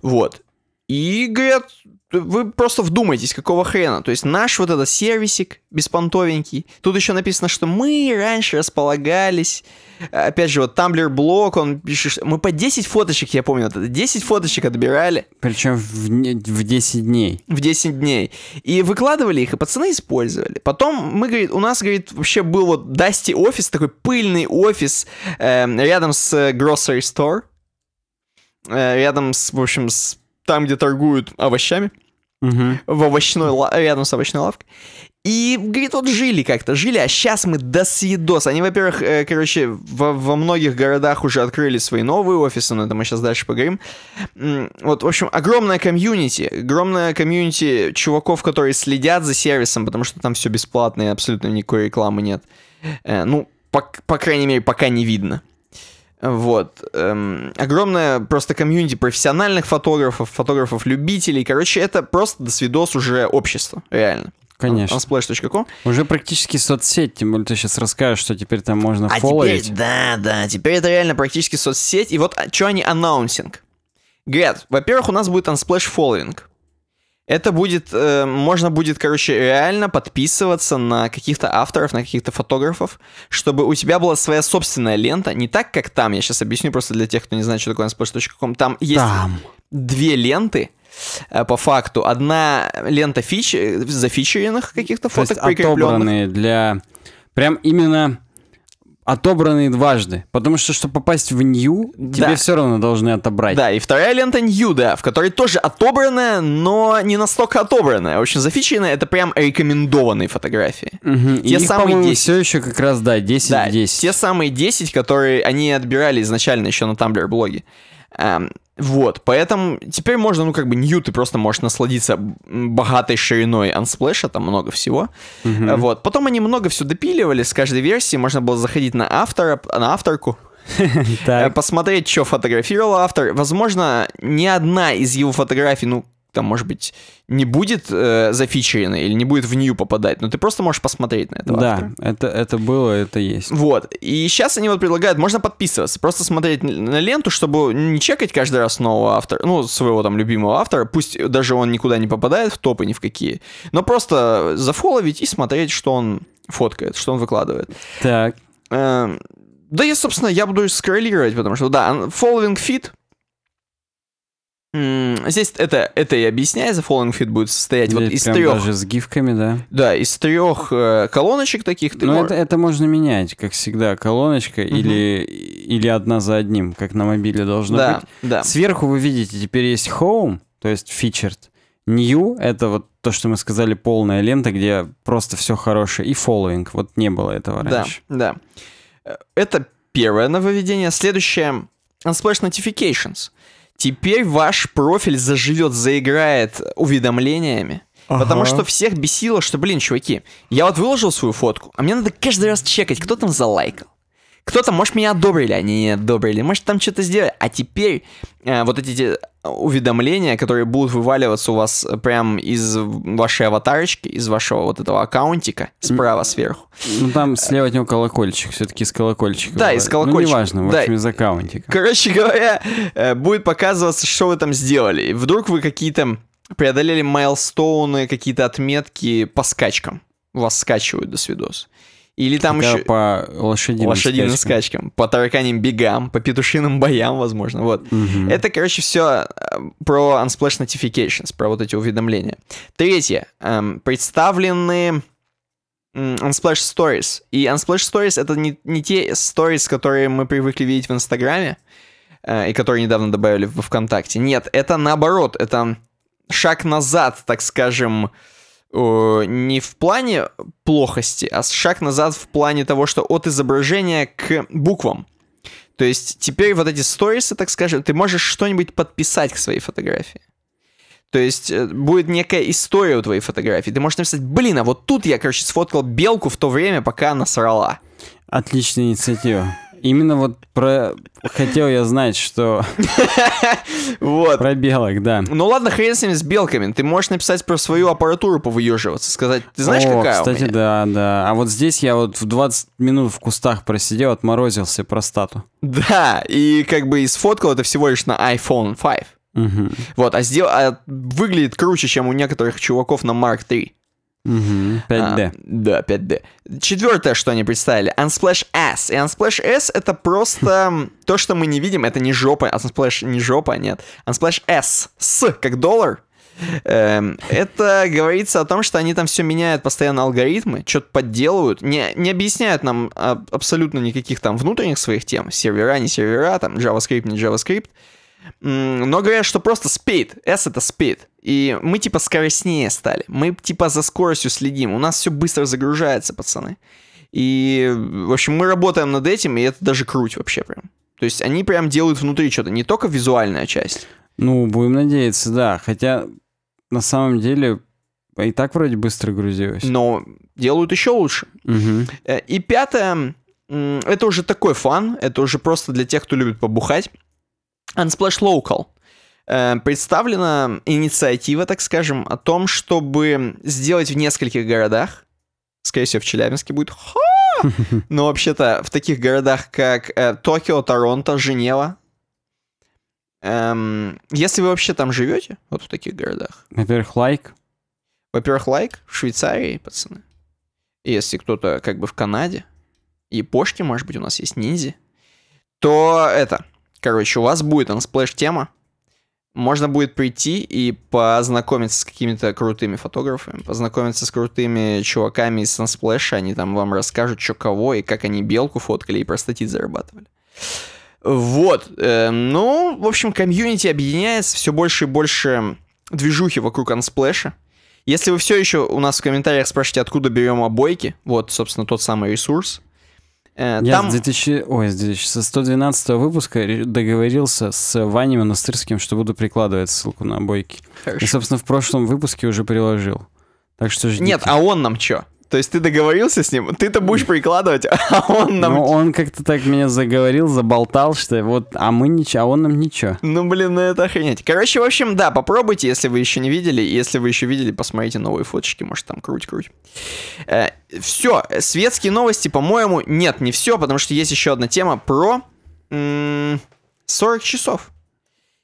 Вот. И говорят, вы просто вдумайтесь, какого хрена. То есть наш вот этот сервисик беспонтовенький. Тут еще написано, что мы раньше располагались. Э, опять же, вот Tumblr блок. он пишет, что... мы по 10 фоточек, я помню, 10 фоточек отбирали. Причем в, в 10 дней. В 10 дней. И выкладывали их, и пацаны использовали. Потом мы, говорит, у нас, говорит, вообще был вот Dusty офис, такой пыльный офис э, рядом с э, Grocery Store. Э, рядом с, в общем, с там, где торгуют овощами, угу. в овощной, рядом с овощной лавкой. И, говорит, вот жили как-то, жили, а сейчас мы до съедос. Они, во-первых, э, короче, во, во многих городах уже открыли свои новые офисы, но это мы сейчас дальше поговорим. Вот, в общем, огромная комьюнити, огромная комьюнити чуваков, которые следят за сервисом, потому что там все бесплатно и абсолютно никакой рекламы нет. Э, ну, по, по крайней мере, пока не видно. Вот. Эм, огромное просто комьюнити профессиональных фотографов, фотографов-любителей. Короче, это просто до досвидос уже общество, реально. Конечно. Unsplash.com. А, уже практически соцсеть, тем более ты сейчас расскажешь, что теперь там можно а фолловить. Теперь, да, да, теперь это реально практически соцсеть. И вот а, что они анонсинг. Говорят, во-первых, у нас будет Unsplash Following. Это будет, э, можно будет, короче, реально подписываться на каких-то авторов, на каких-то фотографов, чтобы у тебя была своя собственная лента, не так, как там, я сейчас объясню просто для тех, кто не знает, что такое unsplash.com, там есть там. две ленты, э, по факту. Одна лента фич, э, зафичеренных каких-то фоток, То есть отобранные для... Прям именно отобранные дважды. Потому что, чтобы попасть в Нью, да. тебе все равно должны отобрать. Да, и вторая лента Нью, да, в которой тоже отобранная, но не настолько отобранная. Очень зафиченная, это прям рекомендованные фотографии. Угу. Те и самые их, 10. все еще как раз, да, 10 да, Те самые 10, которые они отбирали изначально еще на Tumblr блоге. Um, вот, поэтому теперь можно, ну, как бы, нью ты просто можешь насладиться богатой шириной ансплэша, там много всего. Mm-hmm. Вот, потом они много все допиливали с каждой версии, можно было заходить на автора, на авторку, э, посмотреть, что фотографировал автор. Возможно, ни одна из его фотографий, ну, там, может быть, не будет э, зафичерено или не будет в нее попадать, но ты просто можешь посмотреть на этого Да, это, это было, это есть. Вот. И сейчас они вот предлагают, можно подписываться, просто смотреть на ленту, чтобы не чекать каждый раз нового автора, ну, своего там любимого автора, пусть даже он никуда не попадает в топы ни в какие, но просто зафоловить и смотреть, что он фоткает, что он выкладывает. Так. Э, да я, собственно, я буду скроллировать, потому что, да, following feed, Здесь это, это и объясняется, Falling Fit будет состоять Здесь вот из трех... даже с гифками, да? Да, из трех э, колоночек таких. Ты Но ну, мож... это, это можно менять, как всегда, колоночка угу. или, или одна за одним, как на мобиле должно да, быть. Да. Сверху вы видите, теперь есть Home, то есть Featured. New — это вот то, что мы сказали, полная лента, где просто все хорошее. И Following, вот не было этого раньше. Да, да. Э, это первое нововведение. Следующее — Unsplash Notifications — Теперь ваш профиль заживет, заиграет уведомлениями. Ага. Потому что всех бесило, что, блин, чуваки, я вот выложил свою фотку, а мне надо каждый раз чекать, кто там залайкал. Кто-то, может, меня одобрили, они не одобрили, может, там что-то сделали. А теперь э, вот эти э, уведомления, которые будут вываливаться у вас прям из вашей аватарочки, из вашего вот этого аккаунтика справа сверху. Ну там слева от него колокольчик, все-таки из колокольчика. Да, из ну, колокольчика. Ну неважно, в да. общем, из аккаунтика. Короче говоря, э, будет показываться, что вы там сделали. И вдруг вы какие-то преодолели майлстоуны, какие-то отметки по скачкам. Вас скачивают до свидос. Или там Хотя еще... По лошадиным, лошадиным скачкам. скачкам. По тараканим бегам, по петушиным боям, возможно. Вот. Угу. Это, короче, все э, про Unsplash Notifications, про вот эти уведомления. Третье. Эм, представлены... Unsplash Stories. И Unsplash Stories — это не, не те stories, которые мы привыкли видеть в Инстаграме, э, и которые недавно добавили в ВКонтакте. Нет, это наоборот, это шаг назад, так скажем, не в плане плохости, а шаг назад в плане того, что от изображения к буквам. То есть теперь вот эти сторисы, так скажем, ты можешь что-нибудь подписать к своей фотографии. То есть э, будет некая история у твоей фотографии. Ты можешь написать, блин, а вот тут я, короче, сфоткал белку в то время, пока она срала. Отличная инициатива. Именно вот про... Хотел я знать, что... Вот. Про белок, да. Ну ладно, хрен с ними, с белками. Ты можешь написать про свою аппаратуру повыеживаться, сказать, ты знаешь, О, какая кстати, да, да. А вот здесь я вот в 20 минут в кустах просидел, отморозился простату. Да, и как бы и сфоткал это всего лишь на iPhone 5. Угу. Вот, а, сдел... а выглядит круче, чем у некоторых чуваков на Mark 3. 5D. А, да, 5D. Четвертое, что они представили, Unsplash S. И Unsplash S это просто то, что мы не видим, это не жопа, Unsplash не жопа, нет. Unsplash S, с, как доллар, эм, это говорится о том, что они там все меняют постоянно алгоритмы, что-то подделывают, не, не объясняют нам абсолютно никаких там внутренних своих тем, сервера, не сервера, там JavaScript, не JavaScript. Но говорят, что просто спид. S это спид. И мы типа скоростнее стали. Мы типа за скоростью следим. У нас все быстро загружается, пацаны. И, в общем, мы работаем над этим, и это даже круть вообще прям. То есть они прям делают внутри что-то, не только визуальная часть. Ну, будем надеяться, да. Хотя, на самом деле, и так вроде быстро грузилось. Но делают еще лучше. Угу. И пятое, это уже такой фан, это уже просто для тех, кто любит побухать. Unsplash Local э, представлена инициатива, так скажем, о том, чтобы сделать в нескольких городах, скорее всего, в Челябинске будет, но вообще-то в таких городах, как э, Токио, Торонто, Женева, эм, если вы вообще там живете, вот в таких городах. Во-первых, лайк. Во-первых, лайк в Швейцарии, пацаны. если кто-то как бы в Канаде, и пошки, может быть, у нас есть ниндзя, то это, Короче, у вас будет Unsplash тема. Можно будет прийти и познакомиться с какими-то крутыми фотографами, познакомиться с крутыми чуваками из Sunsplash, они там вам расскажут, что кого и как они белку фоткали и простатит зарабатывали. Вот, э, ну, в общем, комьюнити объединяется, все больше и больше движухи вокруг Unsplash. Если вы все еще у нас в комментариях спрашиваете, откуда берем обойки, вот, собственно, тот самый ресурс, Э, там... Я с, 2000, ой, с 2000, со 112 выпуска договорился с Ваней Монастырским, что буду прикладывать ссылку на обойки. Хорошо. И, собственно, в прошлом выпуске уже приложил. Так что ждите. Нет, а он нам чё? То есть ты договорился с ним, ты-то будешь прикладывать, а он нам... Ну, он как-то так меня заговорил, заболтал, что вот, а мы ничего, а он нам ничего. Ну, блин, ну это охренеть. Короче, в общем, да, попробуйте, если вы еще не видели. Если вы еще видели, посмотрите новые фоточки, может, там круть-круть. Э, все, светские новости, по-моему, нет, не все, потому что есть еще одна тема про 40 часов.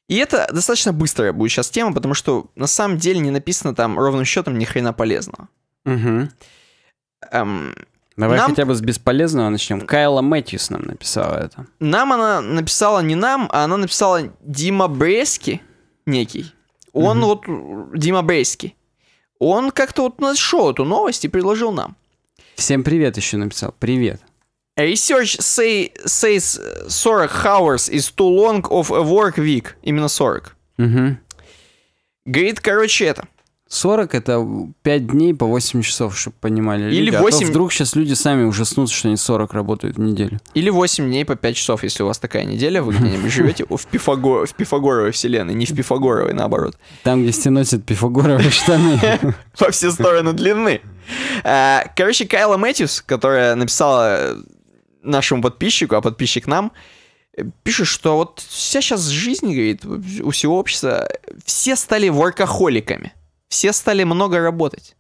И это достаточно быстрая будет сейчас тема, потому что на самом деле не написано там ровным счетом ни хрена полезного. Угу. Эм, Давай нам... хотя бы с бесполезного начнем. Кайла Мэтьюс нам написала это. Нам она написала не нам, а она написала Дима Брески некий. Он угу. вот, Дима Брески. Он как-то вот нашел эту новость и предложил нам. Всем привет еще написал. Привет. Research say, says 40 hours is too long of a work week. Именно 40. Угу. Говорит, короче, это. 40 это 5 дней по 8 часов, чтобы понимали. Или люди, 8... А то вдруг сейчас люди сами ужаснутся, что они 40 работают в неделю. Или 8 дней по 5 часов, если у вас такая неделя, вы где-нибудь живете в, Пифаго... в Пифагоровой вселенной, не в Пифагоровой, наоборот. Там, где все пифагоровые штаны. по все стороны длины. А, короче, Кайла Мэтьюс, которая написала э, нашему подписчику, а подписчик нам, э, пишет, что вот вся сейчас жизнь, говорит, у всего общества, все стали воркохоликами все стали много работать.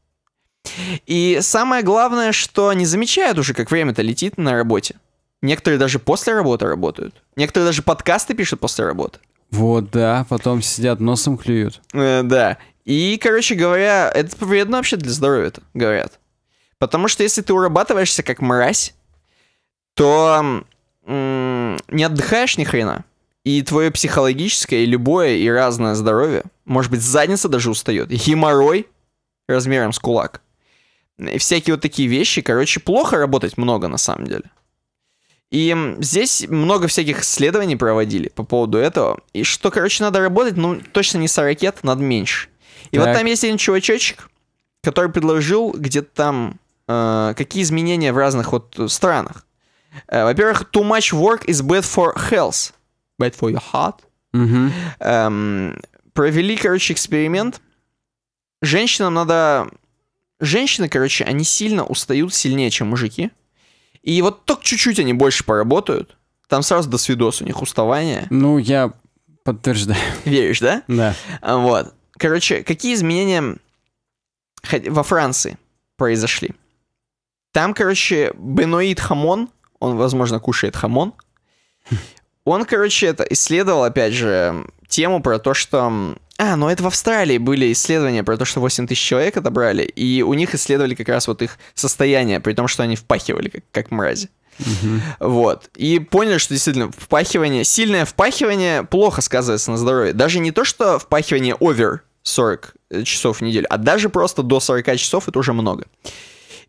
И самое главное, что они замечают уже, как время-то летит на работе. Некоторые даже после работы работают. Некоторые даже подкасты пишут после работы. Вот, да, потом сидят, носом клюют. Э, да. И, короче говоря, это вредно вообще для здоровья-то, говорят. Потому что если ты урабатываешься как мразь, то м- не отдыхаешь ни хрена и твое психологическое, и любое, и разное здоровье. Может быть, задница даже устает. Геморрой размером с кулак. И всякие вот такие вещи. Короче, плохо работать много на самом деле. И здесь много всяких исследований проводили по поводу этого. И что, короче, надо работать, ну, точно не 40 ракет, надо меньше. И так. вот там есть один чувачочек, который предложил где-то там, э, какие изменения в разных вот странах. Э, во-первых, too much work is bad for health. Bad for Your Heart. Угу. Эм, провели, короче, эксперимент. Женщинам надо... Женщины, короче, они сильно устают сильнее, чем мужики. И вот только чуть-чуть они больше поработают. Там сразу до свидос у них уставание. Ну, я подтверждаю. Веришь, да? Да. А, вот. Короче, какие изменения во Франции произошли? Там, короче, Беноид Хамон, он, возможно, кушает хамон, он, короче, это исследовал, опять же, тему про то, что... А, ну это в Австралии были исследования про то, что 8 тысяч человек отобрали, и у них исследовали как раз вот их состояние, при том, что они впахивали как, как мрази. Угу. Вот. И поняли, что действительно впахивание, сильное впахивание плохо сказывается на здоровье. Даже не то, что впахивание over 40 э, часов в неделю, а даже просто до 40 часов это уже много.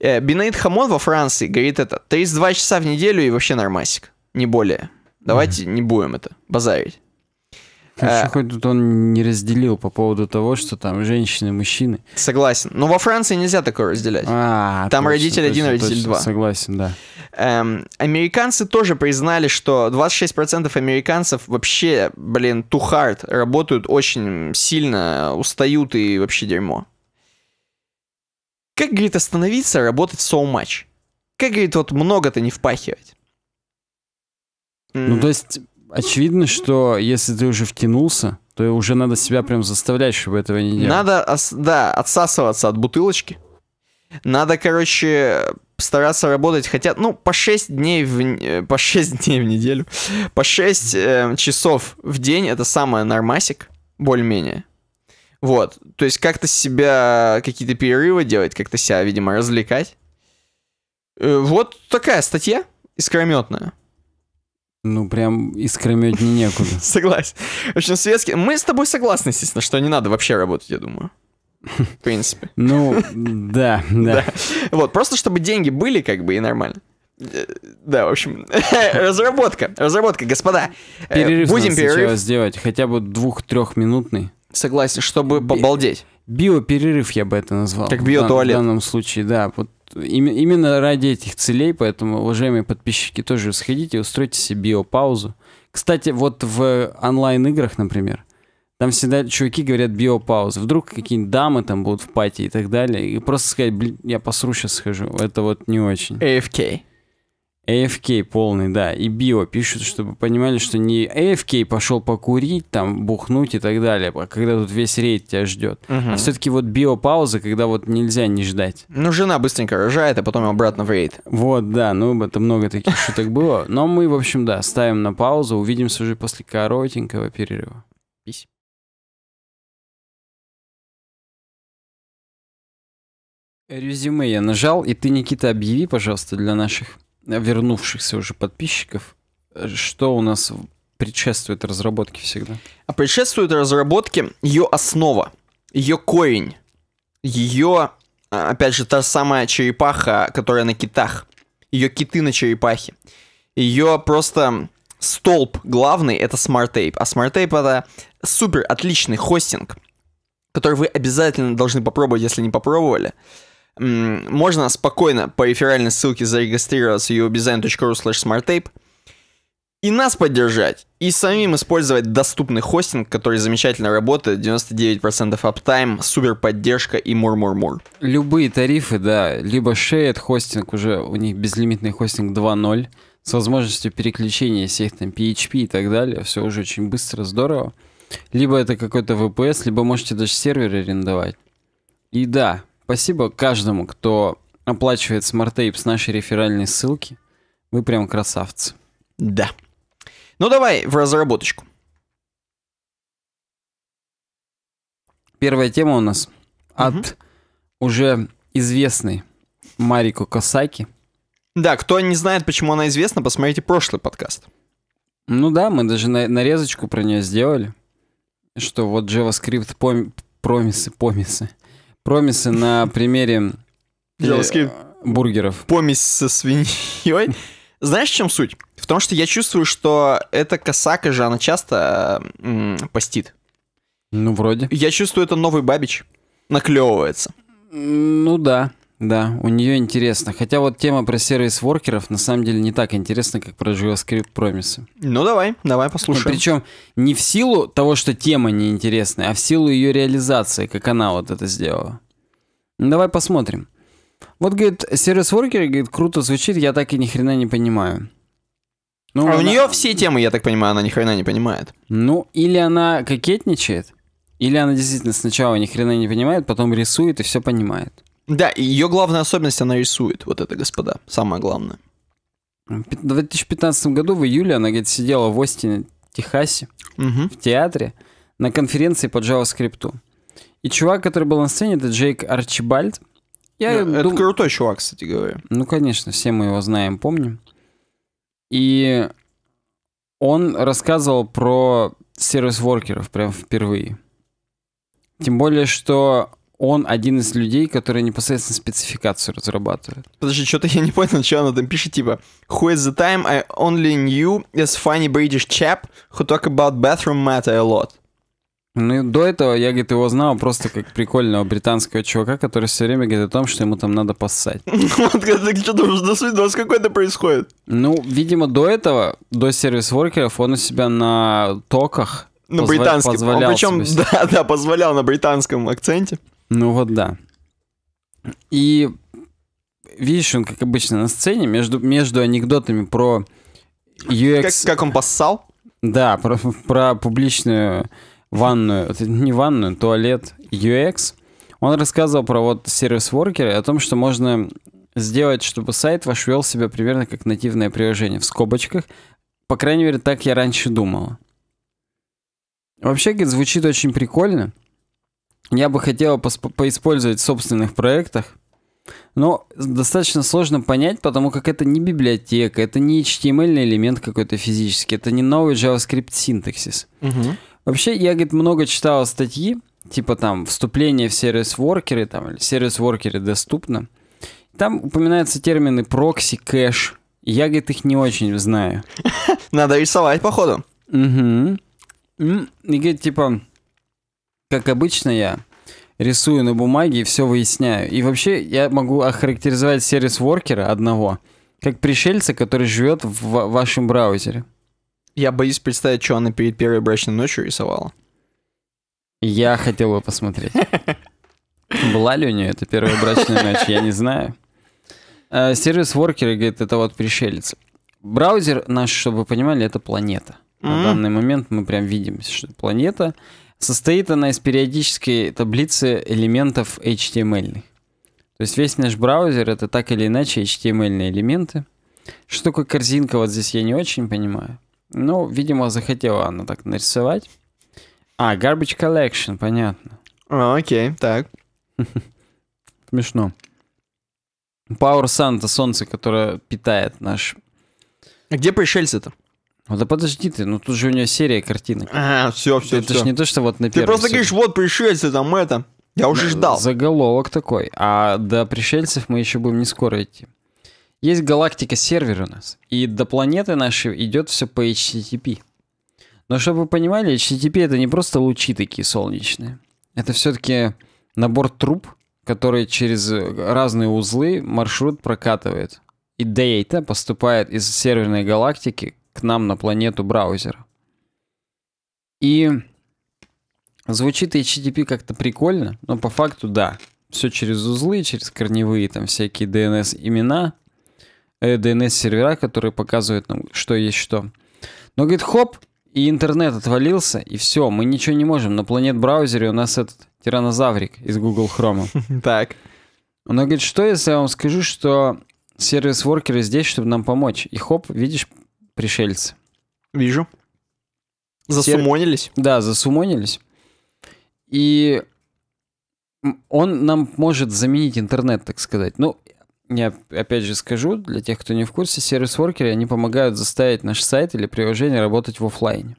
Э, Бинаид Хамон во Франции говорит это 32 часа в неделю и вообще нормасик, не более. Давайте mm-hmm. не будем это базарить. Еще а, э, хоть тут он не разделил по поводу того, что там женщины, мужчины. Согласен. Но ну, во Франции нельзя такое разделять. А, там точно, родитель точно, один, родитель точно, два. Согласен, да. Эм, американцы тоже признали, что 26% американцев вообще, блин, too hard, работают очень сильно, устают и вообще дерьмо. Как, говорит, остановиться работать so much? Как, говорит, вот много-то не впахивать? Ну, то есть, очевидно, что если ты уже втянулся, то уже надо себя прям заставлять, чтобы этого не делать. Надо, да, отсасываться от бутылочки. Надо, короче, стараться работать хотя, ну, по 6 дней в, э, по 6 дней в неделю, по 6 э, часов в день, это самое нормасик, более-менее. Вот, то есть как-то себя, какие-то перерывы делать, как-то себя, видимо, развлекать. Э, вот такая статья искрометная. Ну, прям не некуда. Согласен. В общем, светские... Мы с тобой согласны, естественно, что не надо вообще работать, я думаю. В принципе. Ну, да, да. Вот, просто чтобы деньги были, как бы, и нормально. Э, да, в общем, разработка, разработка, господа. Э, перерыв Будем перерыв. сделать, хотя бы двух-трехминутный. Согласен, чтобы побалдеть. Биоперерыв я бы это назвал. Как биотуалет. В данном случае, да. Вот им, именно ради этих целей, поэтому, уважаемые подписчики, тоже сходите, устройте себе биопаузу. Кстати, вот в онлайн-играх, например, там всегда чуваки говорят биопауза. Вдруг какие-нибудь дамы там будут в пати и так далее. И просто сказать, блин, я посру сейчас схожу. Это вот не очень. AFK. AFK полный, да, и био пишут, чтобы понимали, что не AFK пошел покурить, там, бухнуть и так далее, а когда тут весь рейд тебя ждет. Угу. А все-таки вот биопауза, когда вот нельзя не ждать. Ну, жена быстренько рожает, а потом обратно в рейд. Вот, да, ну, это много таких шуток было. Но мы, в общем, да, ставим на паузу, увидимся уже после коротенького перерыва. Пись. Резюме я нажал, и ты, Никита, объяви, пожалуйста, для наших вернувшихся уже подписчиков, э, что у нас предшествует разработке всегда? А предшествует разработке ее основа, ее корень, ее, а, опять же, та самая черепаха, которая на китах, ее киты на черепахе, ее просто столб главный — это Smart Tape, а Smart Tape это супер отличный хостинг, который вы обязательно должны попробовать, если не попробовали — можно спокойно по реферальной ссылке зарегистрироваться uobizign.ru slash smarttape и нас поддержать, и самим использовать доступный хостинг, который замечательно работает, 99% аптайм, супер поддержка и мур-мур-мур. Любые тарифы, да, либо Shared хостинг, уже у них безлимитный хостинг 2.0, с возможностью переключения всех там PHP и так далее, все уже очень быстро, здорово. Либо это какой-то VPS, либо можете даже сервер арендовать. И да, Спасибо каждому, кто оплачивает смарт-тейп с нашей реферальной ссылки. Вы прям красавцы. Да. Ну давай в разработочку. Первая тема у нас от уже известной Марико Косаки. Да, кто не знает, почему она известна, посмотрите прошлый подкаст. Ну да, мы даже на нарезочку про нее сделали. Что вот JavaScript пом промисы, помисы промисы на примере э, бургеров. Помесь со свиньей. Знаешь, в чем суть? В том, что я чувствую, что эта косака же, она часто постит. Ну, вроде. Я чувствую, это новый Бабич наклевывается. Ну да. Да, у нее интересно. Хотя вот тема про сервис-воркеров на самом деле не так интересна, как про JavaScript промисы. Ну давай, давай ну, послушаем. причем не в силу того, что тема неинтересная, а в силу ее реализации, как она вот это сделала. Ну, давай посмотрим. Вот, говорит, сервис-воркеры, говорит, круто звучит, я так и ни хрена не понимаю. Ну, а она... у нее все темы, я так понимаю, она ни хрена не понимает. Ну, или она кокетничает, или она действительно сначала ни хрена не понимает, потом рисует и все понимает. Да, ее главная особенность, она рисует, вот это, господа, самое главное. В 2015 году, в июле, она, говорит, сидела в Остине, Техасе, угу. в театре, на конференции по JavaScript. И чувак, который был на сцене, это Джейк Арчибальд. Я ну, дум... Это крутой чувак, кстати говоря. Ну, конечно, все мы его знаем, помним. И он рассказывал про сервис-воркеров прям впервые. Тем более, что он один из людей, которые непосредственно спецификацию разрабатывают. Подожди, что-то я не понял, что она там пишет, типа Who is the time I only knew as funny British chap who talk about bathroom matter a lot? Ну, до этого я, говорит, его знал просто как прикольного британского чувака, который все время говорит о том, что ему там надо поссать. Вот так что там за свидос какой-то происходит. Ну, видимо, до этого, до сервис-воркеров, он у себя на токах на британском. Он причем, да, да, позволял на британском акценте. Ну вот да. И видишь, он, как обычно, на сцене между, между анекдотами про UX... Как, как он поссал? Да, про, про публичную ванную, не ванную, туалет UX. Он рассказывал про вот сервис-воркеры, о том, что можно сделать, чтобы сайт ваш вел себя примерно как нативное приложение в скобочках. По крайней мере, так я раньше думал. Вообще, говорит, звучит очень прикольно я бы хотел поиспользовать в собственных проектах, но достаточно сложно понять, потому как это не библиотека, это не HTML элемент какой-то физический, это не новый JavaScript синтаксис. Угу. Вообще, я, говорит, много читал статьи, типа там вступление в сервис-воркеры, там, сервис-воркеры доступно. Там упоминаются термины прокси, кэш. Я, говорит, их не очень знаю. Надо рисовать, походу. Угу. И, говорит, типа, как обычно я рисую на бумаге и все выясняю. И вообще я могу охарактеризовать сервис воркера одного как пришельца, который живет в вашем браузере. Я боюсь представить, что она перед первой брачной ночью рисовала. Я хотел бы посмотреть. Была ли у нее эта первая брачная ночь, я не знаю. А, сервис воркера, говорит, это вот пришельцы. Браузер наш, чтобы вы понимали, это планета. На данный момент мы прям видим, что планета. Состоит она из периодической таблицы элементов HTML. То есть весь наш браузер это так или иначе HTML элементы. Что такое корзинка, вот здесь я не очень понимаю. Ну, видимо, захотела она так нарисовать. А, garbage collection, понятно. А, окей, так. Смешно. Power Santa, солнце, которое питает наш... А где пришельцы-то? Ну, да подожди ты, ну тут же у нее серия картинок. А, все, все, Это все. же не то, что вот на Ты просто говоришь, вот пришельцы там это. Я уже ждал. Заголовок такой. А до пришельцев мы еще будем не скоро идти. Есть галактика сервер у нас. И до планеты нашей идет все по HTTP. Но чтобы вы понимали, HTTP это не просто лучи такие солнечные. Это все-таки набор труб, которые через разные узлы маршрут прокатывает. И дейта поступает из серверной галактики к нам на планету браузера. И звучит HTTP как-то прикольно, но по факту да. Все через узлы, через корневые там всякие DNS-имена, э, DNS-сервера, которые показывают нам, что есть что. Но, говорит, хоп, и интернет отвалился, и все, мы ничего не можем. На планет браузере у нас этот тиранозаврик из Google Chrome. Так. Он говорит, что если я вам скажу, что сервис-воркеры здесь, чтобы нам помочь? И хоп, видишь, пришельцы. Вижу. Засумонились? Все, да, засумонились. И он нам может заменить интернет, так сказать. Ну, я опять же скажу, для тех, кто не в курсе, сервис-воркеры, они помогают заставить наш сайт или приложение работать в офлайне.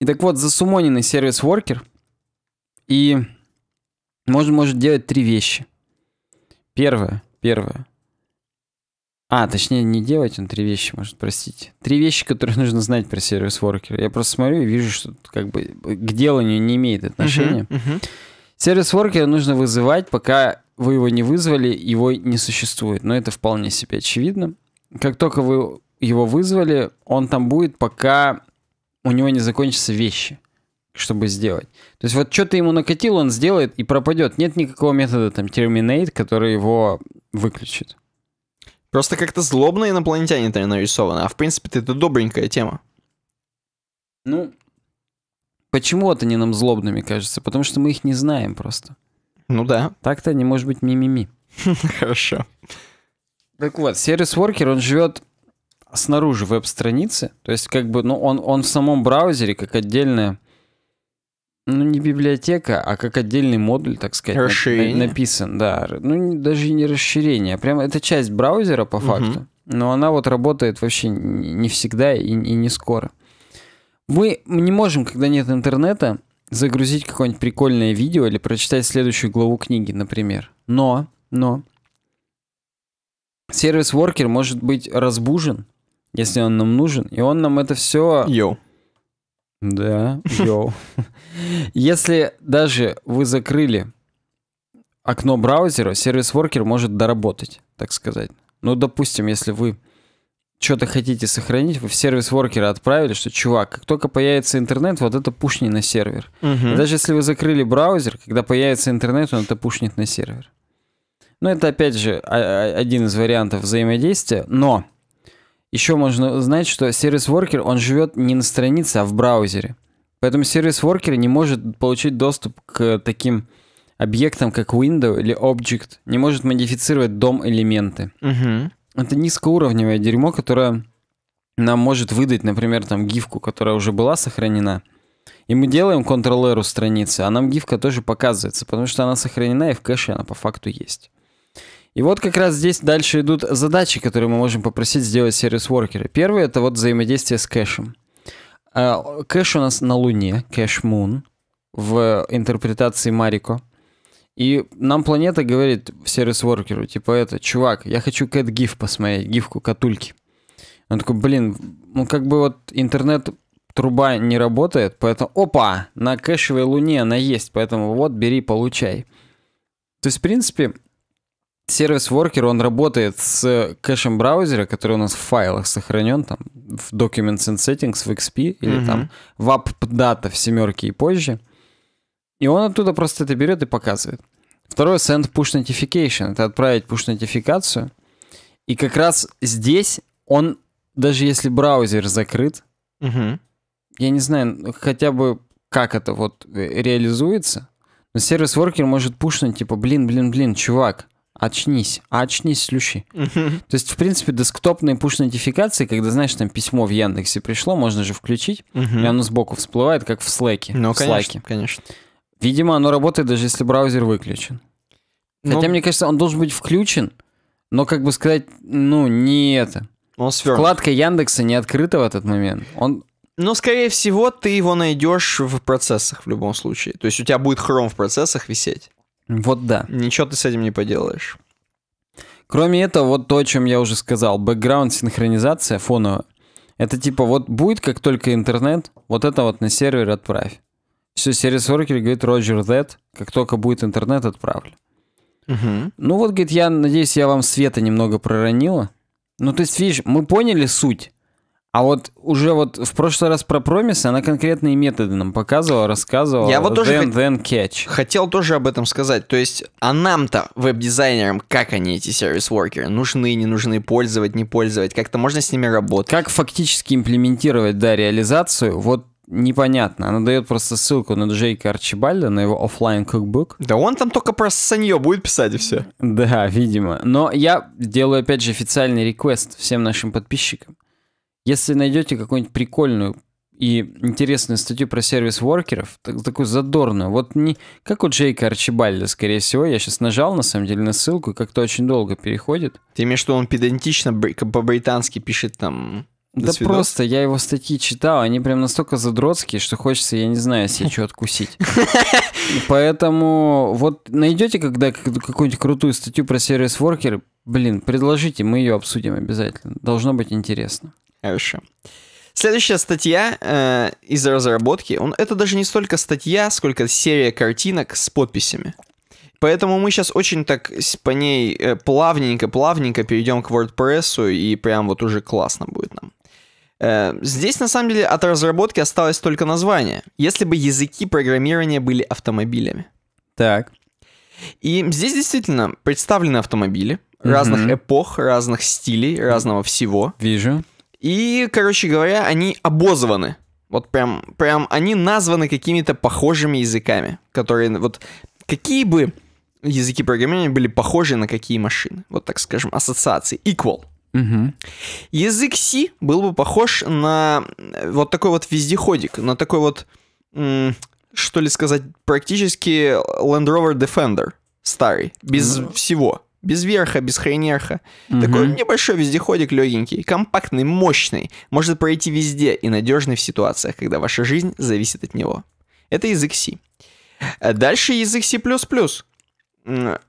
И так вот, засумоненный сервис-воркер и может, может делать три вещи. Первое, первое, а, точнее, не делать, он три вещи может, простить. Три вещи, которые нужно знать про сервис-воркера. Я просто смотрю и вижу, что как бы э, к деланию не имеет отношения. uh Сервис-воркера нужно вызывать, пока вы его не вызвали, его не существует. Но это вполне себе очевидно. Как только вы его вызвали, он там будет, пока у него не закончатся вещи, чтобы сделать. То есть вот что-то ему накатил, он сделает и пропадет. Нет никакого метода там terminate, который его выключит. Просто как-то злобные инопланетяне там нарисованы, а в принципе это добренькая тема. Ну, почему-то они нам злобными кажется, потому что мы их не знаем просто. Ну да. Так-то они, может быть, мимими. Хорошо. Так вот, сервис-воркер, он живет снаружи веб-страницы, то есть как бы, ну, он, он в самом браузере, как отдельная ну, не библиотека, а как отдельный модуль, так сказать, расширение. На, на, написан, да. Ну, даже не расширение, а прям это часть браузера по факту, угу. но она вот работает вообще не всегда и, и не скоро. Мы не можем, когда нет интернета, загрузить какое-нибудь прикольное видео или прочитать следующую главу книги, например. Но, но сервис-воркер может быть разбужен, если он нам нужен, и он нам это все... Йоу да, йоу. Если даже вы закрыли окно браузера, сервис-воркер может доработать, так сказать. Ну, допустим, если вы что-то хотите сохранить, вы в сервис воркера отправили, что, чувак, как только появится интернет, вот это пушни на сервер. Угу. Даже если вы закрыли браузер, когда появится интернет, он это пушнет на сервер. Ну, это, опять же, один из вариантов взаимодействия, но еще можно знать, что сервис-воркер, он живет не на странице, а в браузере. Поэтому сервис-воркер не может получить доступ к таким объектам, как window или object, не может модифицировать дом элементы. Угу. Это низкоуровневое дерьмо, которое нам может выдать, например, там гифку, которая уже была сохранена. И мы делаем Ctrl-R у страницы, а нам гифка тоже показывается, потому что она сохранена и в кэше она по факту есть. И вот как раз здесь дальше идут задачи, которые мы можем попросить сделать сервис-воркеры. Первое — это вот взаимодействие с кэшем. А, кэш у нас на Луне, кэш Moon, в интерпретации Марико. И нам планета говорит сервис-воркеру, типа, это, чувак, я хочу cat гиф посмотреть, гифку катульки. Он такой, блин, ну как бы вот интернет труба не работает, поэтому, опа, на кэшевой луне она есть, поэтому вот, бери, получай. То есть, в принципе, Сервис Worker, он работает с кэшем браузера, который у нас в файлах сохранен, там, в Documents and Settings, в XP, или mm-hmm. там в AppData в семерке и позже. И он оттуда просто это берет и показывает. Второе, send push notification. Это отправить push нотификацию. И как раз здесь он, даже если браузер закрыт, mm-hmm. я не знаю, ну, хотя бы как это вот э, реализуется, но сервис-воркер может пушнуть, типа, блин, блин, блин, чувак, очнись, а очнись, слющи. То есть, в принципе, десктопные пуш-нотификации, когда, знаешь, там письмо в Яндексе пришло, можно же включить, и оно сбоку всплывает, как в Слэке. Ну, конечно, конечно. Видимо, оно работает, даже если браузер выключен. Ну, Хотя, мне кажется, он должен быть включен, но, как бы сказать, ну, не это. Ну, он свернут. Вкладка Яндекса не открыта в этот момент. Он, но, ну, скорее всего, ты его найдешь в процессах в любом случае. То есть у тебя будет хром в процессах висеть. Вот да. Ничего ты с этим не поделаешь. Кроме этого, вот то, о чем я уже сказал, бэкграунд синхронизация фоновая. Это типа вот будет, как только интернет, вот это вот на сервер отправь. Все, сервис worker говорит, Roger that, как только будет интернет, отправлю. Угу. Ну вот, говорит, я надеюсь, я вам света немного проронила. Ну, то есть, видишь, мы поняли суть. А вот уже вот в прошлый раз про промисы, она конкретные методы нам показывала, рассказывала. Я вот тоже then, then catch. хотел тоже об этом сказать. То есть, а нам-то, веб-дизайнерам, как они, эти сервис-воркеры, нужны, не нужны, пользовать, не пользовать, как-то можно с ними работать. Как фактически имплементировать, да, реализацию, вот непонятно. Она дает просто ссылку на Джейка Арчибальда, на его офлайн кукбук. Да он там только про санье будет писать и все. Да, видимо. Но я делаю, опять же, официальный реквест всем нашим подписчикам. Если найдете какую-нибудь прикольную и интересную статью про сервис воркеров, так, такую задорную, вот не как у Джейка Арчибальда, скорее всего, я сейчас нажал на самом деле на ссылку, как-то очень долго переходит. Ты имеешь, что он педантично по-британски пишет там да свидос. просто, я его статьи читал, они прям настолько задротские, что хочется, я не знаю, себе что откусить. Поэтому вот найдете когда какую-нибудь крутую статью про сервис-воркеры, блин, предложите, мы ее обсудим обязательно. Должно быть интересно. Хорошо. Следующая статья э, из разработки. Он, это даже не столько статья, сколько серия картинок с подписями. Поэтому мы сейчас очень так по ней э, плавненько-плавненько перейдем к WordPress, и прям вот уже классно будет нам. Э, здесь, на самом деле, от разработки осталось только название. Если бы языки программирования были автомобилями. Так. И здесь действительно представлены автомобили mm-hmm. разных эпох, разных стилей, разного всего. Вижу. И, короче говоря, они обозваны. Вот прям, прям они названы какими-то похожими языками, которые вот какие бы языки программирования были похожи на какие машины. Вот так скажем, ассоциации. Equal. Угу. Язык C был бы похож на э, вот такой вот вездеходик, на такой вот, что ли сказать, практически Land Rover Defender старый, без угу. всего без верха, без хренерха. Угу. Такой небольшой вездеходик, легенький, компактный, мощный, может пройти везде и надежный в ситуациях, когда ваша жизнь зависит от него. Это язык C. Э, дальше язык C++.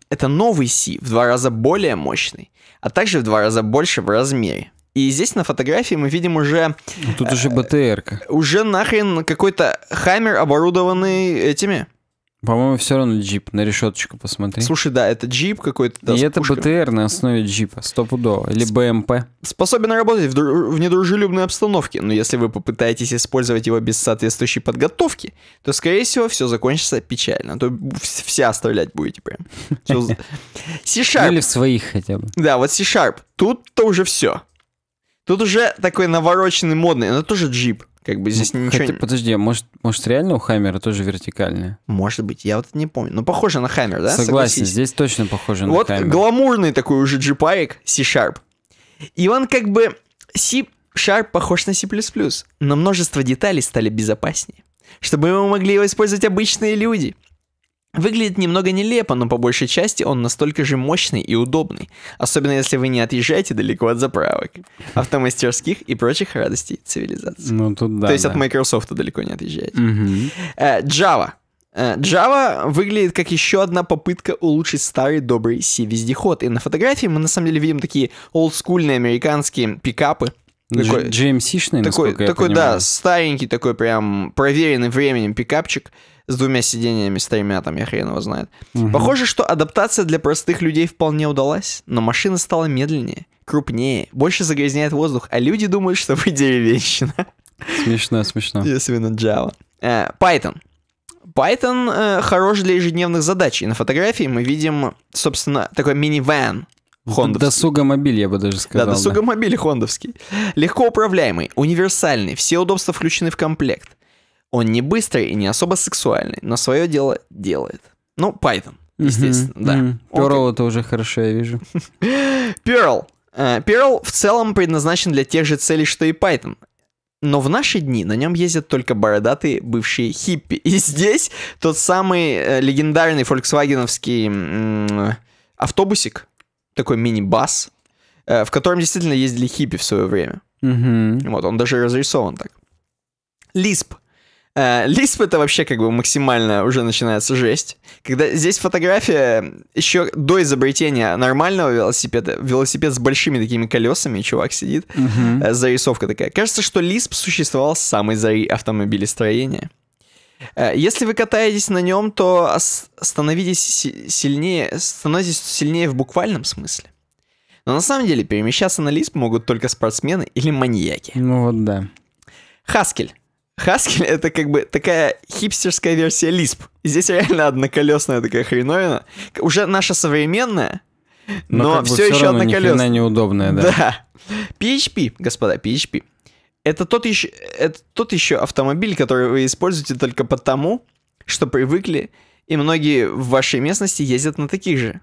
Это новый C, в два раза более мощный, а также в два раза больше в размере. И здесь на фотографии мы видим уже... Ну, тут э, уже БТР. Уже нахрен какой-то хаммер, оборудованный этими по-моему, все равно джип, на решеточку посмотри. Слушай, да, это джип какой-то. Да, и это пушкой. БТР на основе джипа, стопудово, или Сп... БМП. Способен работать в, дру... в недружелюбной обстановке, но если вы попытаетесь использовать его без соответствующей подготовки, то, скорее всего, все закончится печально. А то вся оставлять будете прям. C-Sharp. Или в своих хотя бы. Да, вот C-Sharp. Тут-то уже все. Тут уже такой навороченный модный, но тоже джип. Как бы здесь ну, ничего... Хотя, подожди, а может, может реально у Хаммера тоже вертикальная? Может быть, я вот не помню. Но похоже на Хаммер, да? Согласен, Согласись? здесь точно похоже на вот Хаммер. Вот гламурный такой уже джипаек C-Sharp. И он как бы... C-Sharp похож на C++, но множество деталей стали безопаснее. Чтобы мы могли его использовать обычные люди. Выглядит немного нелепо, но по большей части он настолько же мощный и удобный, особенно если вы не отъезжаете далеко от заправок, автомастерских и прочих радостей цивилизации. Ну, тут да. То есть да. от Microsoft далеко не отъезжаете. Угу. Java. Э, Java выглядит как еще одна попытка улучшить старый добрый C-вездеход. И на фотографии мы на самом деле видим такие олдскульные американские пикапы. Такой, GMC-шный, такой, я такой, понимаю. да, старенький такой прям проверенный временем пикапчик с двумя сидениями, с тремя, там, я хрен его знает. Угу. Похоже, что адаптация для простых людей вполне удалась, но машина стала медленнее, крупнее, больше загрязняет воздух, а люди думают, что вы деревенщина. Смешно, смешно. Если вы на Java. Uh, Python. Python э, хорош для ежедневных задач, и на фотографии мы видим, собственно, такой мини-ван, Хондовский. Досугомобиль, я бы даже сказал. Да, досугомобиль да. хондовский. Легко управляемый, универсальный, все удобства включены в комплект. Он не быстрый и не особо сексуальный, но свое дело делает. Ну, Python, естественно, mm да. Mm-hmm. Perl это уже хорошо, я вижу. Perl. Perl э, в целом предназначен для тех же целей, что и Python. Но в наши дни на нем ездят только бородатые бывшие хиппи. И здесь тот самый э, легендарный фольксвагеновский автобусик, такой мини-бас, э, в котором действительно ездили хиппи в свое время. mm Вот, он даже разрисован так. Лисп — Э, лисп это вообще как бы максимально уже начинается жесть. Когда здесь фотография э, еще до изобретения нормального велосипеда, велосипед с большими такими колесами, чувак сидит, угу. зарисовка такая. Кажется, что Лисп существовал с самой зари автомобилестроения. Если вы катаетесь на нем, то становитесь сильнее, становитесь сильнее в буквальном смысле. Но на самом деле перемещаться на лисп могут только спортсмены или маньяки. Ну вот да. Хаскель. Haskell — это как бы такая хипстерская версия Lisp. Здесь реально одноколесная такая хреновина. Уже наша современная, но, но как все, бы все еще равно одноколесная. неудобная, да. Да. PHP, господа, PHP. Это тот, еще, это тот еще автомобиль, который вы используете только потому, что привыкли, и многие в вашей местности ездят на таких же.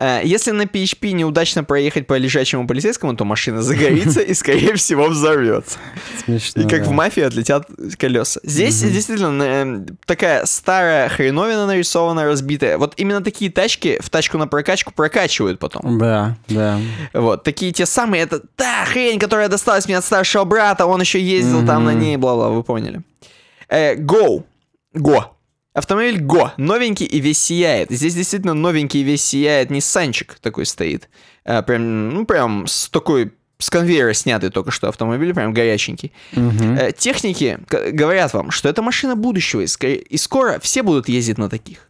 Э, если на PHP неудачно проехать по лежачему полицейскому, то машина загорится и, скорее всего, взорвется. Смешно, и как да. в мафии отлетят колеса. Здесь угу. действительно э, такая старая хреновина нарисована, разбитая. Вот именно такие тачки в тачку на прокачку прокачивают потом. Да, да. Вот, такие те самые, это та хрень, которая досталась мне от старшего брата, он еще ездил угу. там на ней, бла-бла, вы поняли. Э, go. Go. Автомобиль Го, новенький и весь сияет. Здесь действительно новенький и весь сияет Ниссанчик такой стоит. А, прям, ну, прям с такой с конвейера снятый только что автомобиль, прям горяченький. Угу. Техники говорят вам, что это машина будущего, и, скоро все будут ездить на таких.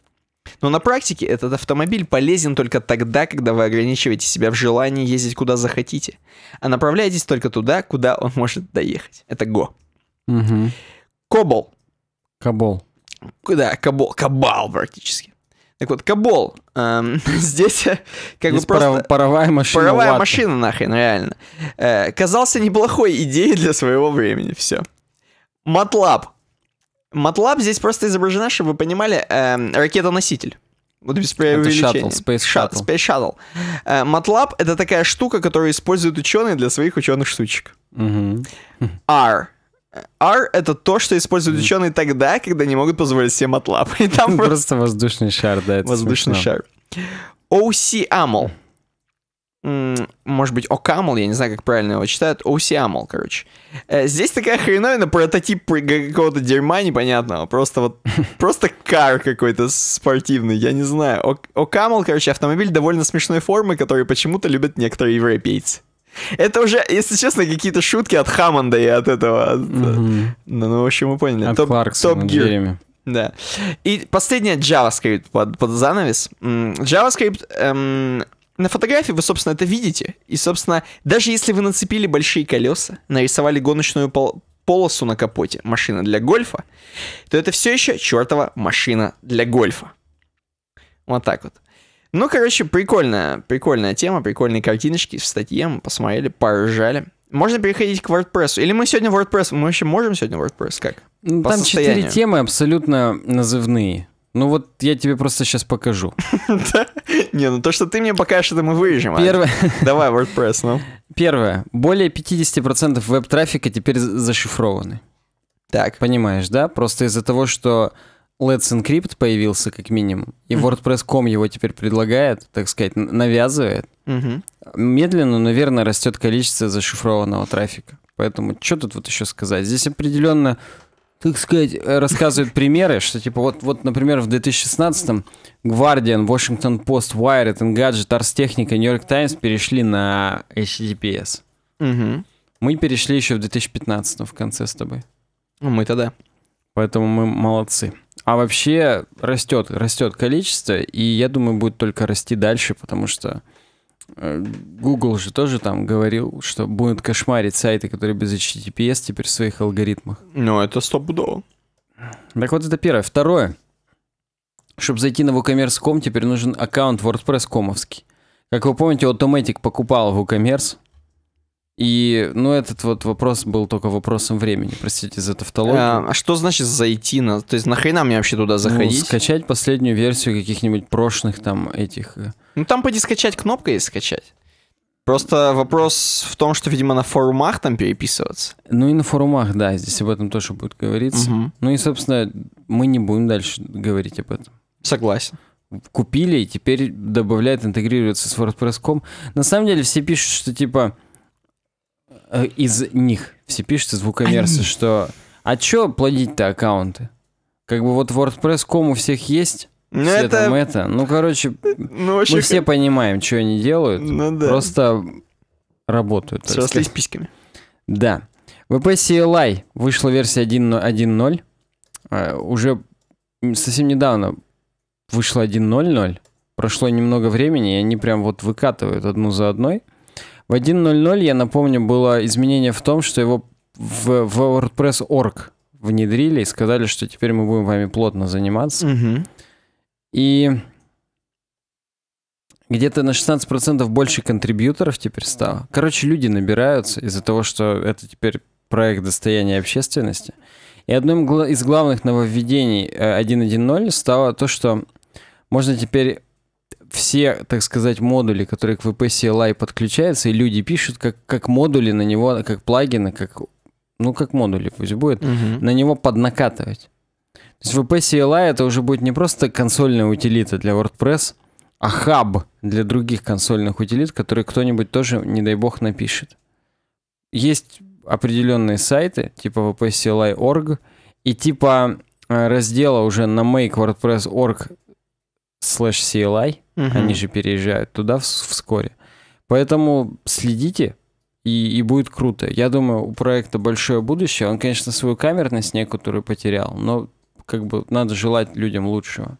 Но на практике этот автомобиль полезен только тогда, когда вы ограничиваете себя в желании ездить куда захотите, а направляетесь только туда, куда он может доехать. Это Го. Кобол. Кобол куда Кабол, Кабал практически. Так вот, Кабол, эм, здесь как бы просто... паровая машина. Паровая машина, нахрен, реально. Э, казался неплохой идеей для своего времени, все. Матлаб. Матлаб здесь просто изображена, чтобы вы понимали, эм, ракета-носитель. Вот без преувеличения. Это Space Shuttle. Space Shuttle. Э, Матлаб — это такая штука, которую используют ученые для своих ученых штучек. R R — это то, что используют ученые тогда, когда не могут позволить себе матлаб. И там просто... просто воздушный шар, да, это Воздушный смешно. шар. OCAML. Может быть, OCAML, я не знаю, как правильно его читают. OCAML, короче. Э, здесь такая хреновина, прототип какого-то дерьма непонятного. Просто вот... Просто кар какой-то спортивный, я не знаю. OCAML, короче, автомобиль довольно смешной формы, который почему-то любят некоторые европейцы. Это уже, если честно, какие-то шутки от Хаммонда и от этого. От, mm-hmm. ну, ну, в общем, вы поняли. От топ, Кларксона, топ Джереми. Да. И последнее JavaScript под, под занавес. JavaScript эм, на фотографии вы, собственно, это видите. И, собственно, даже если вы нацепили большие колеса, нарисовали гоночную пол полосу на капоте машина для гольфа, то это все еще чертова машина для гольфа. Вот так вот. Ну, короче, прикольная, прикольная тема, прикольные картиночки в статье. Мы посмотрели, поржали. Можно переходить к WordPress. Или мы сегодня WordPress, мы вообще можем сегодня WordPress как? Ну, там четыре темы абсолютно назывные. Ну вот я тебе просто сейчас покажу. Не, ну то, что ты мне покажешь, это мы вырежем. Первое. Давай WordPress, ну. Первое. Более 50% веб-трафика теперь зашифрованы. Так. Понимаешь, да? Просто из-за того, что Let's Encrypt появился как минимум, и WordPress.com его теперь предлагает, так сказать, навязывает. mm Медленно, наверное, растет количество зашифрованного трафика. Поэтому что тут вот еще сказать? Здесь определенно, так сказать, э, рассказывают примеры, что типа вот, вот например, в 2016-м Guardian, Washington Post, Wired, Engadget, Ars Technica, New York Times перешли на HTTPS. mm Мы перешли еще в 2015 в конце с тобой. Ну, мы тогда, Поэтому мы молодцы. А вообще растет, растет количество, и я думаю, будет только расти дальше, потому что э, Google же тоже там говорил, что будут кошмарить сайты, которые без HTTPS теперь в своих алгоритмах. Ну, это стопудово. Так вот, это первое. Второе. Чтобы зайти на WooCommerce.com, теперь нужен аккаунт WordPress Как вы помните, Automatic покупал WooCommerce. И, ну, этот вот вопрос был только вопросом времени, простите за тавтологию. А, а что значит зайти на... То есть нахрена мне вообще туда ну, заходить? Ну, скачать последнюю версию каких-нибудь прошлых там этих... Э. Ну, там поди скачать кнопкой и скачать. Просто вопрос в том, что, видимо, на форумах там переписываться. Ну и на форумах, да, здесь об этом тоже будет говориться. Угу. Ну и, собственно, мы не будем дальше говорить об этом. Согласен. Купили и теперь добавляет интегрируется с WordPress.com. На самом деле все пишут, что типа Э, из них все пишут, звукомерсы, Они... что а чё плодить-то аккаунты? Как бы вот WordPress.com у всех есть, ну, все это... там это. Ну, короче, ну, вообще... мы все понимаем, что они делают. Ну, да. Просто работают. Срослись письками. Да. VP CLI вышла версия 1.1.0. Uh, э, уже совсем недавно вышла 1.0.0. Прошло немного времени, и они прям вот выкатывают одну за одной. В 1.0.0, я напомню, было изменение в том, что его в, в WordPress.org внедрили и сказали, что теперь мы будем вами плотно заниматься. Угу. И где-то на 16% больше контрибьюторов теперь стало. Короче, люди набираются из-за того, что это теперь проект достояния общественности. И одним из главных нововведений 1.1.0 э, стало то, что можно теперь все, так сказать, модули, которые к VP CLI подключаются, и люди пишут как, как модули на него, как плагины, как, ну, как модули пусть будет, угу. на него поднакатывать. То есть VP CLI это уже будет не просто консольная утилита для WordPress, а хаб для других консольных утилит, которые кто-нибудь тоже, не дай бог, напишет. Есть определенные сайты, типа vpcli.org, и типа э, раздела уже на make WordPress.org слэш CLI, угу. они же переезжают туда вскоре. Поэтому следите, и, и будет круто. Я думаю, у проекта большое будущее. Он, конечно, свою камерность некоторую потерял, но как бы надо желать людям лучшего.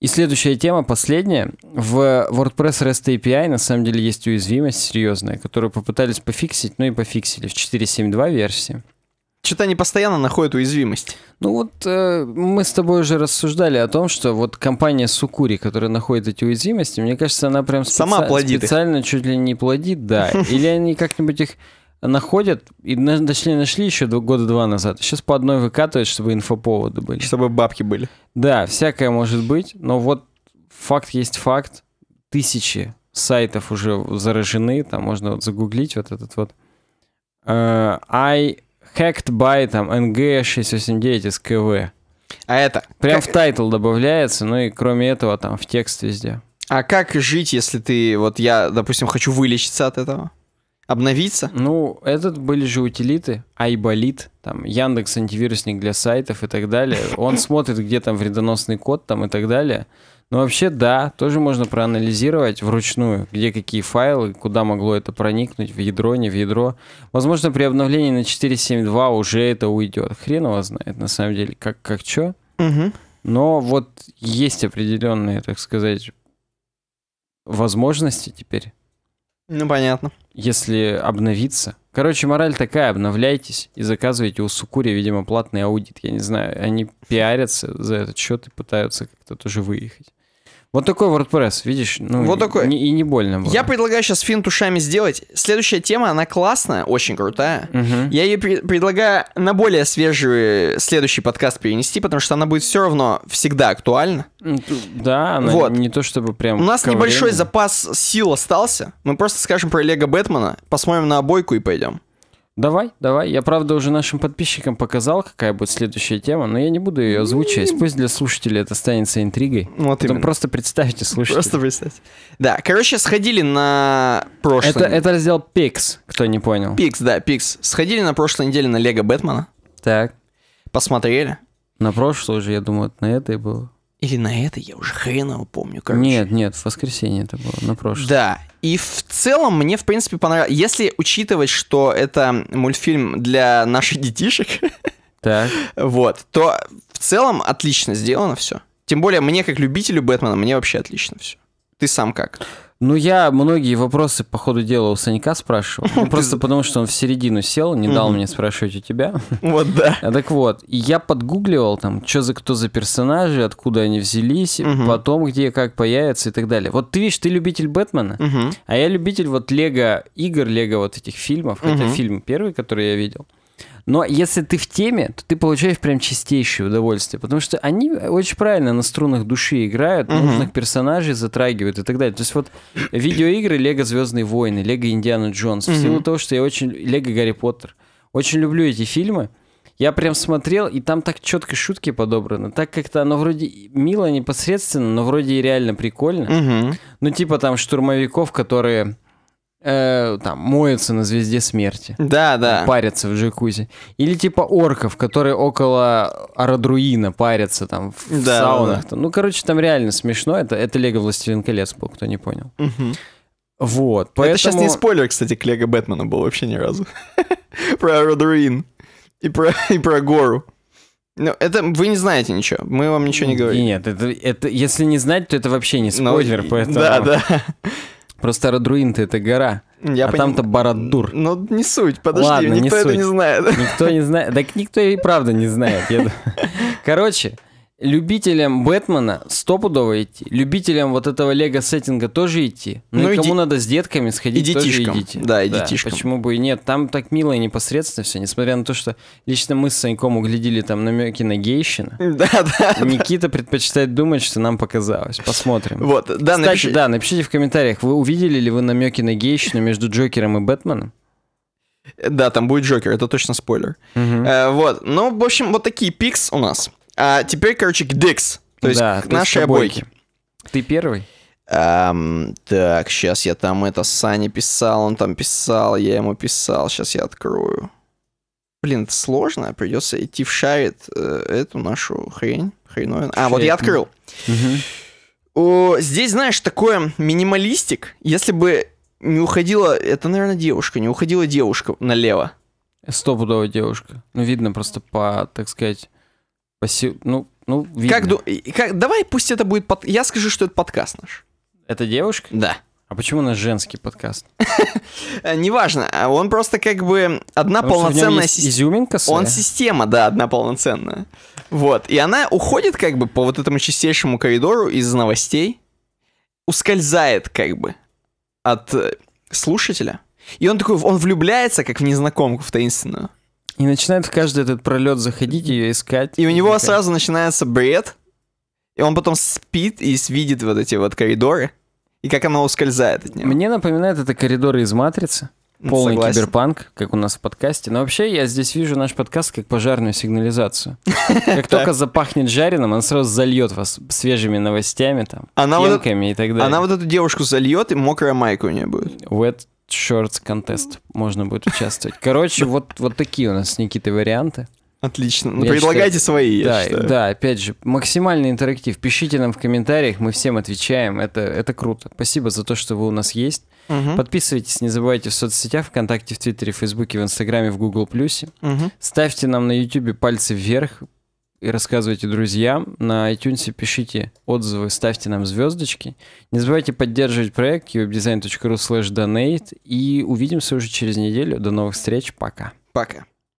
И следующая тема, последняя. В WordPress REST API на самом деле есть уязвимость серьезная, которую попытались пофиксить, ну и пофиксили в 4.7.2 версии. Что-то они постоянно находят уязвимость. Ну вот э, мы с тобой уже рассуждали о том, что вот компания Сукури, которая находит эти уязвимости, мне кажется, она прям специ... Сама плодит специально их. чуть ли не плодит, да. Или они как-нибудь их находят, и точнее нашли еще года два назад. Сейчас а по одной выкатывают, чтобы инфоповоды были. Чтобы бабки были. Да, всякое может быть, но вот факт есть факт. Тысячи сайтов уже заражены, там можно вот загуглить вот этот вот. Uh, э, I hacked by там NG689 SKV. А это... Прям как... в тайтл добавляется, ну и кроме этого там в текст везде. А как жить, если ты, вот я, допустим, хочу вылечиться от этого? Обновиться? Ну, этот были же утилиты, Айболит, там, Яндекс антивирусник для сайтов и так далее. Он смотрит, где там вредоносный код там и так далее. Ну, вообще, да, тоже можно проанализировать вручную, где какие файлы, куда могло это проникнуть, в ядро, не в ядро. Возможно, при обновлении на 4.7.2 уже это уйдет. Хрен его знает, на самом деле, как, как что. Угу. Но вот есть определенные, так сказать, возможности теперь. Ну, понятно. Если обновиться. Короче, мораль такая, обновляйтесь и заказывайте у Сукури, видимо, платный аудит. Я не знаю, они пиарятся за этот счет и пытаются как-то тоже выехать. Вот такой WordPress, видишь? Ну, вот такой. Не, и не больно было. Я предлагаю сейчас финт ушами сделать. Следующая тема, она классная, очень крутая. Угу. Я ее при- предлагаю на более свежий следующий подкаст перенести, потому что она будет все равно всегда актуальна. Ну, да, она вот. не то чтобы прям... У нас небольшой времени. запас сил остался. Мы просто скажем про Лего Бэтмена, посмотрим на обойку и пойдем. Давай, давай. Я, правда, уже нашим подписчикам показал, какая будет следующая тема, но я не буду ее озвучивать. Пусть для слушателей это станется интригой. Ну, вот Потом именно. просто представьте слушателей. Просто представьте. Да, короче, сходили на прошлое. Это, это раздел Пикс, кто не понял. Пикс, да, Пикс. Сходили на прошлой неделе на Лего Бэтмена. Так. Посмотрели. На прошлое уже, я думаю, на этой было. Или на это, я уже хреново помню, короче. Нет, нет, в воскресенье это было, на прошлое. Да, и в целом мне, в принципе, понравилось. Если учитывать, что это мультфильм для наших детишек, так. вот, то в целом отлично сделано все. Тем более мне, как любителю Бэтмена, мне вообще отлично все. Ты сам как? Ну, я многие вопросы по ходу дела у Санька спрашивал. Ну, просто потому, что он в середину сел, не дал мне спрашивать у тебя. Вот, да. А так вот, я подгугливал там, что за кто за персонажи, откуда они взялись, потом где как появятся и так далее. Вот ты видишь, ты любитель Бэтмена, а я любитель вот лего игр, лего вот этих фильмов. хотя фильм первый, который я видел. Но если ты в теме, то ты получаешь прям чистейшее удовольствие, потому что они очень правильно на струнах души играют, угу. нужных персонажей затрагивают и так далее. То есть вот видеоигры Лего Звездные войны, Лего Индиана Джонс, угу. в силу того, что я очень... Лего Гарри Поттер. Очень люблю эти фильмы. Я прям смотрел, и там так четко шутки подобраны. Так как-то оно вроде мило, непосредственно, но вроде и реально прикольно. Угу. Ну, типа там штурмовиков, которые э, там моется на звезде смерти. Да, да. Парятся в джакузи. Или типа орков, которые около аэродруина парятся там в да, саунах. Да. Ну, короче, там реально смешно. Это, это Лего Властелин колец был, кто не понял. Угу. Вот. Поэтому... Это сейчас не спойлер, кстати, к Лего Бэтмену был вообще ни разу. про аэродруин и про, и про гору. Ну, это вы не знаете ничего, мы вам ничего не говорим. Нет, это, это если не знать, то это вообще не ну, спойлер, ну, поэтому... Да, да. Просто Родруин это гора. Я а поним... там-то Барадур. Ну, не суть, подожди, Ладно, никто не это не знает. Никто не знает. Так никто и правда не знает. Короче, любителям Бэтмена стопудово идти, любителям вот этого лего-сеттинга тоже идти, ну, ну и кому надо с детками сходить, и тоже идите. Да, и да, Почему бы и нет, там так мило и непосредственно все, несмотря на то, что лично мы с Саньком углядели там намеки на гейщина. Да, да. Никита да. предпочитает думать, что нам показалось. Посмотрим. Вот, да, Кстати, напиши... да, напишите в комментариях, вы увидели ли вы намеки на гейщину между Джокером и Бэтменом? Да, там будет Джокер, это точно спойлер. Угу. Э, вот, ну, в общем, вот такие пикс у нас. А теперь, короче, к Дикс. То есть да, к нашей обойке. Ты первый? Эм, так, сейчас я там это Сани писал, он там писал, я ему писал, сейчас я открою. Блин, это сложно, придется идти в шарит э, эту нашу хрень, хреновину. А, Шарит. вот я открыл. Угу. О, здесь, знаешь, такое минималистик, если бы не уходила, это, наверное, девушка, не уходила девушка налево. Стопудовая девушка. Ну, видно просто по, так сказать, Спасибо. Ну, ну видно. Как, ду- как, давай пусть это будет... Под... Я скажу, что это подкаст наш. Это девушка? Да. А почему у нас женский подкаст? Э, неважно, а он просто как бы одна Потому полноценная система. Изюминка своя. Он система, да, одна полноценная. Вот. И она уходит как бы по вот этому чистейшему коридору из новостей, ускользает как бы от э, слушателя. И он такой, он влюбляется как в незнакомку, в таинственную. И начинает в каждый этот пролет заходить, ее искать. И у него искать. сразу начинается бред. И он потом спит и видит вот эти вот коридоры. И как она ускользает от него. Мне напоминает это коридоры из «Матрицы». Ну, Полный Согласен. киберпанк, как у нас в подкасте. Но вообще я здесь вижу наш подкаст как пожарную сигнализацию. Как только запахнет жареным, она сразу зальет вас свежими новостями, там, пенками и так далее. Она вот эту девушку зальет, и мокрая майка у нее будет. Wet Shorts контест можно будет участвовать. Короче, вот, вот такие у нас с Никитой варианты. Отлично. Ну, я предлагайте считаю, свои, да, считаю. Да, опять же, максимальный интерактив. Пишите нам в комментариях, мы всем отвечаем. Это, это круто. Спасибо за то, что вы у нас есть. Угу. Подписывайтесь, не забывайте в соцсетях, ВКонтакте, в Твиттере, в Фейсбуке, в Инстаграме, в Гугл Плюсе. Угу. Ставьте нам на Ютубе пальцы вверх, и рассказывайте друзьям. На iTunes пишите отзывы, ставьте нам звездочки. Не забывайте поддерживать проект webdesign.ru slash donate. И увидимся уже через неделю. До новых встреч. Пока. Пока.